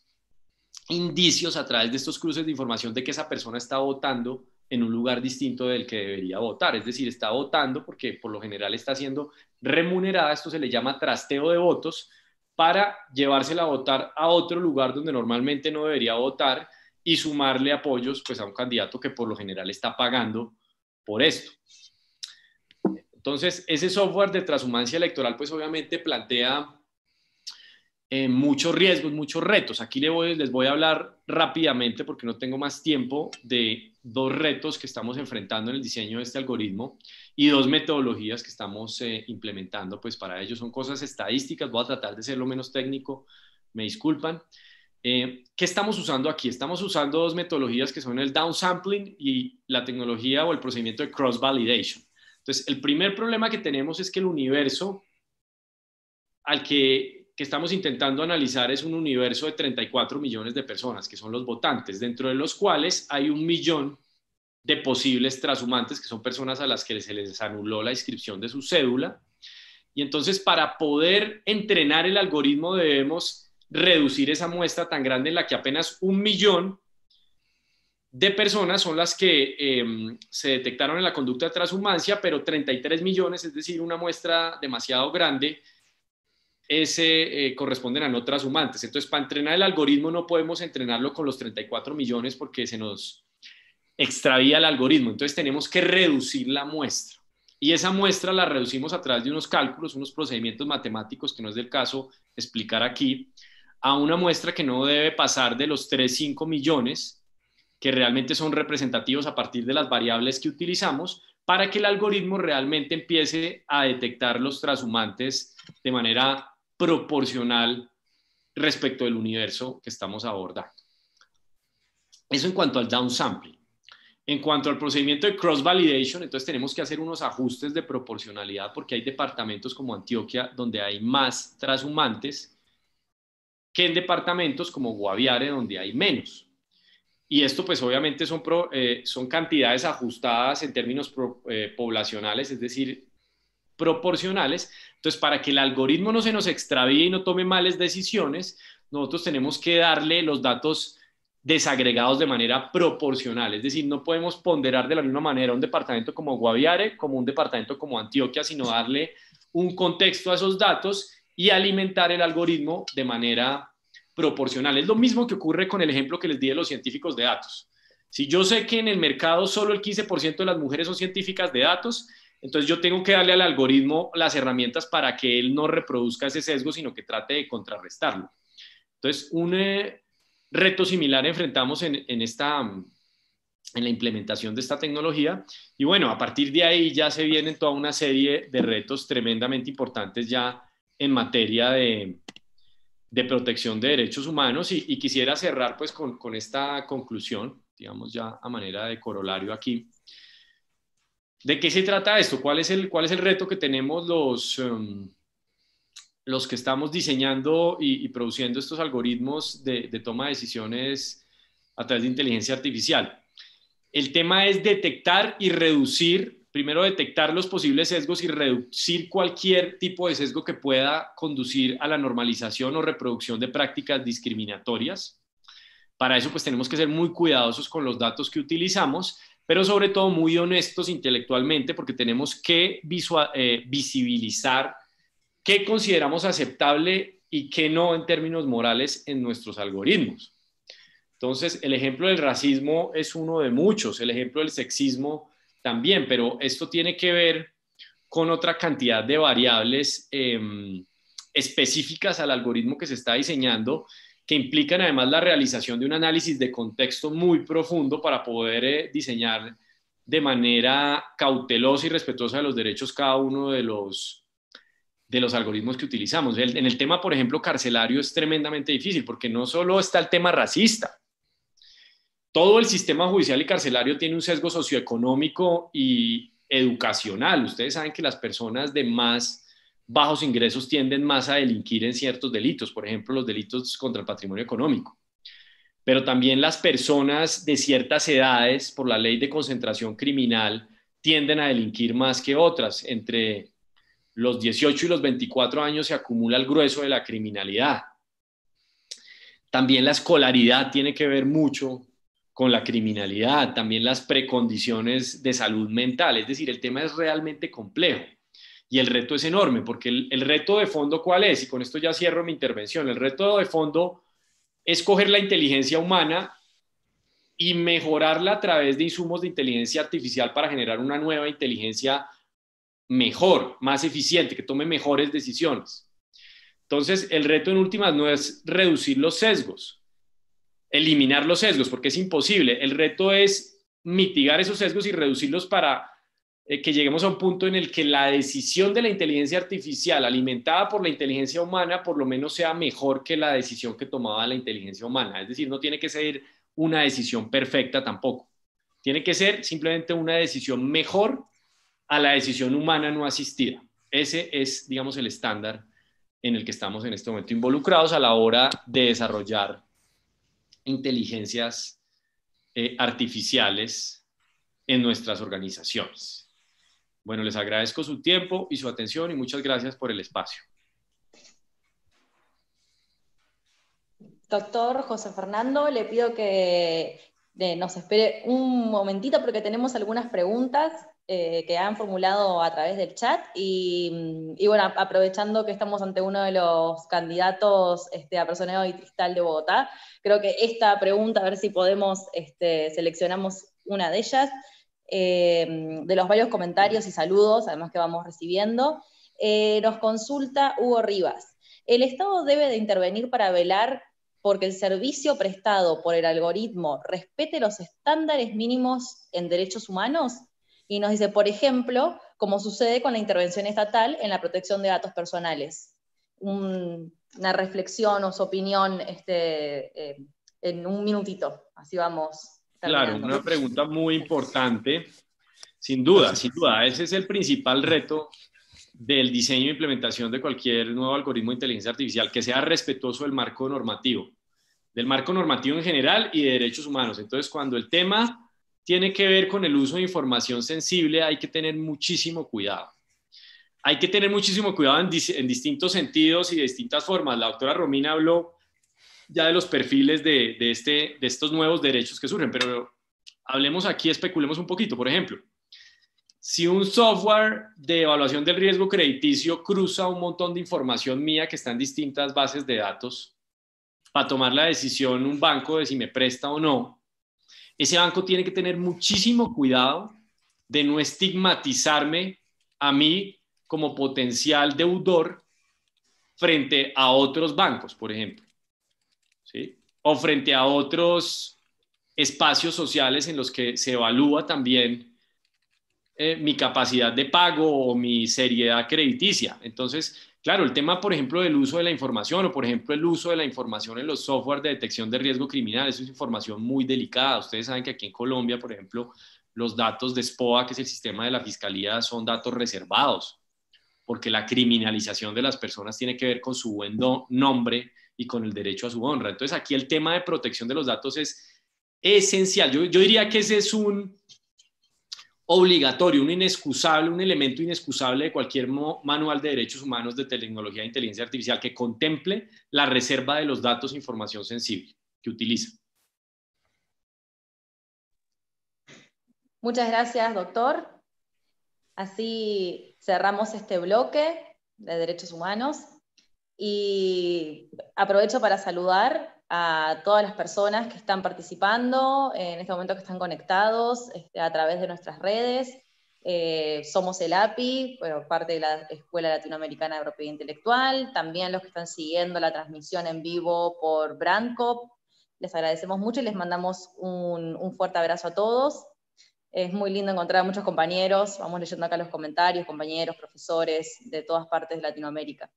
indicios a través de estos cruces de información de que esa persona está votando en un lugar distinto del que debería votar. Es decir, está votando porque por lo general está siendo remunerada, esto se le llama trasteo de votos, para llevársela a votar a otro lugar donde normalmente no debería votar y sumarle apoyos pues, a un candidato que por lo general está pagando por esto. Entonces, ese software de transhumancia electoral pues obviamente plantea eh, muchos riesgos, muchos retos. Aquí les voy a hablar rápidamente porque no tengo más tiempo de dos retos que estamos enfrentando en el diseño de este algoritmo y dos metodologías que estamos eh, implementando pues para ellos Son cosas estadísticas, voy a tratar de ser lo menos técnico, me disculpan. Eh, ¿Qué estamos usando aquí? Estamos usando dos metodologías que son el downsampling y la tecnología o el procedimiento de cross-validation. Entonces, el primer problema que tenemos es que el universo al que, que, estamos intentando analizar es un universo de 34 millones de personas, que son los votantes, dentro de los cuales hay un millón de posibles transhumantes que son personas a las que se les anuló la inscripción de su cédula. Y entonces, para poder entrenar el algoritmo, debemos reducir esa muestra tan grande en la que apenas un millón de personas son las que em, se detectaron en la conducta de transhumancia, pero 33 millones, es decir, una muestra demasiado grande, ese, eh, corresponden a no transhumantes. Entonces, para entrenar el algoritmo no podemos entrenarlo con los 34 millones porque se nos extravía el algoritmo. Entonces tenemos que reducir la muestra. Y esa muestra la reducimos a través de unos cálculos, unos procedimientos matemáticos, que no es del caso explicar aquí, a una muestra que no debe pasar de los 3-5 millones, que realmente son representativos a partir de las variables que utilizamos, para que el algoritmo realmente empiece a detectar los transhumantes de manera proporcional respecto del universo que estamos abordando. Eso en cuanto al downsampling. En cuanto al procedimiento de cross-validation, entonces tenemos que hacer unos ajustes de proporcionalidad porque hay departamentos como Antioquia donde hay más transhumantes que en departamentos como Guaviare donde hay menos. Y esto pues obviamente son, eh, son cantidades ajustadas en términos eh, poblacionales, es decir, proporcionales. Entonces, para que el algoritmo no se nos extravíe y no tome malas decisiones, nosotros tenemos que darle los datos desagregados de manera proporcional, es decir, no podemos ponderar de la misma manera un departamento como Guaviare, como un departamento como Antioquia, sino darle un contexto a esos datos y alimentar el algoritmo de manera proporcional. Es lo mismo que ocurre con el ejemplo que les di de los científicos de datos. Si yo sé que en el mercado solo el 15% de las mujeres son científicas de datos, entonces yo tengo que darle al algoritmo las herramientas para que él no reproduzca ese sesgo, sino que trate de contrarrestarlo. Entonces, un, eh, reto similar enfrentamos en, en, esta, en la implementación de esta tecnología. Y bueno, a partir de ahí ya se vienen toda una serie de retos tremendamente importantes ya en materia de, de protección de derechos humanos. Y, quisiera cerrar pues con, con, esta conclusión, digamos ya a manera de corolario aquí. ¿De qué se trata esto? ¿Cuál es el, cuál es el reto que tenemos los... Em, los que estamos diseñando y, produciendo estos algoritmos de, toma de decisiones a través de inteligencia artificial. El tema es detectar y reducir, primero detectar los posibles sesgos y reducir cualquier tipo de sesgo que pueda conducir a la normalización o reproducción de prácticas discriminatorias. Para eso pues tenemos que ser muy cuidadosos con los datos que utilizamos, pero sobre todo muy honestos intelectualmente porque tenemos que eh, visibilizar consideramos aceptable y qué no en términos morales en nuestros algoritmos. Entonces, el ejemplo del racismo es uno de muchos, el ejemplo del sexismo también, pero esto tiene que ver con otra cantidad de variables em, específicas al algoritmo que se está diseñando, que implican además la realización de un análisis de contexto muy profundo para poder eh, diseñar de manera cautelosa y respetuosa de los derechos cada uno de los de los algoritmos que utilizamos. en el tema, por ejemplo, carcelario es tremendamente difícil porque no solo está el tema racista, todo el sistema judicial y carcelario tiene un sesgo socioeconómico y educacional. Ustedes saben que las personas de más bajos ingresos tienden más a delinquir en ciertos delitos, por ejemplo, los delitos contra el patrimonio económico. Pero también las personas de ciertas edades, por la ley de concentración criminal, tienden a delinquir más que otras. Entre los 18 y los 24 años se acumula el grueso de la criminalidad. También la escolaridad tiene que ver mucho con la criminalidad, también las precondiciones de salud mental, es decir, el tema es realmente complejo y el reto es enorme, porque el, reto de fondo cuál es, y con esto ya cierro mi intervención, el reto de fondo es coger la inteligencia humana y mejorarla a través de insumos de inteligencia artificial para generar una nueva inteligencia mejor, más eficiente, que tome mejores decisiones. Entonces, el reto en últimas no es reducir los sesgos, eliminar los sesgos, porque es imposible. El reto es mitigar esos sesgos y reducirlos para eh, que lleguemos a un punto en el que la decisión de la inteligencia artificial alimentada por la inteligencia humana por lo menos sea mejor que la decisión que tomaba la inteligencia humana. Es decir, no tiene que ser una decisión perfecta tampoco. Tiene que ser simplemente una decisión mejor a la decisión humana no asistida. Ese es, digamos, el estándar en el que estamos en este momento involucrados a la hora de desarrollar inteligencias eh, artificiales en nuestras organizaciones. Bueno, les agradezco su tiempo y su atención y muchas gracias por el espacio. Doctor José Fernando, le pido que eh, nos espere un momentito porque tenemos algunas preguntas eh, que han formulado a través del chat mm, y, bueno, aprovechando que estamos ante uno de los candidatos este, a personero y cristal de Bogotá, creo que esta pregunta, a ver si podemos, este, seleccionamos una de ellas, eh, de los varios comentarios y saludos, además que vamos recibiendo, eh, nos consulta Hugo Rivas. ¿El Estado debe de intervenir para velar porque el servicio prestado por el algoritmo respete los estándares mínimos en derechos humanos? Y nos dice, por ejemplo, ¿cómo sucede con la intervención estatal en la protección de datos personales. una reflexión o su opinión este, eh, en un minutito. Así vamos. Claro, una pregunta muy importante. Sin duda, sin duda, ese es el principal reto del diseño e implementación de cualquier nuevo algoritmo de inteligencia artificial, que sea respetuoso del marco normativo, del marco normativo en general y de derechos humanos. Entonces, cuando el tema tiene que ver con el uso de información sensible, hay que tener muchísimo cuidado. Hay que tener muchísimo cuidado en, distintos sentidos y de distintas formas. La doctora Romina habló ya de los perfiles de, este, de estos nuevos derechos que surgen, pero hablemos aquí, especulemos un poquito. Por ejemplo, si un software de evaluación del riesgo crediticio cruza un montón de información mía que está en distintas bases de datos para tomar la decisión un banco de si me presta o no, ese banco tiene que tener muchísimo cuidado de no estigmatizarme a mí como potencial deudor frente a otros bancos, por ejemplo, ¿sí? o frente a otros espacios sociales en los que se evalúa también eh, mi capacidad de pago o mi seriedad crediticia. Entonces, Claro, el tema, por ejemplo, del uso de la información o, por ejemplo, el uso de la información en los software de detección de riesgo criminal, eso es información muy delicada. Ustedes saben que aquí en Colombia, por ejemplo, los datos de SPOA, que es el sistema de la fiscalía, son datos reservados, porque la criminalización de las personas tiene que ver con su buen nombre y con el derecho a su honra. Entonces, aquí el tema de protección de los datos es esencial. Yo, yo diría que ese es un obligatorio, un inexcusable, un elemento inexcusable de cualquier manual de derechos humanos de tecnología e inteligencia artificial que contemple la reserva de los datos e información sensible que utiliza. Muchas gracias, doctor. Así cerramos este bloque de derechos humanos y aprovecho para saludar a todas las personas que están participando, eh, en este momento que están conectados este, a través de nuestras redes. Eh, somos el API, parte de la Escuela Latinoamericana de Propiedad Intelectual, también los que están siguiendo la transmisión en vivo por Brandcop. Les agradecemos mucho y les mandamos un, un fuerte abrazo a todos. Es muy lindo encontrar a muchos compañeros, vamos leyendo acá los comentarios, compañeros, profesores de todas partes de Latinoamérica.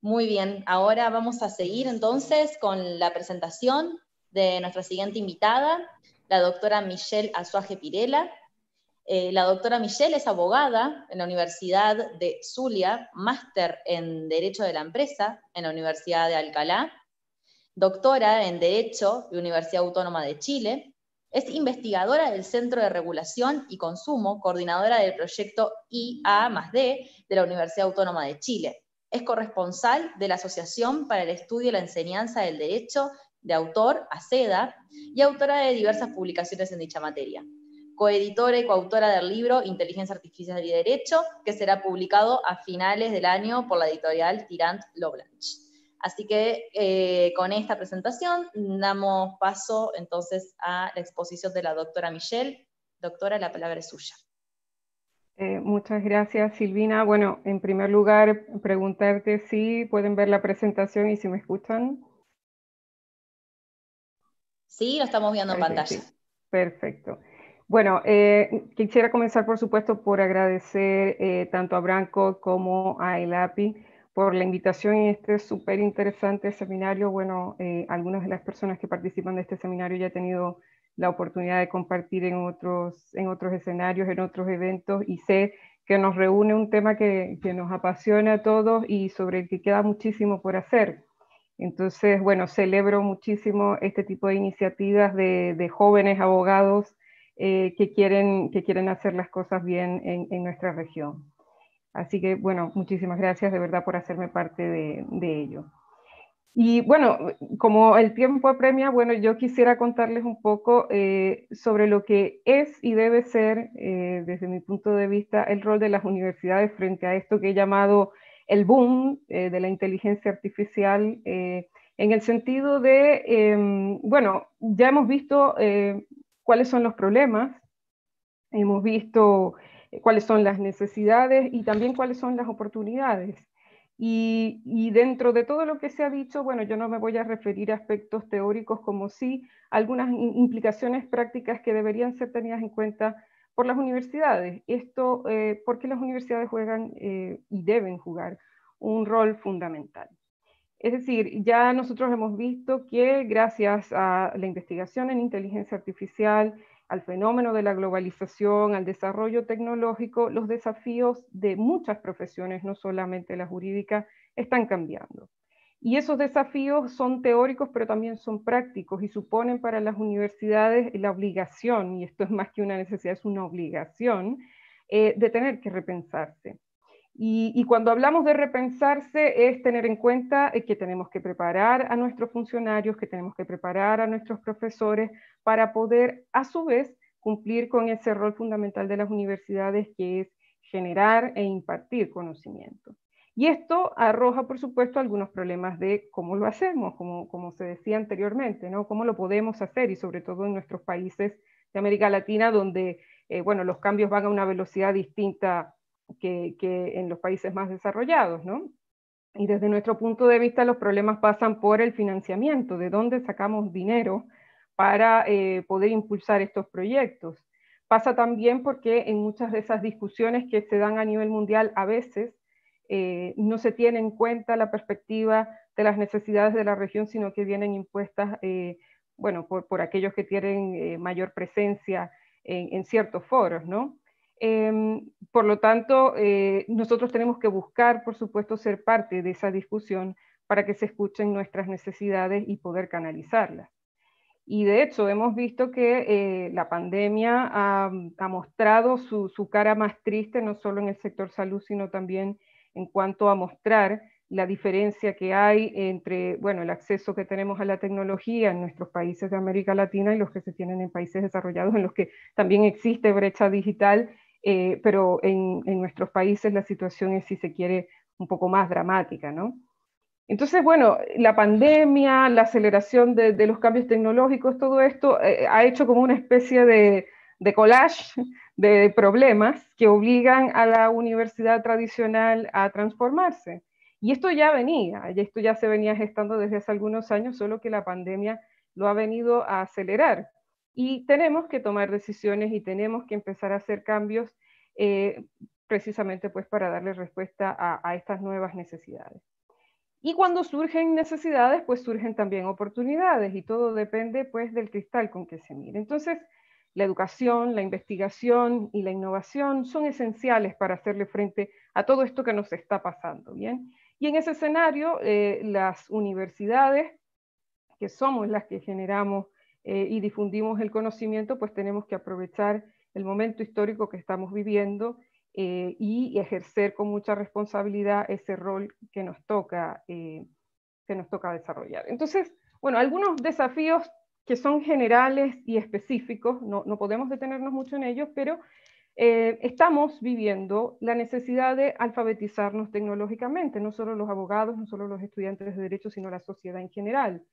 Muy bien, ahora vamos a seguir entonces con la presentación de nuestra siguiente invitada, la doctora Michelle Azuaje Pirela. Eh, la doctora Michelle es abogada en la Universidad de Zulia, máster en Derecho de la Empresa en la Universidad de Alcalá, doctora en Derecho de Universidad Autónoma de Chile, es investigadora del Centro de Regulación y Consumo, coordinadora del proyecto IA más D de la Universidad Autónoma de Chile. Es corresponsal de la Asociación para el Estudio y la Enseñanza del Derecho de Autor, ACEDA, e y autora de diversas publicaciones en dicha materia. Coeditora y coautora del libro Inteligencia Artificial y Derecho, que será publicado a finales del año por la editorial Tirant Loblanche. Así que eh, con esta presentación damos paso entonces a la exposición de la doctora Michelle. Doctora, la palabra es suya. Eh, muchas gracias, Silvina. Bueno, en primer lugar, preguntarte si pueden ver la presentación y si me escuchan. Sí, lo estamos viendo en pantalla. Perfecto. Bueno, eh, quisiera comenzar, por supuesto, por agradecer tanto a Branco como a ELAPI por la invitación y este súper interesante seminario. Bueno, eh, algunas de las personas que participan de este seminario ya han tenido la oportunidad de compartir en otros, escenarios, en otros eventos y sé que nos reúne un tema que, nos apasiona a todos y sobre el que queda muchísimo por hacer. Entonces, bueno, celebro muchísimo este tipo de iniciativas de, jóvenes abogados eh, que, quieren, que quieren hacer las cosas bien en nuestra región. Así que, bueno, muchísimas gracias de verdad por hacerme parte de, ello. Y bueno, como el tiempo apremia, bueno, yo quisiera contarles un poco eh, sobre lo que es y debe ser, eh, desde mi punto de vista, el rol de las universidades frente a esto que he llamado el boom eh, de la inteligencia artificial, en el sentido de, em, bueno, ya hemos visto cuáles son los problemas, hemos visto eh, cuáles son las necesidades y también cuáles son las oportunidades. Y, dentro de todo lo que se ha dicho, bueno, yo no me voy a referir a aspectos teóricos como sí algunas implicaciones prácticas que deberían ser tenidas en cuenta por las universidades. Esto eh, porque las universidades juegan eh, y deben jugar un rol fundamental. Es decir, ya nosotros hemos visto que gracias a la investigación en inteligencia artificial, al fenómeno de la globalización, al desarrollo tecnológico, los desafíos de muchas profesiones, no solamente la jurídica, están cambiando. Y esos desafíos son teóricos, pero también son prácticos y suponen para las universidades la obligación, y esto es más que una necesidad, es una obligación, eh, de tener que repensarse. Y, cuando hablamos de repensarse es tener en cuenta eh, que tenemos que preparar a nuestros funcionarios, que tenemos que preparar a nuestros profesores para poder a su vez cumplir con ese rol fundamental de las universidades que es generar e impartir conocimiento. Y esto arroja, por supuesto, algunos problemas de cómo lo hacemos, como, se decía anteriormente, ¿no? Cómo lo podemos hacer y sobre todo en nuestros países de América Latina donde, eh, bueno, los cambios van a una velocidad distinta que, en los países más desarrollados, ¿no? Y desde nuestro punto de vista, los problemas pasan por el financiamiento, de dónde sacamos dinero para eh, poder impulsar estos proyectos. Pasa también porque en muchas de esas discusiones que se dan a nivel mundial a veces eh, no se tiene en cuenta la perspectiva de las necesidades de la región, sino que vienen impuestas eh, bueno, por, aquellos que tienen mayor presencia en, en ciertos foros. ¿no? Em, por lo tanto, eh, nosotros tenemos que buscar, por supuesto, ser parte de esa discusión para que se escuchen nuestras necesidades y poder canalizarlas. Y de hecho, hemos visto que eh, la pandemia ha, mostrado su, cara más triste, no solo en el sector salud, sino también en cuanto a mostrar la diferencia que hay entre el acceso que tenemos a la tecnología en nuestros países de América Latina y los que se tienen en países desarrollados en los que también existe brecha digital eh, pero en, nuestros países la situación es, si se quiere, un poco más dramática, ¿no? Entonces, bueno, la pandemia, la aceleración de, los cambios tecnológicos, todo esto eh, ha hecho como una especie de, collage de problemas que obligan a la universidad tradicional a transformarse. Y esto ya venía, esto ya se venía gestando desde hace algunos años, solo que la pandemia lo ha venido a acelerar. Y tenemos que tomar decisiones y tenemos que empezar a hacer cambios eh, precisamente pues para darle respuesta a, estas nuevas necesidades. Y cuando surgen necesidades, pues surgen también oportunidades y todo depende pues del cristal con que se mire. Entonces, la educación, la investigación y la innovación son esenciales para hacerle frente a todo esto que nos está pasando, ¿bien? Y en ese escenario, eh, las universidades, que somos las que generamos eh, y difundimos el conocimiento, pues tenemos que aprovechar el momento histórico que estamos viviendo eh, y ejercer con mucha responsabilidad ese rol que nos toca, eh, que nos toca desarrollar. Entonces, bueno, algunos desafíos que son generales y específicos, no, podemos detenernos mucho en ellos, pero estamos viviendo la necesidad de alfabetizarnos tecnológicamente, no solo los abogados, no solo los estudiantes de derecho, sino la sociedad en general.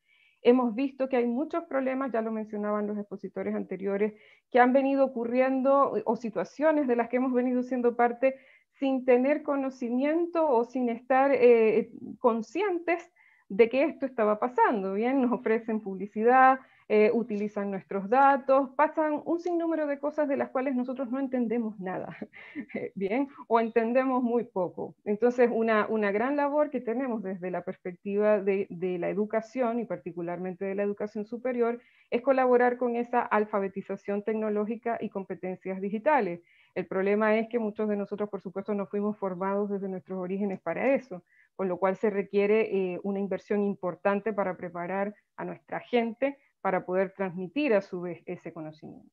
Hemos visto que hay muchos problemas, ya lo mencionaban los expositores anteriores, que han venido ocurriendo eh, o situaciones de las que hemos venido siendo parte sin tener conocimiento o sin estar eh, eh, conscientes de que esto estaba pasando. Bien, nos ofrecen publicidad, eh, utilizan nuestros datos, pasan un sinnúmero de cosas de las cuales nosotros no entendemos nada, ¿bien? O entendemos muy poco. Entonces, una, una gran labor que tenemos desde la perspectiva de, de la educación y particularmente de la educación superior es colaborar con esa alfabetización tecnológica y competencias digitales. El problema es que muchos de nosotros, por supuesto, no fuimos formados desde nuestros orígenes para eso, con lo cual se requiere eh, una inversión importante para preparar a nuestra gente para poder transmitir a su vez ese conocimiento.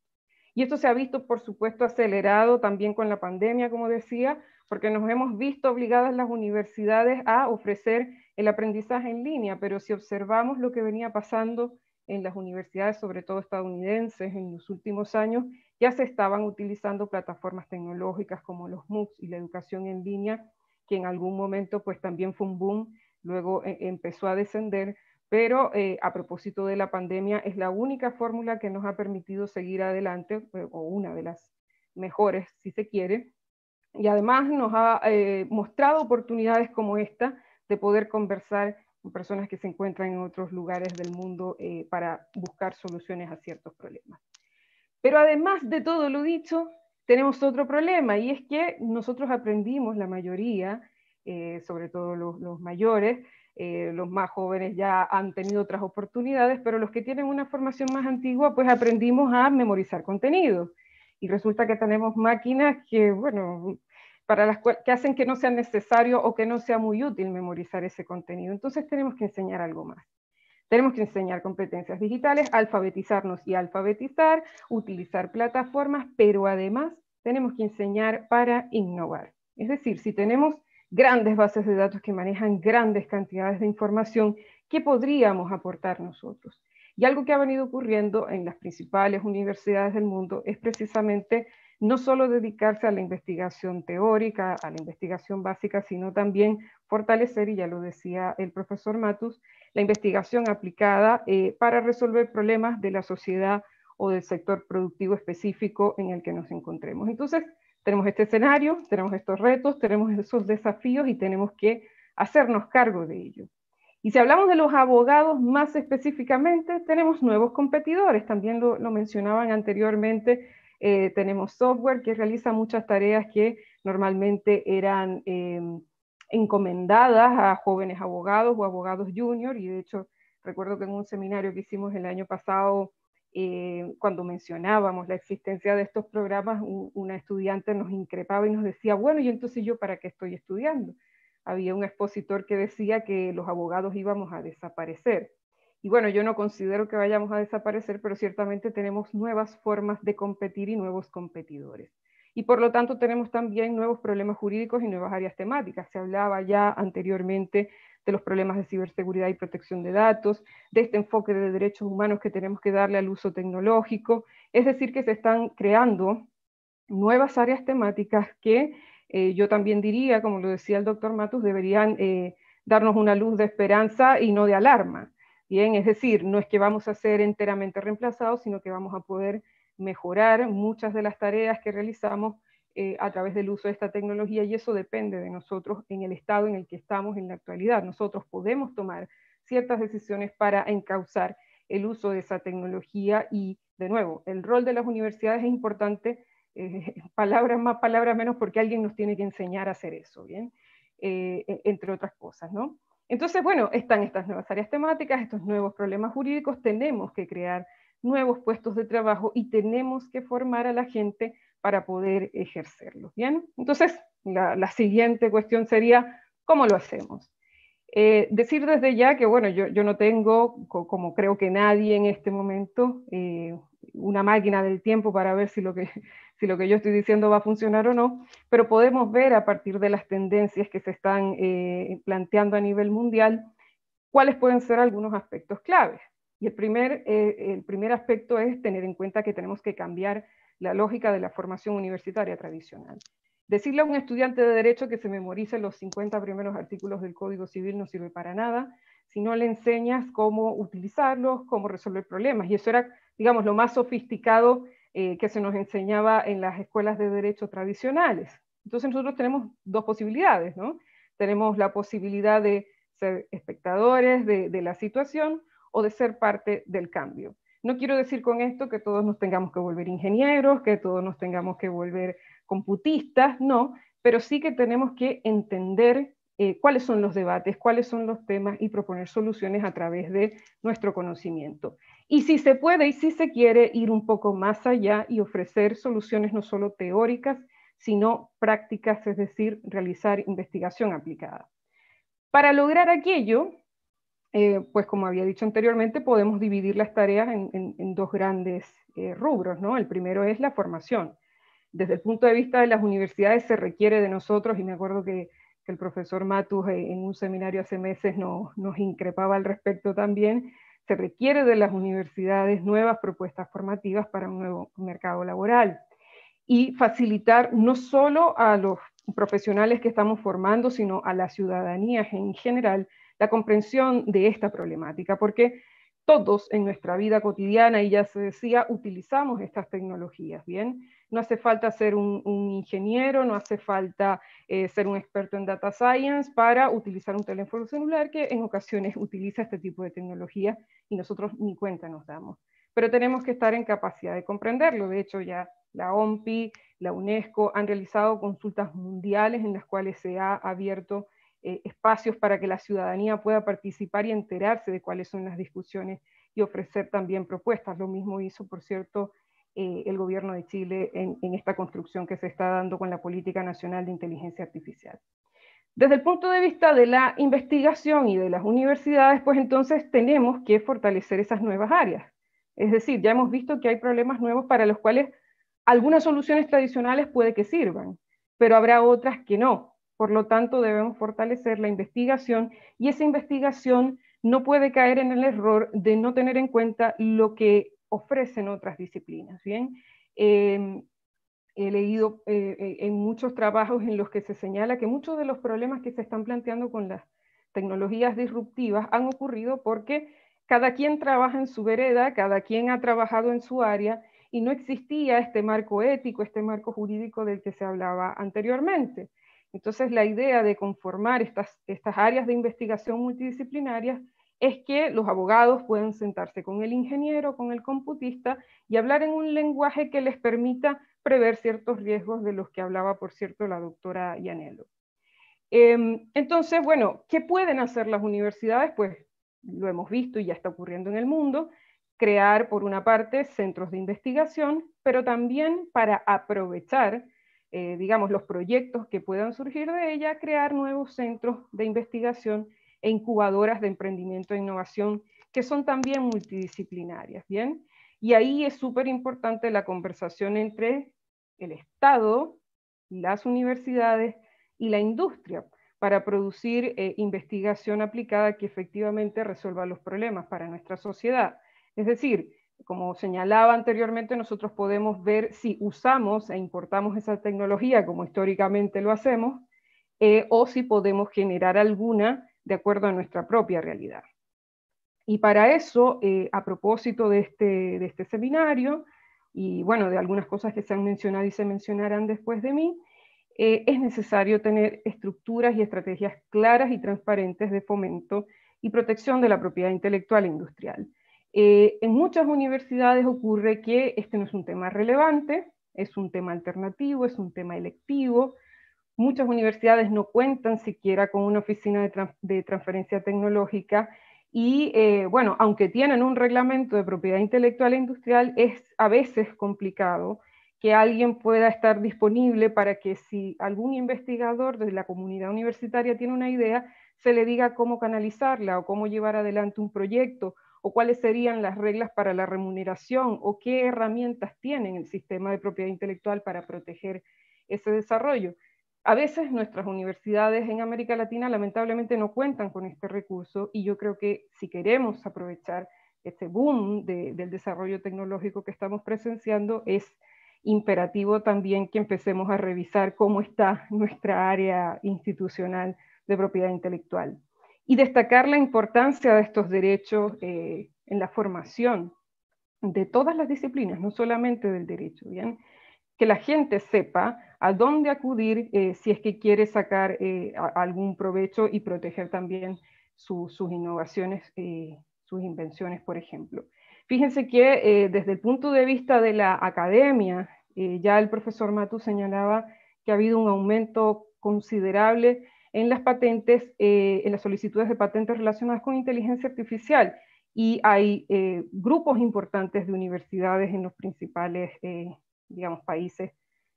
Y esto se ha visto, por supuesto, acelerado también con la pandemia, como decía, porque nos hemos visto obligadas las universidades a ofrecer el aprendizaje en línea, pero si observamos lo que venía pasando en las universidades, sobre todo estadounidenses, en los últimos años, ya se estaban utilizando plataformas tecnológicas como los MOOCs y la educación en línea, que en algún momento pues también fue un boom, luego eh, empezó a descender, pero eh, a propósito de la pandemia es la única fórmula que nos ha permitido seguir adelante, eh, o una de las mejores, si se quiere, y además nos ha eh, mostrado oportunidades como esta de poder conversar con personas que se encuentran en otros lugares del mundo para buscar soluciones a ciertos problemas. Pero además de todo lo dicho, tenemos otro problema y es que nosotros aprendimos, la mayoría, sobre todo los mayores, eh, los más jóvenes ya han tenido otras oportunidades, pero los que tienen una formación más antigua, pues aprendimos a memorizar contenido. Y resulta que tenemos máquinas que, bueno, para las que hacen que no sea necesario o que no sea muy útil memorizar ese contenido. Entonces tenemos que enseñar algo más. Tenemos que enseñar competencias digitales, alfabetizarnos y alfabetizar, utilizar plataformas, pero además tenemos que enseñar para innovar. Es decir, si tenemos grandes bases de datos que manejan grandes cantidades de información que podríamos aportar nosotros. Y algo que ha venido ocurriendo en las principales universidades del mundo es precisamente no solo dedicarse a la investigación teórica, a la investigación básica, sino también fortalecer, y ya lo decía el profesor Matus, la investigación aplicada eh, para resolver problemas de la sociedad o del sector productivo específico en el que nos encontremos. Entonces, tenemos este escenario, tenemos estos retos, tenemos esos desafíos y tenemos que hacernos cargo de ellos. Y si hablamos de los abogados más específicamente, tenemos nuevos competidores, también lo, mencionaban anteriormente, eh, tenemos software que realiza muchas tareas que normalmente eran em, encomendadas a jóvenes abogados o abogados junior, y de hecho recuerdo que en un seminario que hicimos el año pasado, eh, cuando mencionábamos la existencia de estos programas, una estudiante nos increpaba y nos decía, bueno, y entonces yo para qué estoy estudiando. Había un expositor que decía que los abogados íbamos a desaparecer. Y bueno, yo no considero que vayamos a desaparecer, pero ciertamente tenemos nuevas formas de competir y nuevos competidores y por lo tanto tenemos también nuevos problemas jurídicos y nuevas áreas temáticas. Se hablaba ya anteriormente de los problemas de ciberseguridad y protección de datos, de este enfoque de derechos humanos que tenemos que darle al uso tecnológico. Es decir, que se están creando nuevas áreas temáticas que eh, yo también diría, como lo decía el doctor Matus, deberían eh, darnos una luz de esperanza y no de alarma. Bien, es decir, no es que vamos a ser enteramente reemplazados, sino que vamos a poder mejorar muchas de las tareas que realizamos eh, a través del uso de esta tecnología y eso depende de nosotros en el estado en el que estamos en la actualidad. Nosotros podemos tomar ciertas decisiones para encauzar el uso de esa tecnología y, de nuevo, el rol de las universidades es importante, eh, palabras más, palabras menos, porque alguien nos tiene que enseñar a hacer eso, ¿bien? Eh, e, entre otras cosas, Entonces, bueno, están estas nuevas áreas temáticas, estos nuevos problemas jurídicos, tenemos que crear nuevos puestos de trabajo y tenemos que formar a la gente para poder ejercerlos. ¿bien? Entonces, la, siguiente cuestión sería, ¿cómo lo hacemos? Eh, decir desde ya que, bueno, yo, no tengo, como creo que nadie en este momento, eh, una máquina del tiempo para ver si lo, que, si lo que yo estoy diciendo va a funcionar o no, pero podemos ver a partir de las tendencias que se están eh, planteando a nivel mundial cuáles pueden ser algunos aspectos claves. Y eh, el primer, aspecto es tener en cuenta que tenemos que cambiar la lógica de la formación universitaria tradicional. Decirle a un estudiante de derecho que se memorice los 50 primeros artículos del Código Civil no sirve para nada si no le enseñas cómo utilizarlos, cómo resolver problemas. Y eso era, digamos, lo más sofisticado eh, que se nos enseñaba en las escuelas de derecho tradicionales. Entonces nosotros tenemos dos posibilidades, ¿no? Tenemos la posibilidad de ser espectadores de la situación o de ser parte del cambio. No quiero decir con esto que todos nos tengamos que volver ingenieros, que todos nos tengamos que volver computistas, no, pero sí que tenemos que entender eh, cuáles son los debates, cuáles son los temas y proponer soluciones a través de nuestro conocimiento. Y si se puede y si se quiere ir un poco más allá y ofrecer soluciones no solo teóricas, sino prácticas, es decir, realizar investigación aplicada. Para lograr aquello, eh, pues como había dicho anteriormente, podemos dividir las tareas en, dos grandes eh, rubros, ¿no? El primero es la formación. Desde el punto de vista de las universidades se requiere de nosotros, y me acuerdo que, el profesor Matus eh, en un seminario hace meses nos increpaba al respecto también, se requiere de las universidades nuevas propuestas formativas para un nuevo mercado laboral y facilitar no solo a los profesionales que estamos formando, sino a la ciudadanía en general, la comprensión de esta problemática, porque todos en nuestra vida cotidiana, y ya se decía, utilizamos estas tecnologías, ¿bien? No hace falta ser un, ingeniero, no hace falta eh, ser un experto en data science para utilizar un teléfono celular que en ocasiones utiliza este tipo de tecnología y nosotros ni cuenta nos damos. Pero tenemos que estar en capacidad de comprenderlo. De hecho, ya la OMPI, la UNESCO han realizado consultas mundiales en las cuales se ha abierto eh, espacios para que la ciudadanía pueda participar y enterarse de cuáles son las discusiones y ofrecer también propuestas. Lo mismo hizo, por cierto, eh, el gobierno de Chile en, esta construcción que se está dando con la Política Nacional de Inteligencia Artificial. Desde el punto de vista de la investigación y de las universidades, pues entonces tenemos que fortalecer esas nuevas áreas. Es decir, ya hemos visto que hay problemas nuevos para los cuales algunas soluciones tradicionales puede que sirvan, pero habrá otras que no. Por lo tanto, debemos fortalecer la investigación y esa investigación no puede caer en el error de no tener en cuenta lo que ofrecen otras disciplinas. Bien, em, he leído eh, eh, en muchos trabajos en los que se señala que muchos de los problemas que se están planteando con las tecnologías disruptivas han ocurrido porque cada quien trabaja en su vereda, cada quien ha trabajado en su área y no existía este marco ético, este marco jurídico del que se hablaba anteriormente. Entonces, la idea de conformar estas, áreas de investigación multidisciplinarias es que los abogados pueden sentarse con el ingeniero, con el computista y hablar en un lenguaje que les permita prever ciertos riesgos de los que hablaba, por cierto, la doctora Yanelo. Em, entonces, bueno, ¿qué pueden hacer las universidades? Pues lo hemos visto y ya está ocurriendo en el mundo, crear por una parte centros de investigación, pero también para aprovechar eh, digamos, los proyectos que puedan surgir de ella, crear nuevos centros de investigación e incubadoras de emprendimiento e innovación que son también multidisciplinarias, ¿bien? Y ahí es súper importante la conversación entre el Estado, las universidades y la industria para producir eh, investigación aplicada que efectivamente resuelva los problemas para nuestra sociedad. Es decir, como señalaba anteriormente, nosotros podemos ver si usamos e importamos esa tecnología como históricamente lo hacemos, eh, o si podemos generar alguna de acuerdo a nuestra propia realidad. Y para eso, eh, a propósito este, de este, seminario, y bueno, de algunas cosas que se han mencionado y se mencionarán después de mí, eh, es necesario tener estructuras y estrategias claras y transparentes de fomento y protección de la propiedad intelectual e industrial eh, en muchas universidades ocurre que este no es un tema relevante, es un tema alternativo, es un tema electivo. Muchas universidades no cuentan siquiera con una oficina de, transferencia tecnológica y, eh, bueno, aunque tienen un reglamento de propiedad intelectual e industrial, es a veces complicado que alguien pueda estar disponible para que si algún investigador de la comunidad universitaria tiene una idea, se le diga cómo canalizarla o cómo llevar adelante un proyecto o cuáles serían las reglas para la remuneración o qué herramientas tienen el sistema de propiedad intelectual para proteger ese desarrollo. A veces nuestras universidades en América Latina lamentablemente no cuentan con este recurso y yo creo que si queremos aprovechar este boom del desarrollo tecnológico que estamos presenciando, es imperativo también que empecemos a revisar cómo está nuestra área institucional de propiedad intelectual y destacar la importancia de estos derechos eh, en la formación de todas las disciplinas, no solamente del derecho, ¿bien? Que la gente sepa a dónde acudir eh, si es que quiere sacar eh, algún provecho y proteger también sus innovaciones, sus invenciones, por ejemplo. Fíjense que desde el punto de vista de la academia, ya el profesor Matu señalaba que ha habido un aumento considerable en las patentes, eh, en las solicitudes de patentes relacionadas con inteligencia artificial. Y hay eh, grupos importantes de universidades en los principales, eh, digamos, países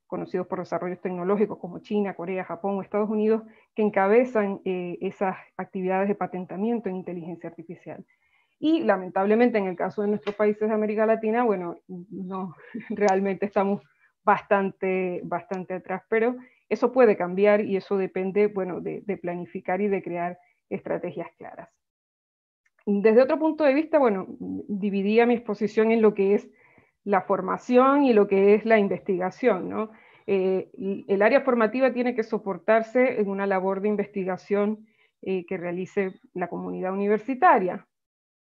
conocidos por desarrollos tecnológicos como China, Corea, Japón o Estados Unidos, que encabezan esas actividades de patentamiento en inteligencia artificial. Y lamentablemente en el caso de nuestros países de América Latina, bueno, no, realmente estamos bastante, bastante atrás, pero eso puede cambiar y eso depende, bueno, de, planificar y de crear estrategias claras. Desde otro punto de vista, bueno, dividía mi exposición en lo que es la formación y lo que es la investigación, ¿no? Eh, el área formativa tiene que soportarse en una labor de investigación eh, que realice la comunidad universitaria.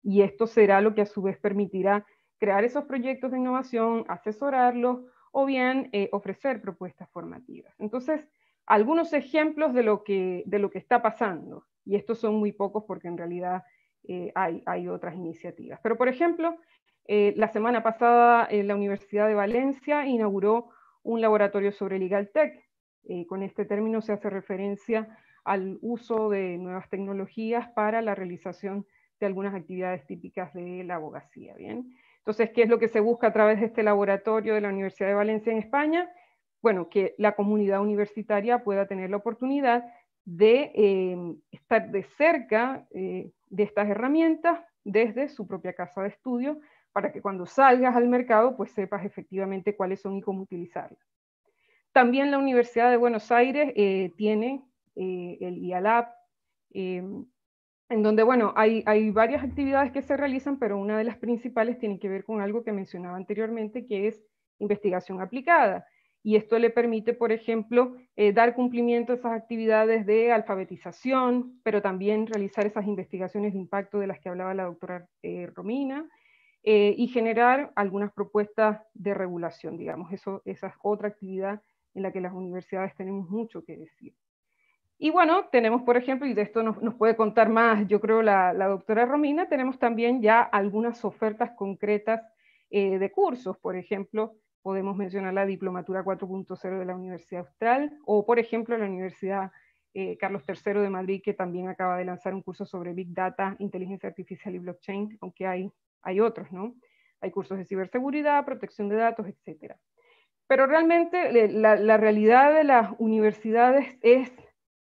Y esto será lo que a su vez permitirá crear esos proyectos de innovación, asesorarlos, o bien eh, ofrecer propuestas formativas. Entonces, algunos ejemplos de lo, que, está pasando, y estos son muy pocos porque en realidad eh, hay, otras iniciativas. Pero, por ejemplo, eh, la semana pasada la Universidad de Valencia inauguró un laboratorio sobre Legal Tech. con este término se hace referencia al uso de nuevas tecnologías para la realización de algunas actividades típicas de la abogacía. Bien entonces, ¿qué es lo que se busca a través de este laboratorio de la Universidad de Valencia en España? Bueno, que la comunidad universitaria pueda tener la oportunidad de eh, estar de cerca eh, de estas herramientas desde su propia casa de estudio para que cuando salgas al mercado pues sepas efectivamente cuáles son y cómo utilizarlas. También la Universidad de Buenos Aires eh, tiene el IALAB, en donde, bueno, hay, varias actividades que se realizan, pero una de las principales tiene que ver con algo que mencionaba anteriormente, que es investigación aplicada. Y esto le permite, por ejemplo, eh, dar cumplimiento a esas actividades de alfabetización, pero también realizar esas investigaciones de impacto de las que hablaba la doctora eh, Romina, eh, y generar algunas propuestas de regulación, digamos. esa es otra actividad en la que las universidades tenemos mucho que decir. Y bueno, tenemos, por ejemplo, y de esto nos, nos puede contar más, yo creo, la, doctora Romina, tenemos también ya algunas ofertas concretas eh, de cursos, por ejemplo, podemos mencionar la Diplomatura 4.0 de la Universidad Austral o, por ejemplo, la Universidad eh, Carlos III de Madrid, que también acaba de lanzar un curso sobre Big Data, Inteligencia Artificial y Blockchain, aunque hay, hay otros, ¿no? Hay cursos de ciberseguridad, protección de datos, etc. Pero realmente eh, la, la realidad de las universidades es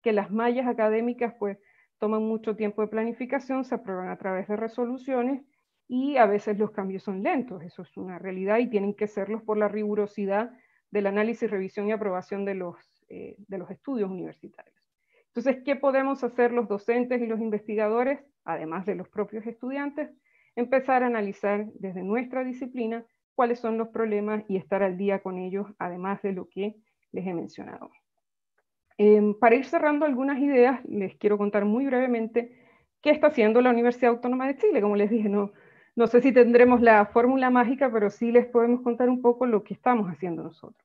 que las mallas académicas pues toman mucho tiempo de planificación, se aprueban a través de resoluciones y a veces los cambios son lentos, eso es una realidad y tienen que serlos por la rigurosidad del análisis, revisión y aprobación de los, eh, de los estudios universitarios. Entonces, ¿qué podemos hacer los docentes y los investigadores, además de los propios estudiantes? Empezar a analizar desde nuestra disciplina cuáles son los problemas y estar al día con ellos, además de lo que les he mencionado. Em, para ir cerrando algunas ideas, les quiero contar muy brevemente qué está haciendo la Universidad Autónoma de Chile. Como les dije, no, sé si tendremos la fórmula mágica, pero sí les podemos contar un poco lo que estamos haciendo nosotros.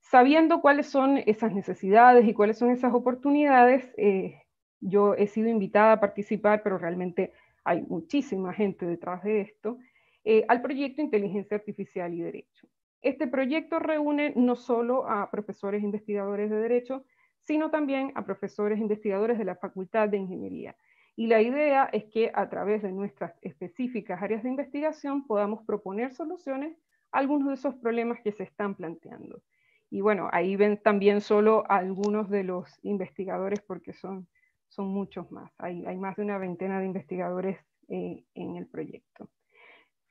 Sabiendo cuáles son esas necesidades y cuáles son esas oportunidades, eh, yo he sido invitada a participar, pero realmente hay muchísima gente detrás de esto, eh, al proyecto Inteligencia Artificial y Derecho. Este proyecto reúne no solo a profesores e investigadores de derecho, sino también a profesores e investigadores de la Facultad de Ingeniería. Y la idea es que a través de nuestras específicas áreas de investigación podamos proponer soluciones a algunos de esos problemas que se están planteando. Y bueno, ahí ven también solo algunos de los investigadores porque son, son muchos más. Hay, más de una veintena de investigadores eh, en el proyecto.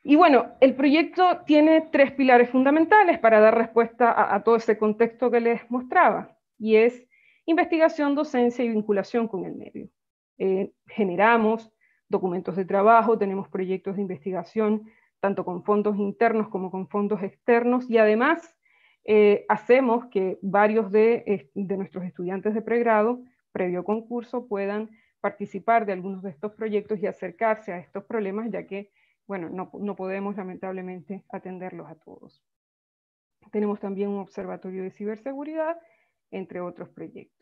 Y bueno, el proyecto tiene tres pilares fundamentales para dar respuesta a, a, todo ese contexto que les mostraba, y es investigación, docencia y vinculación con el medio. Eh, generamos documentos de trabajo, tenemos proyectos de investigación, tanto con fondos internos como con fondos externos, y además eh, hacemos que varios de, nuestros estudiantes de pregrado, previo concurso, puedan participar de algunos de estos proyectos y acercarse a estos problemas, ya que, bueno, no podemos lamentablemente atenderlos a todos. Tenemos también un observatorio de ciberseguridad, entre otros proyectos.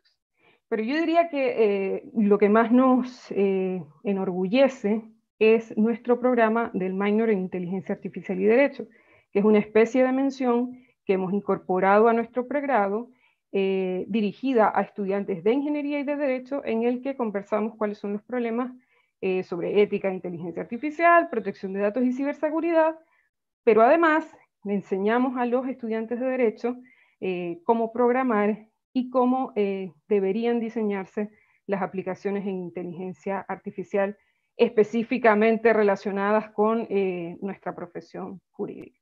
Pero yo diría que eh, lo que más nos eh, enorgullece es nuestro programa del Minor en Inteligencia Artificial y Derecho, que es una especie de mención que hemos incorporado a nuestro pregrado, eh, dirigida a estudiantes de Ingeniería y de Derecho, en el que conversamos cuáles son los problemas sobre ética, e inteligencia artificial, protección de datos y ciberseguridad, pero además le enseñamos a los estudiantes de Derecho cómo programar y cómo eh, deberían diseñarse las aplicaciones en inteligencia artificial específicamente relacionadas con eh, nuestra profesión jurídica.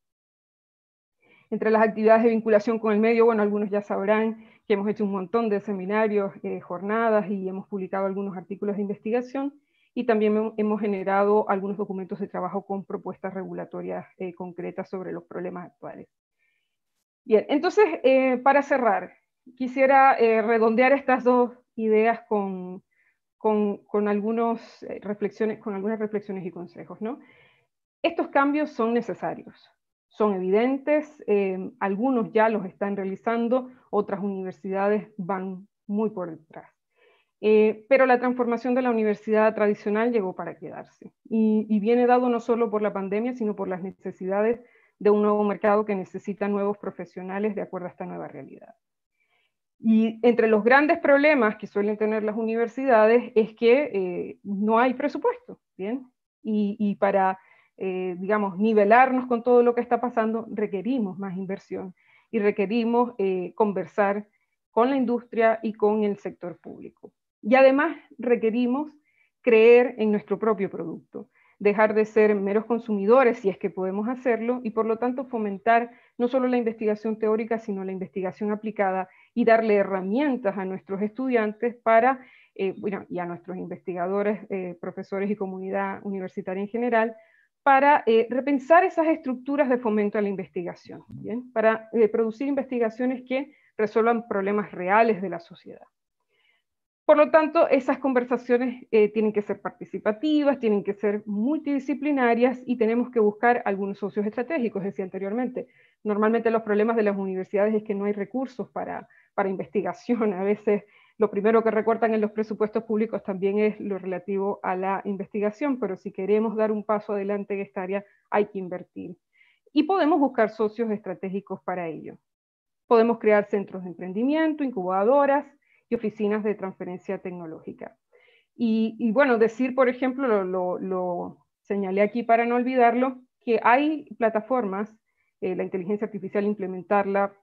Entre las actividades de vinculación con el medio, bueno, algunos ya sabrán que hemos hecho un montón de seminarios, eh, jornadas y hemos publicado algunos artículos de investigación y también hemos generado algunos documentos de trabajo con propuestas regulatorias concretas sobre los problemas actuales. Bien, entonces, para cerrar, quisiera eh, redondear estas dos ideas con, algunos eh, reflexiones, algunas reflexiones y consejos. Estos cambios son necesarios, son evidentes, eh, algunos ya los están realizando, otras universidades van muy por detrás. pero la transformación de la universidad tradicional llegó para quedarse y, y viene dado no solo por la pandemia, sino por las necesidades de un nuevo mercado que necesita nuevos profesionales de acuerdo a esta nueva realidad. Y entre los grandes problemas que suelen tener las universidades es que eh, no hay presupuesto, ¿bien? Y, para, eh, digamos, nivelarnos con todo lo que está pasando, requerimos más inversión y requerimos eh, conversar con la industria y con el sector público. Y además requerimos creer en nuestro propio producto dejar de ser meros consumidores, si es que podemos hacerlo, y por lo tanto fomentar no solo la investigación teórica, sino la investigación aplicada y darle herramientas a nuestros estudiantes para, eh, y a nuestros investigadores, eh, profesores y comunidad universitaria en general, para eh, repensar esas estructuras de fomento a la investigación, para producir investigaciones que resuelvan problemas reales de la sociedad. Por lo tanto, esas conversaciones eh, tienen que ser participativas, tienen que ser multidisciplinarias y tenemos que buscar algunos socios estratégicos, decía anteriormente. Normalmente los problemas de las universidades es que no hay recursos para, para investigación. A veces lo primero que recortan en los presupuestos públicos también es lo relativo a la investigación, pero si queremos dar un paso adelante en esta área hay que invertir. Y podemos buscar socios estratégicos para ello. Podemos crear centros de emprendimiento, incubadoras, y oficinas de transferencia tecnológica. Y, bueno, decir, por ejemplo, lo, señalé aquí para no olvidarlo, que hay plataformas, eh, la inteligencia artificial implementarla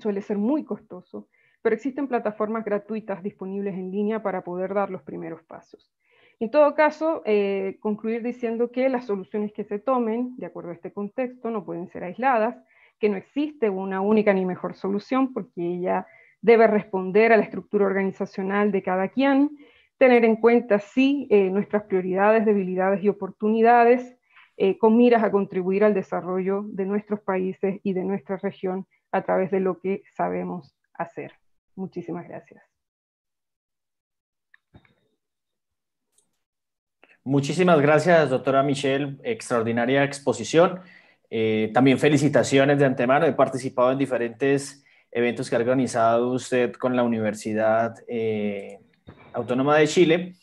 suele ser muy costoso, pero existen plataformas gratuitas disponibles en línea para poder dar los primeros pasos. En todo caso, eh, concluir diciendo que las soluciones que se tomen, de acuerdo a este contexto, no pueden ser aisladas, que no existe una única ni mejor solución, porque ella debe responder a la estructura organizacional de cada quien, tener en cuenta, sí, eh, nuestras prioridades, debilidades y oportunidades, eh, con miras a contribuir al desarrollo de nuestros países y de nuestra región a través de lo que sabemos hacer. Muchísimas gracias. Muchísimas gracias, doctora Michelle. Extraordinaria exposición. Eh, también felicitaciones de antemano. He participado en diferentes eventos que ha organizado usted con la Universidad eh, Autónoma de Chile.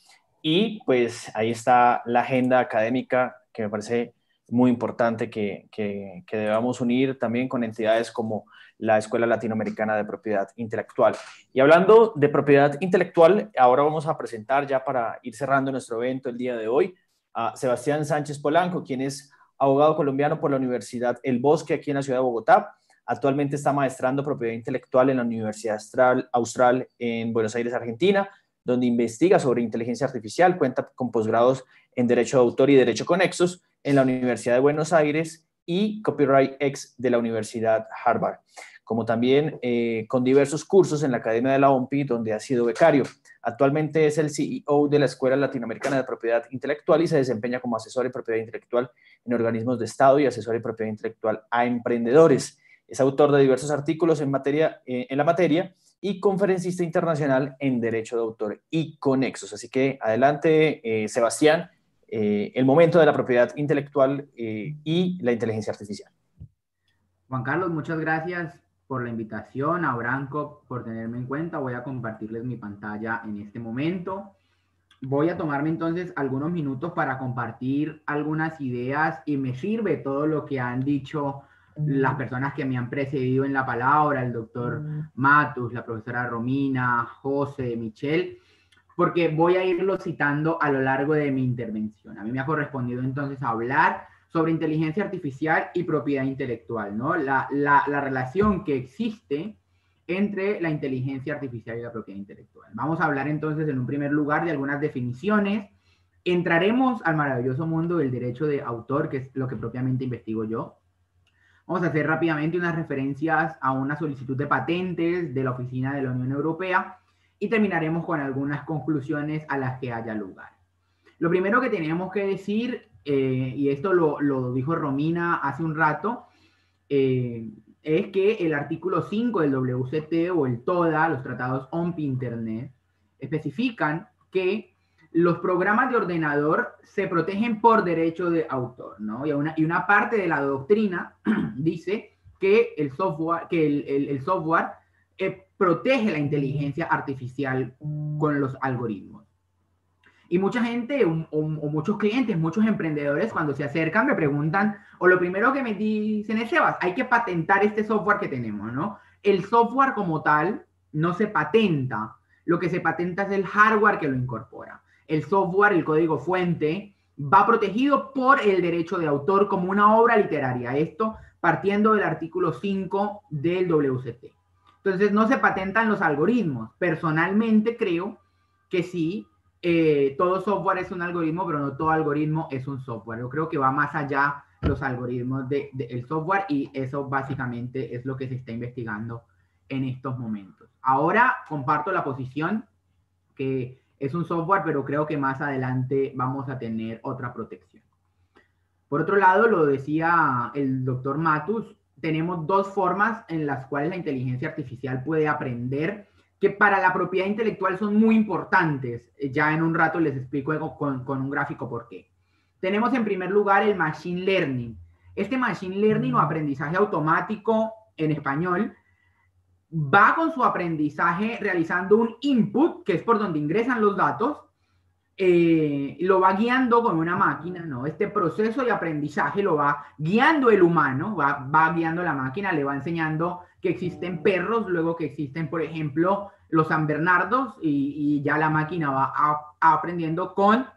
Y pues ahí está la agenda académica que me parece muy importante que, que, que, debamos unir también con entidades como la Escuela Latinoamericana de Propiedad Intelectual. Y hablando de propiedad intelectual, ahora vamos a presentar ya para ir cerrando nuestro evento el día de hoy a Sebastián Sánchez Polanco, quien es abogado colombiano por la Universidad El Bosque aquí en la ciudad de Bogotá Actualmente está maestrando propiedad intelectual en la Universidad Austral, en Buenos Aires, Argentina, donde investiga sobre inteligencia artificial, cuenta con posgrados en Derecho de Autor y Derecho Conexos en la Universidad de Buenos Aires y Copyright X de la Universidad Harvard, como también eh, con diversos cursos en la Academia de la OMPI, donde ha sido becario. Actualmente es el CEO de la Escuela Latinoamericana de Propiedad Intelectual y se desempeña como asesor de propiedad intelectual en organismos de Estado y asesor de propiedad intelectual a emprendedores. Es autor de diversos artículos en, materia, eh, en la materia y conferencista internacional en derecho de autor y conexos. Así que adelante, eh, Sebastián, eh, el momento de la propiedad intelectual y la inteligencia artificial. Juan Carlos, muchas gracias por la invitación, a Branco por tenerme en cuenta. Voy a compartirles mi pantalla en este momento. Voy a tomarme entonces algunos minutos para compartir algunas ideas y me sirve todo lo que han dicho las personas que me han precedido en la palabra, el doctor mm. Matus, la profesora Romina, José, Michelle, porque voy a irlo citando a lo largo de mi intervención. A mí me ha correspondido entonces hablar sobre inteligencia artificial y propiedad intelectual, ¿no? La, la relación que existe entre la inteligencia artificial y la propiedad intelectual. Vamos a hablar entonces en un primer lugar de algunas definiciones. Entraremos al maravilloso mundo del derecho de autor, que es lo que propiamente investigo yo. Vamos a hacer rápidamente unas referencias a una solicitud de patentes de la Oficina de la Unión Europea y terminaremos con algunas conclusiones a las que haya lugar. Lo primero que tenemos que decir, eh, y esto lo, dijo Romina hace un rato, eh, es que el artículo 5 del WCT o el TODA, los tratados OMP Internet, especifican que los programas de ordenador se protegen por derecho de autor, ¿no? Y una, y una parte de la doctrina dice que el software, que el, software eh, protege la inteligencia artificial con los algoritmos. Y mucha gente o, o, muchos clientes, muchos emprendedores, cuando se acercan, me preguntan, o lo primero que me dicen es, Sebas, hay que patentar este software que tenemos, ¿no? El software como tal no se patenta, lo que se patenta es el hardware que lo incorpora el software, el código fuente, va protegido por el derecho de autor como una obra literaria. Esto partiendo del artículo 5 del WCT. Entonces, no se patentan los algoritmos. Personalmente creo que sí, eh, todo software es un algoritmo, pero no todo algoritmo es un software. Yo creo que va más allá los algoritmos del de, software y eso básicamente es lo que se está investigando en estos momentos. Ahora comparto la posición que es un software, pero creo que más adelante vamos a tener otra protección. Por otro lado, lo decía el doctor Matus, tenemos dos formas en las cuales la inteligencia artificial puede aprender, que para la propiedad intelectual son muy importantes. Eh, ya en un rato les explico con, con un gráfico por qué. Tenemos en primer lugar el Machine Learning. Este Machine Learning o mm. aprendizaje automático en español va con su aprendizaje realizando un input, que es por donde ingresan los datos, eh, lo va guiando con una máquina, ¿no? Este proceso de aprendizaje lo va guiando el humano, va, guiando la máquina, le va enseñando que existen perros, luego que existen, por ejemplo, los San Bernardos, y, ya la máquina va aprendiendo con,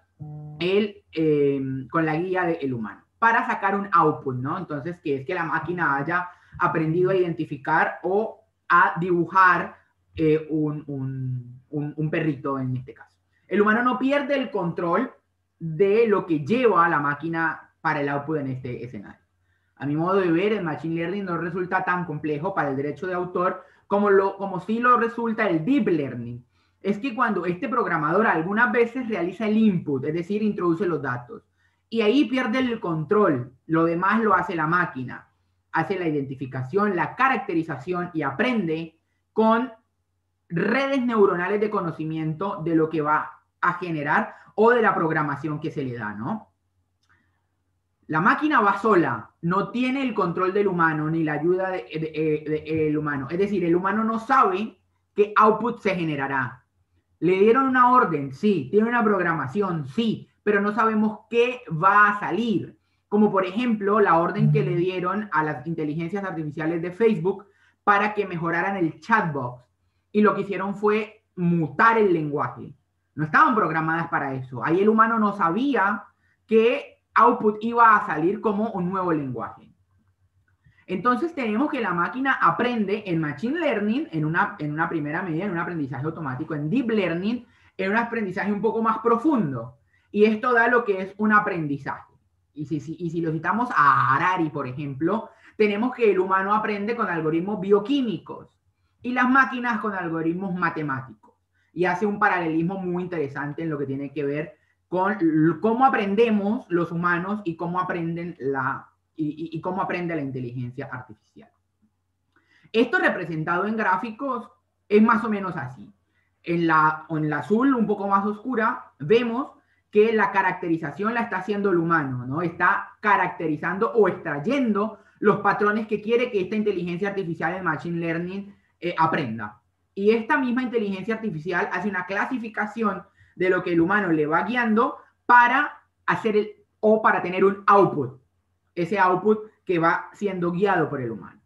el, em, con la guía del humano para sacar un output, ¿no? Entonces, que es que la máquina haya aprendido a identificar o a dibujar eh, un, perrito en este caso. El humano no pierde el control de lo que lleva a la máquina para el output en este escenario. A mi modo de ver, el Machine Learning no resulta tan complejo para el derecho de autor como, lo, como sí lo resulta el Deep Learning. Es que cuando este programador algunas veces realiza el input, es decir, introduce los datos, y ahí pierde el control, lo demás lo hace la máquina hace la identificación, la caracterización y aprende con redes neuronales de conocimiento de lo que va a generar o de la programación que se le da, ¿no? La máquina va sola, no tiene el control del humano ni la ayuda del eh, humano. Es decir, el humano no sabe qué output se generará. Le dieron una orden, sí, tiene una programación, sí, pero no sabemos qué va a salir como por ejemplo la orden que le dieron a las inteligencias artificiales de Facebook para que mejoraran el chatbox Y lo que hicieron fue mutar el lenguaje. No estaban programadas para eso. Ahí el humano no sabía que output iba a salir como un nuevo lenguaje. Entonces tenemos que la máquina aprende en Machine Learning, en una, en una primera medida, en un aprendizaje automático, en Deep Learning, en un aprendizaje un poco más profundo. Y esto da lo que es un aprendizaje. Y si, lo citamos a Harari, por ejemplo, tenemos que el humano aprende con algoritmos bioquímicos y las máquinas con algoritmos matemáticos. Y hace un paralelismo muy interesante en lo que tiene que ver con cómo aprendemos los humanos y cómo aprenden la, y, cómo aprende la inteligencia artificial. Esto representado en gráficos es más o menos así. En la, en la azul, un poco más oscura, vemos que la caracterización la está haciendo el humano, ¿no? Está caracterizando o extrayendo los patrones que quiere que esta inteligencia artificial, de machine learning, eh, aprenda. Y esta misma inteligencia artificial hace una clasificación de lo que el humano le va guiando para hacer el, o para tener un output, ese output que va siendo guiado por el humano.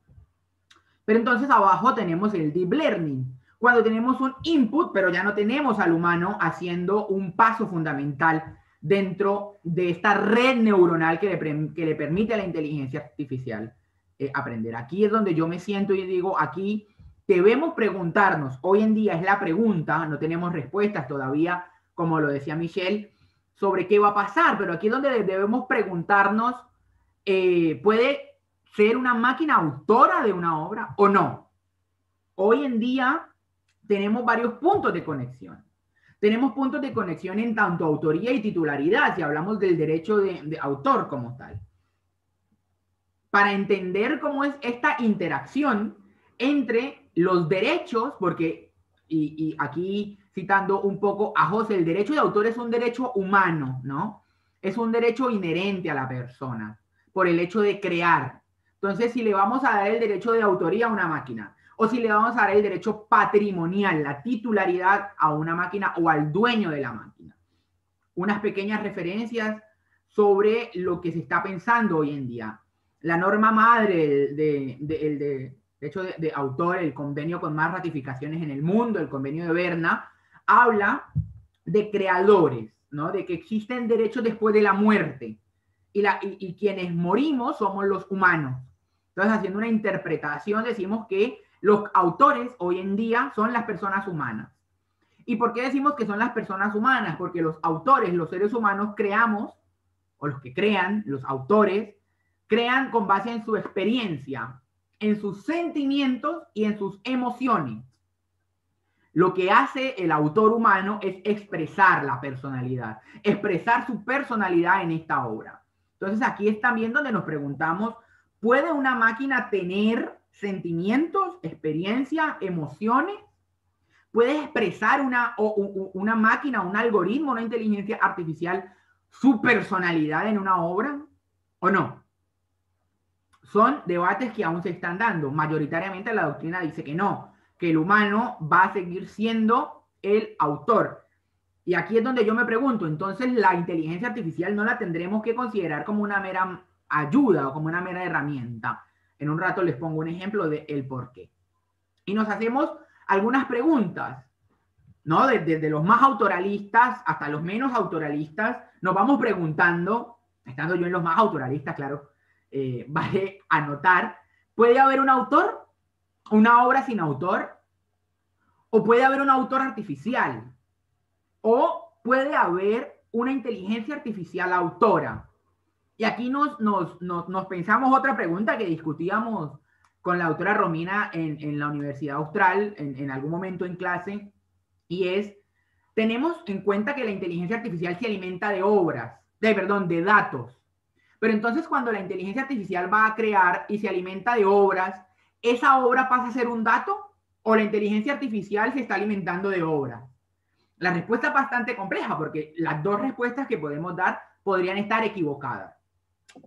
Pero entonces abajo tenemos el deep learning, cuando tenemos un input, pero ya no tenemos al humano haciendo un paso fundamental dentro de esta red neuronal que le, permite a la inteligencia artificial eh, aprender. Aquí es donde yo me siento y digo, aquí debemos preguntarnos, hoy en día es la pregunta, no tenemos respuestas todavía, como lo decía Michelle, sobre qué va a pasar, pero aquí es donde debemos preguntarnos, eh, ¿puede ser una máquina autora de una obra o no? Hoy en día tenemos varios puntos de conexión. Tenemos puntos de conexión en tanto autoría y titularidad, si hablamos del derecho de, autor como tal. Para entender cómo es esta interacción entre los derechos, porque, y, y aquí citando un poco a José, el derecho de autor es un derecho humano, ¿no? Es un derecho inherente a la persona por el hecho de crear. Entonces, si le vamos a dar el derecho de autoría a una máquina, o si le vamos a dar el derecho patrimonial, la titularidad a una máquina o al dueño de la máquina. Unas pequeñas referencias sobre lo que se está pensando hoy en día. La norma madre de, de, de, hecho de, autor, el convenio con más ratificaciones en el mundo, el convenio de Berna, habla de creadores, ¿no? de que existen derechos después de la muerte. Y, y quienes morimos somos los humanos. Entonces, haciendo una interpretación, decimos que los autores hoy en día son las personas humanas. ¿Y por qué decimos que son las personas humanas? Porque los autores, los seres humanos, creamos, o los que crean, los autores, crean con base en su experiencia, en sus sentimientos y en sus emociones. Lo que hace el autor humano es expresar la personalidad, expresar su personalidad en esta obra. Entonces aquí es también donde nos preguntamos, ¿puede una máquina tener sentimientos, experiencias, emociones. Puedes expresar una, una máquina, un algoritmo, una inteligencia artificial, su personalidad en una obra o no. Son debates que aún se están dando. Mayoritariamente la doctrina dice que no, que el humano va a seguir siendo el autor. Y aquí es donde yo me pregunto, entonces la inteligencia artificial no la tendremos que considerar como una mera ayuda o como una mera herramienta. En un rato les pongo un ejemplo de el por qué. Y nos hacemos algunas preguntas, ¿no? Desde, los más autoralistas hasta los menos autoralistas, nos vamos preguntando, estando yo en los más autoralistas, claro, eh, vale anotar, ¿puede haber un autor? ¿Una obra sin autor? ¿O puede haber un autor artificial? ¿O puede haber una inteligencia artificial autora? Y aquí nos, pensamos otra pregunta que discutíamos con la autora Romina en, la Universidad Austral, en, algún momento en clase, y es, tenemos en cuenta que la inteligencia artificial se alimenta de obras, de, perdón, de datos. Pero entonces cuando la inteligencia artificial va a crear y se alimenta de obras, ¿esa obra pasa a ser un dato o la inteligencia artificial se está alimentando de obras? La respuesta es bastante compleja porque las dos respuestas que podemos dar podrían estar equivocadas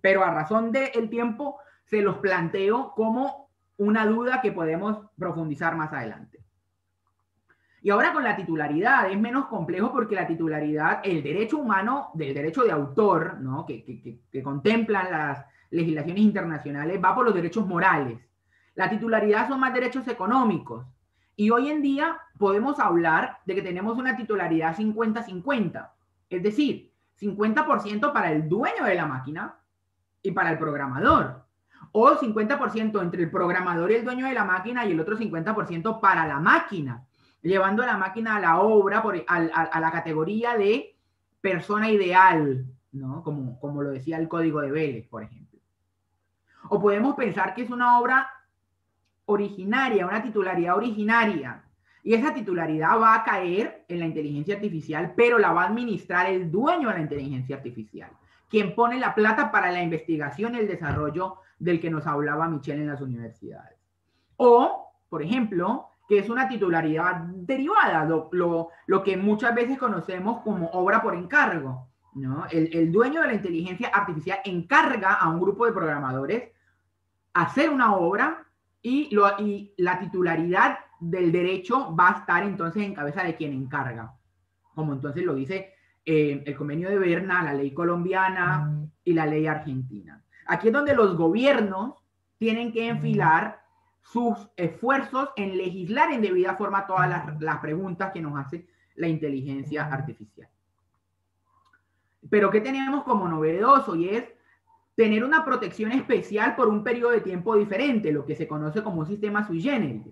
pero a razón del tiempo se los planteo como una duda que podemos profundizar más adelante. Y ahora con la titularidad, es menos complejo porque la titularidad, el derecho humano del derecho de autor, ¿no? que, que, que contemplan las legislaciones internacionales, va por los derechos morales. La titularidad son más derechos económicos. Y hoy en día podemos hablar de que tenemos una titularidad 50-50. Es decir, 50% para el dueño de la máquina y para el programador. O 50% entre el programador y el dueño de la máquina y el otro 50% para la máquina, llevando a la máquina a la obra, por, a, la categoría de persona ideal, Como, como lo decía el código de Vélez, por ejemplo. O podemos pensar que es una obra originaria, una titularidad originaria. Y esa titularidad va a caer en la inteligencia artificial, pero la va a administrar el dueño de la inteligencia artificial quien pone la plata para la investigación y el desarrollo del que nos hablaba Michelle en las universidades. O, por ejemplo, que es una titularidad derivada, lo, lo, que muchas veces conocemos como obra por encargo. ¿no? El, dueño de la inteligencia artificial encarga a un grupo de programadores hacer una obra y, y, la titularidad del derecho va a estar entonces en cabeza de quien encarga, como entonces lo dice el convenio de Berna, la ley colombiana mm. y la ley argentina. Aquí es donde los gobiernos tienen que enfilar mm. sus esfuerzos en legislar en debida forma todas las, mm. preguntas que nos hace la inteligencia artificial. Pero ¿qué tenemos como novedoso? Y es tener una protección especial por un periodo de tiempo diferente, lo que se conoce como un sistema sui generis.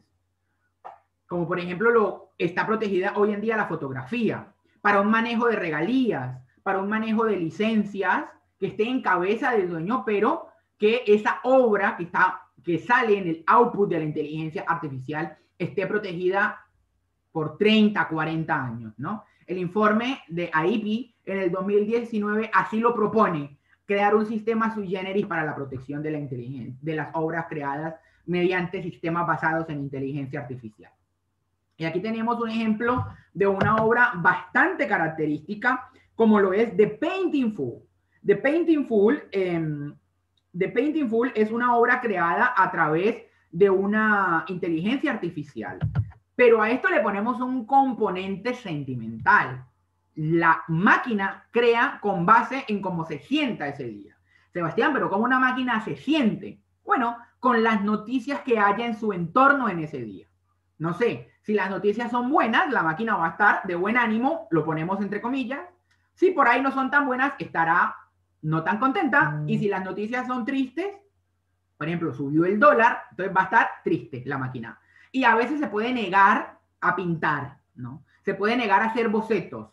Como por ejemplo lo está protegida hoy en día la fotografía para un manejo de regalías, para un manejo de licencias, que esté en cabeza del dueño, pero que esa obra que, está, que sale en el output de la inteligencia artificial esté protegida por 30, 40 años, ¿no? El informe de AIPI en el 2019 así lo propone, crear un sistema sui generis para la protección de la inteligencia, de las obras creadas mediante sistemas basados en inteligencia artificial. Y aquí tenemos un ejemplo de una obra bastante característica como lo es The Painting Fool. The Painting Fool, em, The Painting Fool es una obra creada a través de una inteligencia artificial. Pero a esto le ponemos un componente sentimental. La máquina crea con base en cómo se sienta ese día. Sebastián, pero ¿cómo una máquina se siente? Bueno, con las noticias que haya en su entorno en ese día. No sé, si las noticias son buenas, la máquina va a estar de buen ánimo, lo ponemos entre comillas. Si por ahí no son tan buenas, estará no tan contenta. Y mm. si las noticias son tristes, por ejemplo, subió el dólar, entonces va a estar triste la máquina. Y a veces se puede negar a pintar, ¿no? Se puede negar a hacer bocetos.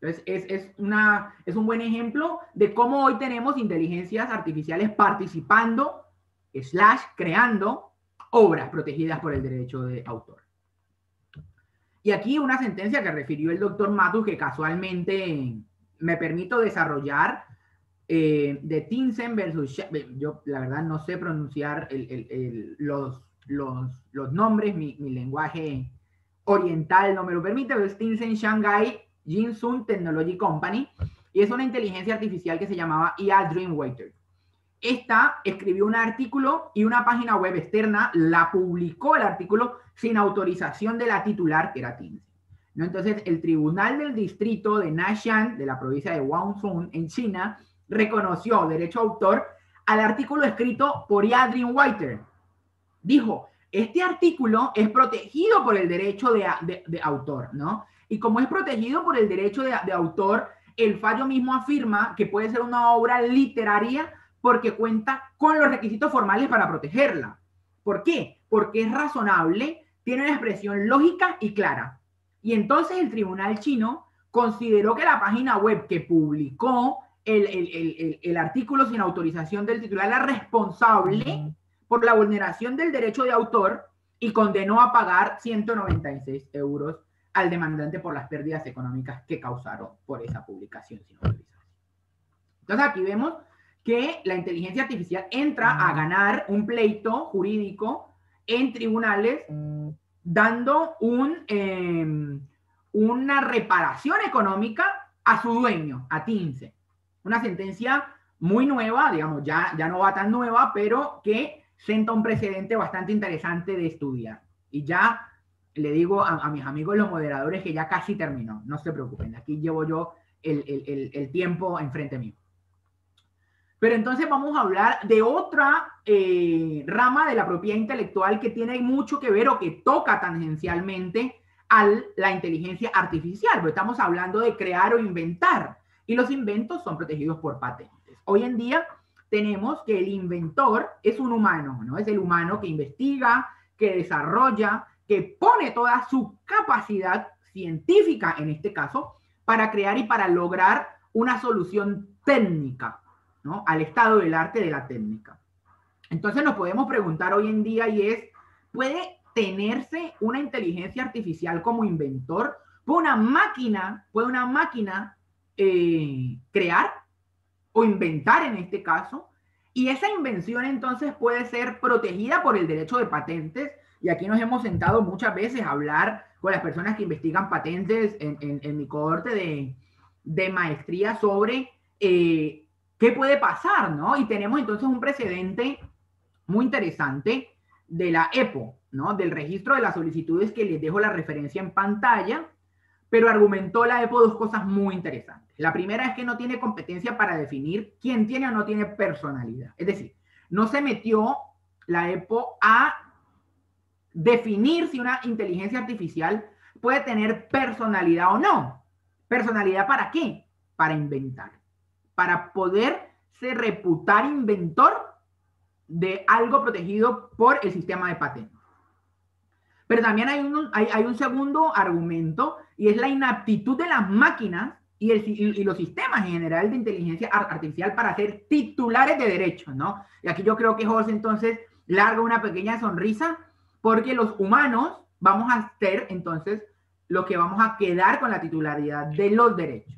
Entonces, es, una, es un buen ejemplo de cómo hoy tenemos inteligencias artificiales participando, slash, creando obras protegidas por el derecho de autor. Y aquí una sentencia que refirió el doctor Matus, que casualmente me permito desarrollar, eh, de Tinsen versus, yo la verdad no sé pronunciar los, los, nombres, mi, lenguaje oriental no me lo permite, pero es Tinsen Shanghai Jinsun Technology Company, y es una inteligencia artificial que se llamaba IA Dreamwaiter. Esta escribió un artículo y una página web externa la publicó el artículo sin autorización de la titular, que era Tinsley. ¿No? Entonces, el Tribunal del Distrito de Nanshan, de la provincia de Guangzhou, en China, reconoció derecho a autor al artículo escrito por Yadrin Whiter. Dijo, este artículo es protegido por el derecho de, autor, ¿no? Y como es protegido por el derecho de autor, el fallo mismo afirma que puede ser una obra literaria porque cuenta con los requisitos formales para protegerla. ¿Por qué? Porque es razonable, tiene una expresión lógica y clara. Y entonces el tribunal chino consideró que la página web que publicó el, artículo sin autorización del titular era responsable por la vulneración del derecho de autor y condenó a pagar 196 euros al demandante por las pérdidas económicas que causaron por esa publicación sin autorización. Entonces aquí vemos que la inteligencia artificial entra a mm. ganar un pleito jurídico en tribunales dando em, una reparación económica a su dueño, a Tince. Una sentencia muy nueva, digamos, ya, ya no va tan nueva, pero que senta un precedente bastante interesante de estudiar. Y ya le digo a, mis amigos los moderadores que ya casi terminó, no se preocupen, aquí llevo yo el, el tiempo enfrente mío. Pero entonces vamos a hablar de otra eh, rama de la propiedad intelectual que tiene mucho que ver o que toca tangencialmente a la inteligencia artificial, pero estamos hablando de crear o inventar, y los inventos son protegidos por patentes. Hoy en día tenemos que el inventor es un humano, ¿no? Es el humano que investiga, que desarrolla, que pone toda su capacidad científica, en este caso, para crear y para lograr una solución técnica al estado del arte de la técnica. Entonces nos podemos preguntar hoy en día y es, ¿puede tenerse una inteligencia artificial como inventor? ¿Puede una máquina, puede una máquina eh, crear o inventar en este caso? Y esa invención entonces puede ser protegida por el derecho de patentes. Y aquí nos hemos sentado muchas veces a hablar con las personas que investigan patentes en, mi cohorte de, maestría sobre eh, ¿Qué puede pasar, no? Y tenemos entonces un precedente muy interesante de la EPO, ¿no? Del registro de las solicitudes que les dejo la referencia en pantalla, pero argumentó la EPO dos cosas muy interesantes. La primera es que no tiene competencia para definir quién tiene o no tiene personalidad. Es decir, no se metió la EPO a definir si una inteligencia artificial puede tener personalidad o no. ¿Personalidad para qué? Para inventar para poderse reputar inventor de algo protegido por el sistema de patentes. Pero también hay un, hay, un segundo argumento y es la inaptitud de las máquinas y, y, los sistemas en general de inteligencia artificial para ser titulares de derechos, ¿no? Y aquí yo creo que José entonces larga una pequeña sonrisa porque los humanos vamos a ser entonces los que vamos a quedar con la titularidad de los derechos.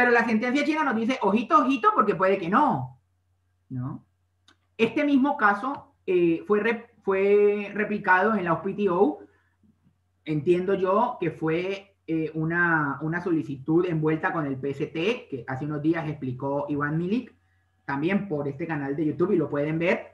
Pero la sentencia china nos dice, ojito, ojito, porque puede que no. ¿No? Este mismo caso eh, fue, fue replicado en la OPTO. Entiendo yo que fue eh, una, una, solicitud envuelta con el PST, que hace unos días explicó Iván Milik, también por este canal de YouTube y lo pueden ver.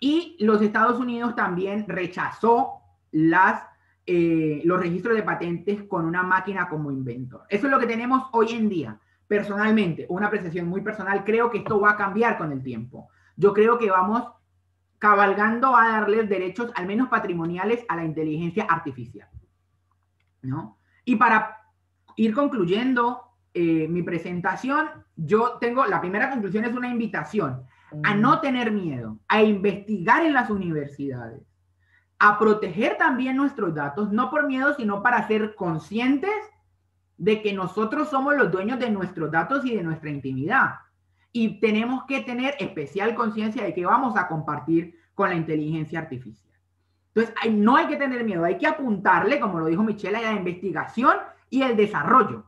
Y los Estados Unidos también rechazó las eh, los registros de patentes con una máquina como inventor. Eso es lo que tenemos hoy en día. Personalmente, una apreciación muy personal, creo que esto va a cambiar con el tiempo. Yo creo que vamos cabalgando a darles derechos, al menos patrimoniales, a la inteligencia artificial. Y para ir concluyendo eh, mi presentación, yo tengo, la primera conclusión es una invitación a no tener miedo, a investigar en las universidades, a proteger también nuestros datos, no por miedo, sino para ser conscientes de que nosotros somos los dueños de nuestros datos y de nuestra intimidad. Y tenemos que tener especial conciencia de que vamos a compartir con la inteligencia artificial. Entonces, no hay que tener miedo, hay que apuntarle, como lo dijo Michelle, a la investigación y el desarrollo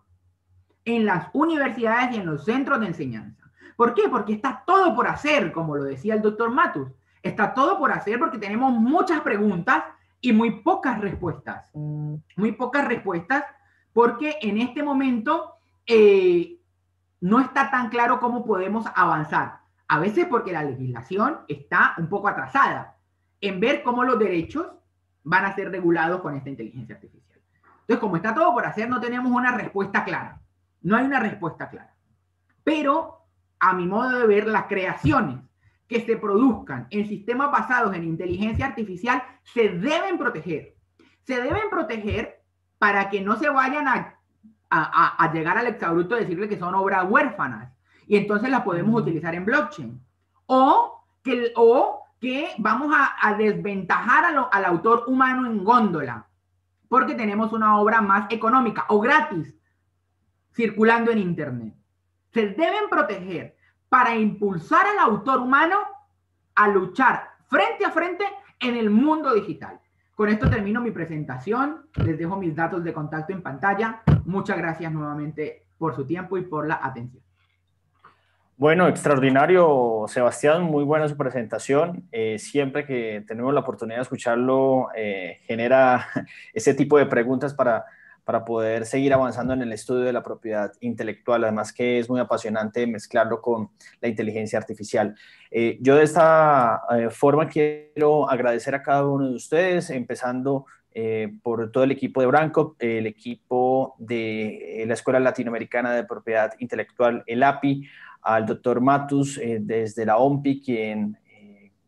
en las universidades y en los centros de enseñanza. ¿Por qué? Porque está todo por hacer, como lo decía el doctor Matus. Está todo por hacer porque tenemos muchas preguntas y muy pocas respuestas. Muy pocas respuestas porque en este momento eh, no está tan claro cómo podemos avanzar. A veces porque la legislación está un poco atrasada en ver cómo los derechos van a ser regulados con esta inteligencia artificial. Entonces, como está todo por hacer, no tenemos una respuesta clara. No hay una respuesta clara. Pero, a mi modo de ver, las creaciones que se produzcan en sistemas basados en inteligencia artificial se deben proteger. Se deben proteger para que no se vayan a, llegar al exabrupto y decirle que son obras huérfanas y entonces las podemos utilizar en blockchain. O que, o que vamos a, a desventajar al autor humano en góndola porque tenemos una obra más económica o gratis circulando en Internet. Se deben proteger para impulsar al autor humano a luchar frente a frente en el mundo digital. Con esto termino mi presentación. Les dejo mis datos de contacto en pantalla. Muchas gracias nuevamente por su tiempo y por la atención. Bueno, extraordinario, Sebastián. Muy buena su presentación. Eh, siempre que tenemos la oportunidad de escucharlo, eh, genera ese tipo de preguntas para para poder seguir avanzando en el estudio de la propiedad intelectual, además que es muy apasionante mezclarlo con la inteligencia artificial. Eh, yo de esta eh, forma quiero agradecer a cada uno de ustedes, empezando eh, por todo el equipo de Branco, el equipo de la Escuela Latinoamericana de Propiedad Intelectual, el API, al doctor Matus desde la OMPI, quien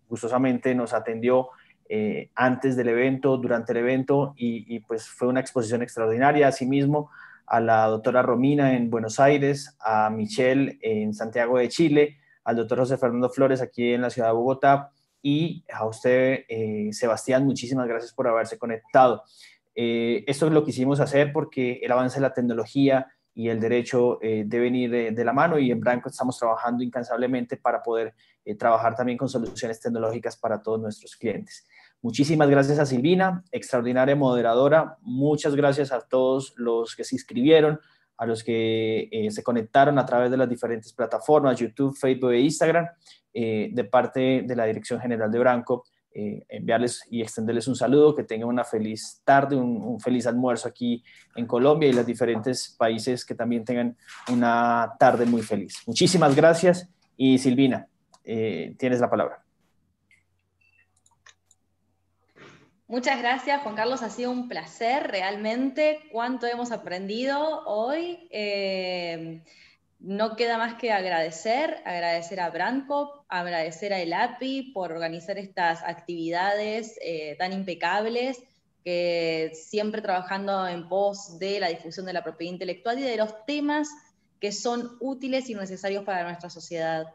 gustosamente nos atendió eh, antes del evento, durante el evento, y, pues fue una exposición extraordinaria. Asimismo, a la doctora Romina en Buenos Aires, a Michelle en Santiago de Chile, al doctor José Fernando Flores aquí en la ciudad de Bogotá, y a usted, eh, Sebastián, muchísimas gracias por haberse conectado. Eh, esto es lo que hicimos hacer porque el avance de la tecnología y el derecho eh, deben ir de, de, la mano y en Branco estamos trabajando incansablemente para poder trabajar también con soluciones tecnológicas para todos nuestros clientes. Muchísimas gracias a Silvina, extraordinaria moderadora. Muchas gracias a todos los que se inscribieron, a los que eh, se conectaron a través de las diferentes plataformas, YouTube, Facebook e Instagram, eh, de parte de la Dirección General de Branco. Eh, enviarles y extenderles un saludo, que tengan una feliz tarde, un, un, feliz almuerzo aquí en Colombia y los diferentes países que también tengan una tarde muy feliz. Muchísimas gracias y Silvina, tienes la palabra. Muchas gracias, Juan Carlos. Ha sido un placer realmente. Cuánto hemos aprendido hoy. Eh, no queda más que agradecer, agradecer a Branco, agradecer a el API por organizar estas actividades eh, tan impecables, que siempre trabajando en pos de la difusión de la propiedad intelectual y de los temas que son útiles y necesarios para nuestra sociedad.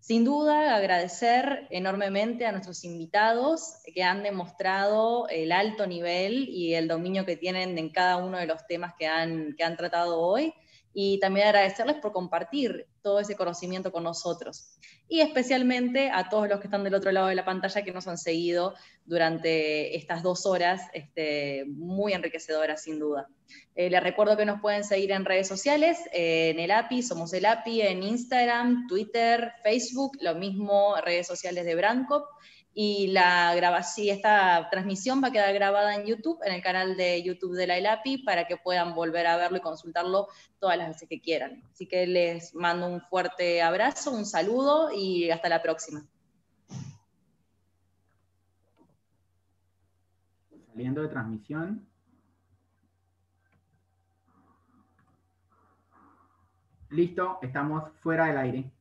Sin duda, agradecer enormemente a nuestros invitados que han demostrado el alto nivel y el dominio que tienen en cada uno de los temas que han, que han tratado hoy y también agradecerles por compartir todo ese conocimiento con nosotros. Y especialmente a todos los que están del otro lado de la pantalla que nos han seguido durante estas dos horas, este, muy enriquecedoras sin duda. Eh, les recuerdo que nos pueden seguir en redes sociales, eh, en el API, somos el API, en Instagram, Twitter, Facebook, lo mismo redes sociales de Brancop y la grabación, esta transmisión va a quedar grabada en YouTube, en el canal de YouTube de la ELAPI, para que puedan volver a verlo y consultarlo todas las veces que quieran. Así que les mando un fuerte abrazo, un saludo y hasta la próxima. Saliendo de transmisión. Listo, estamos fuera del aire.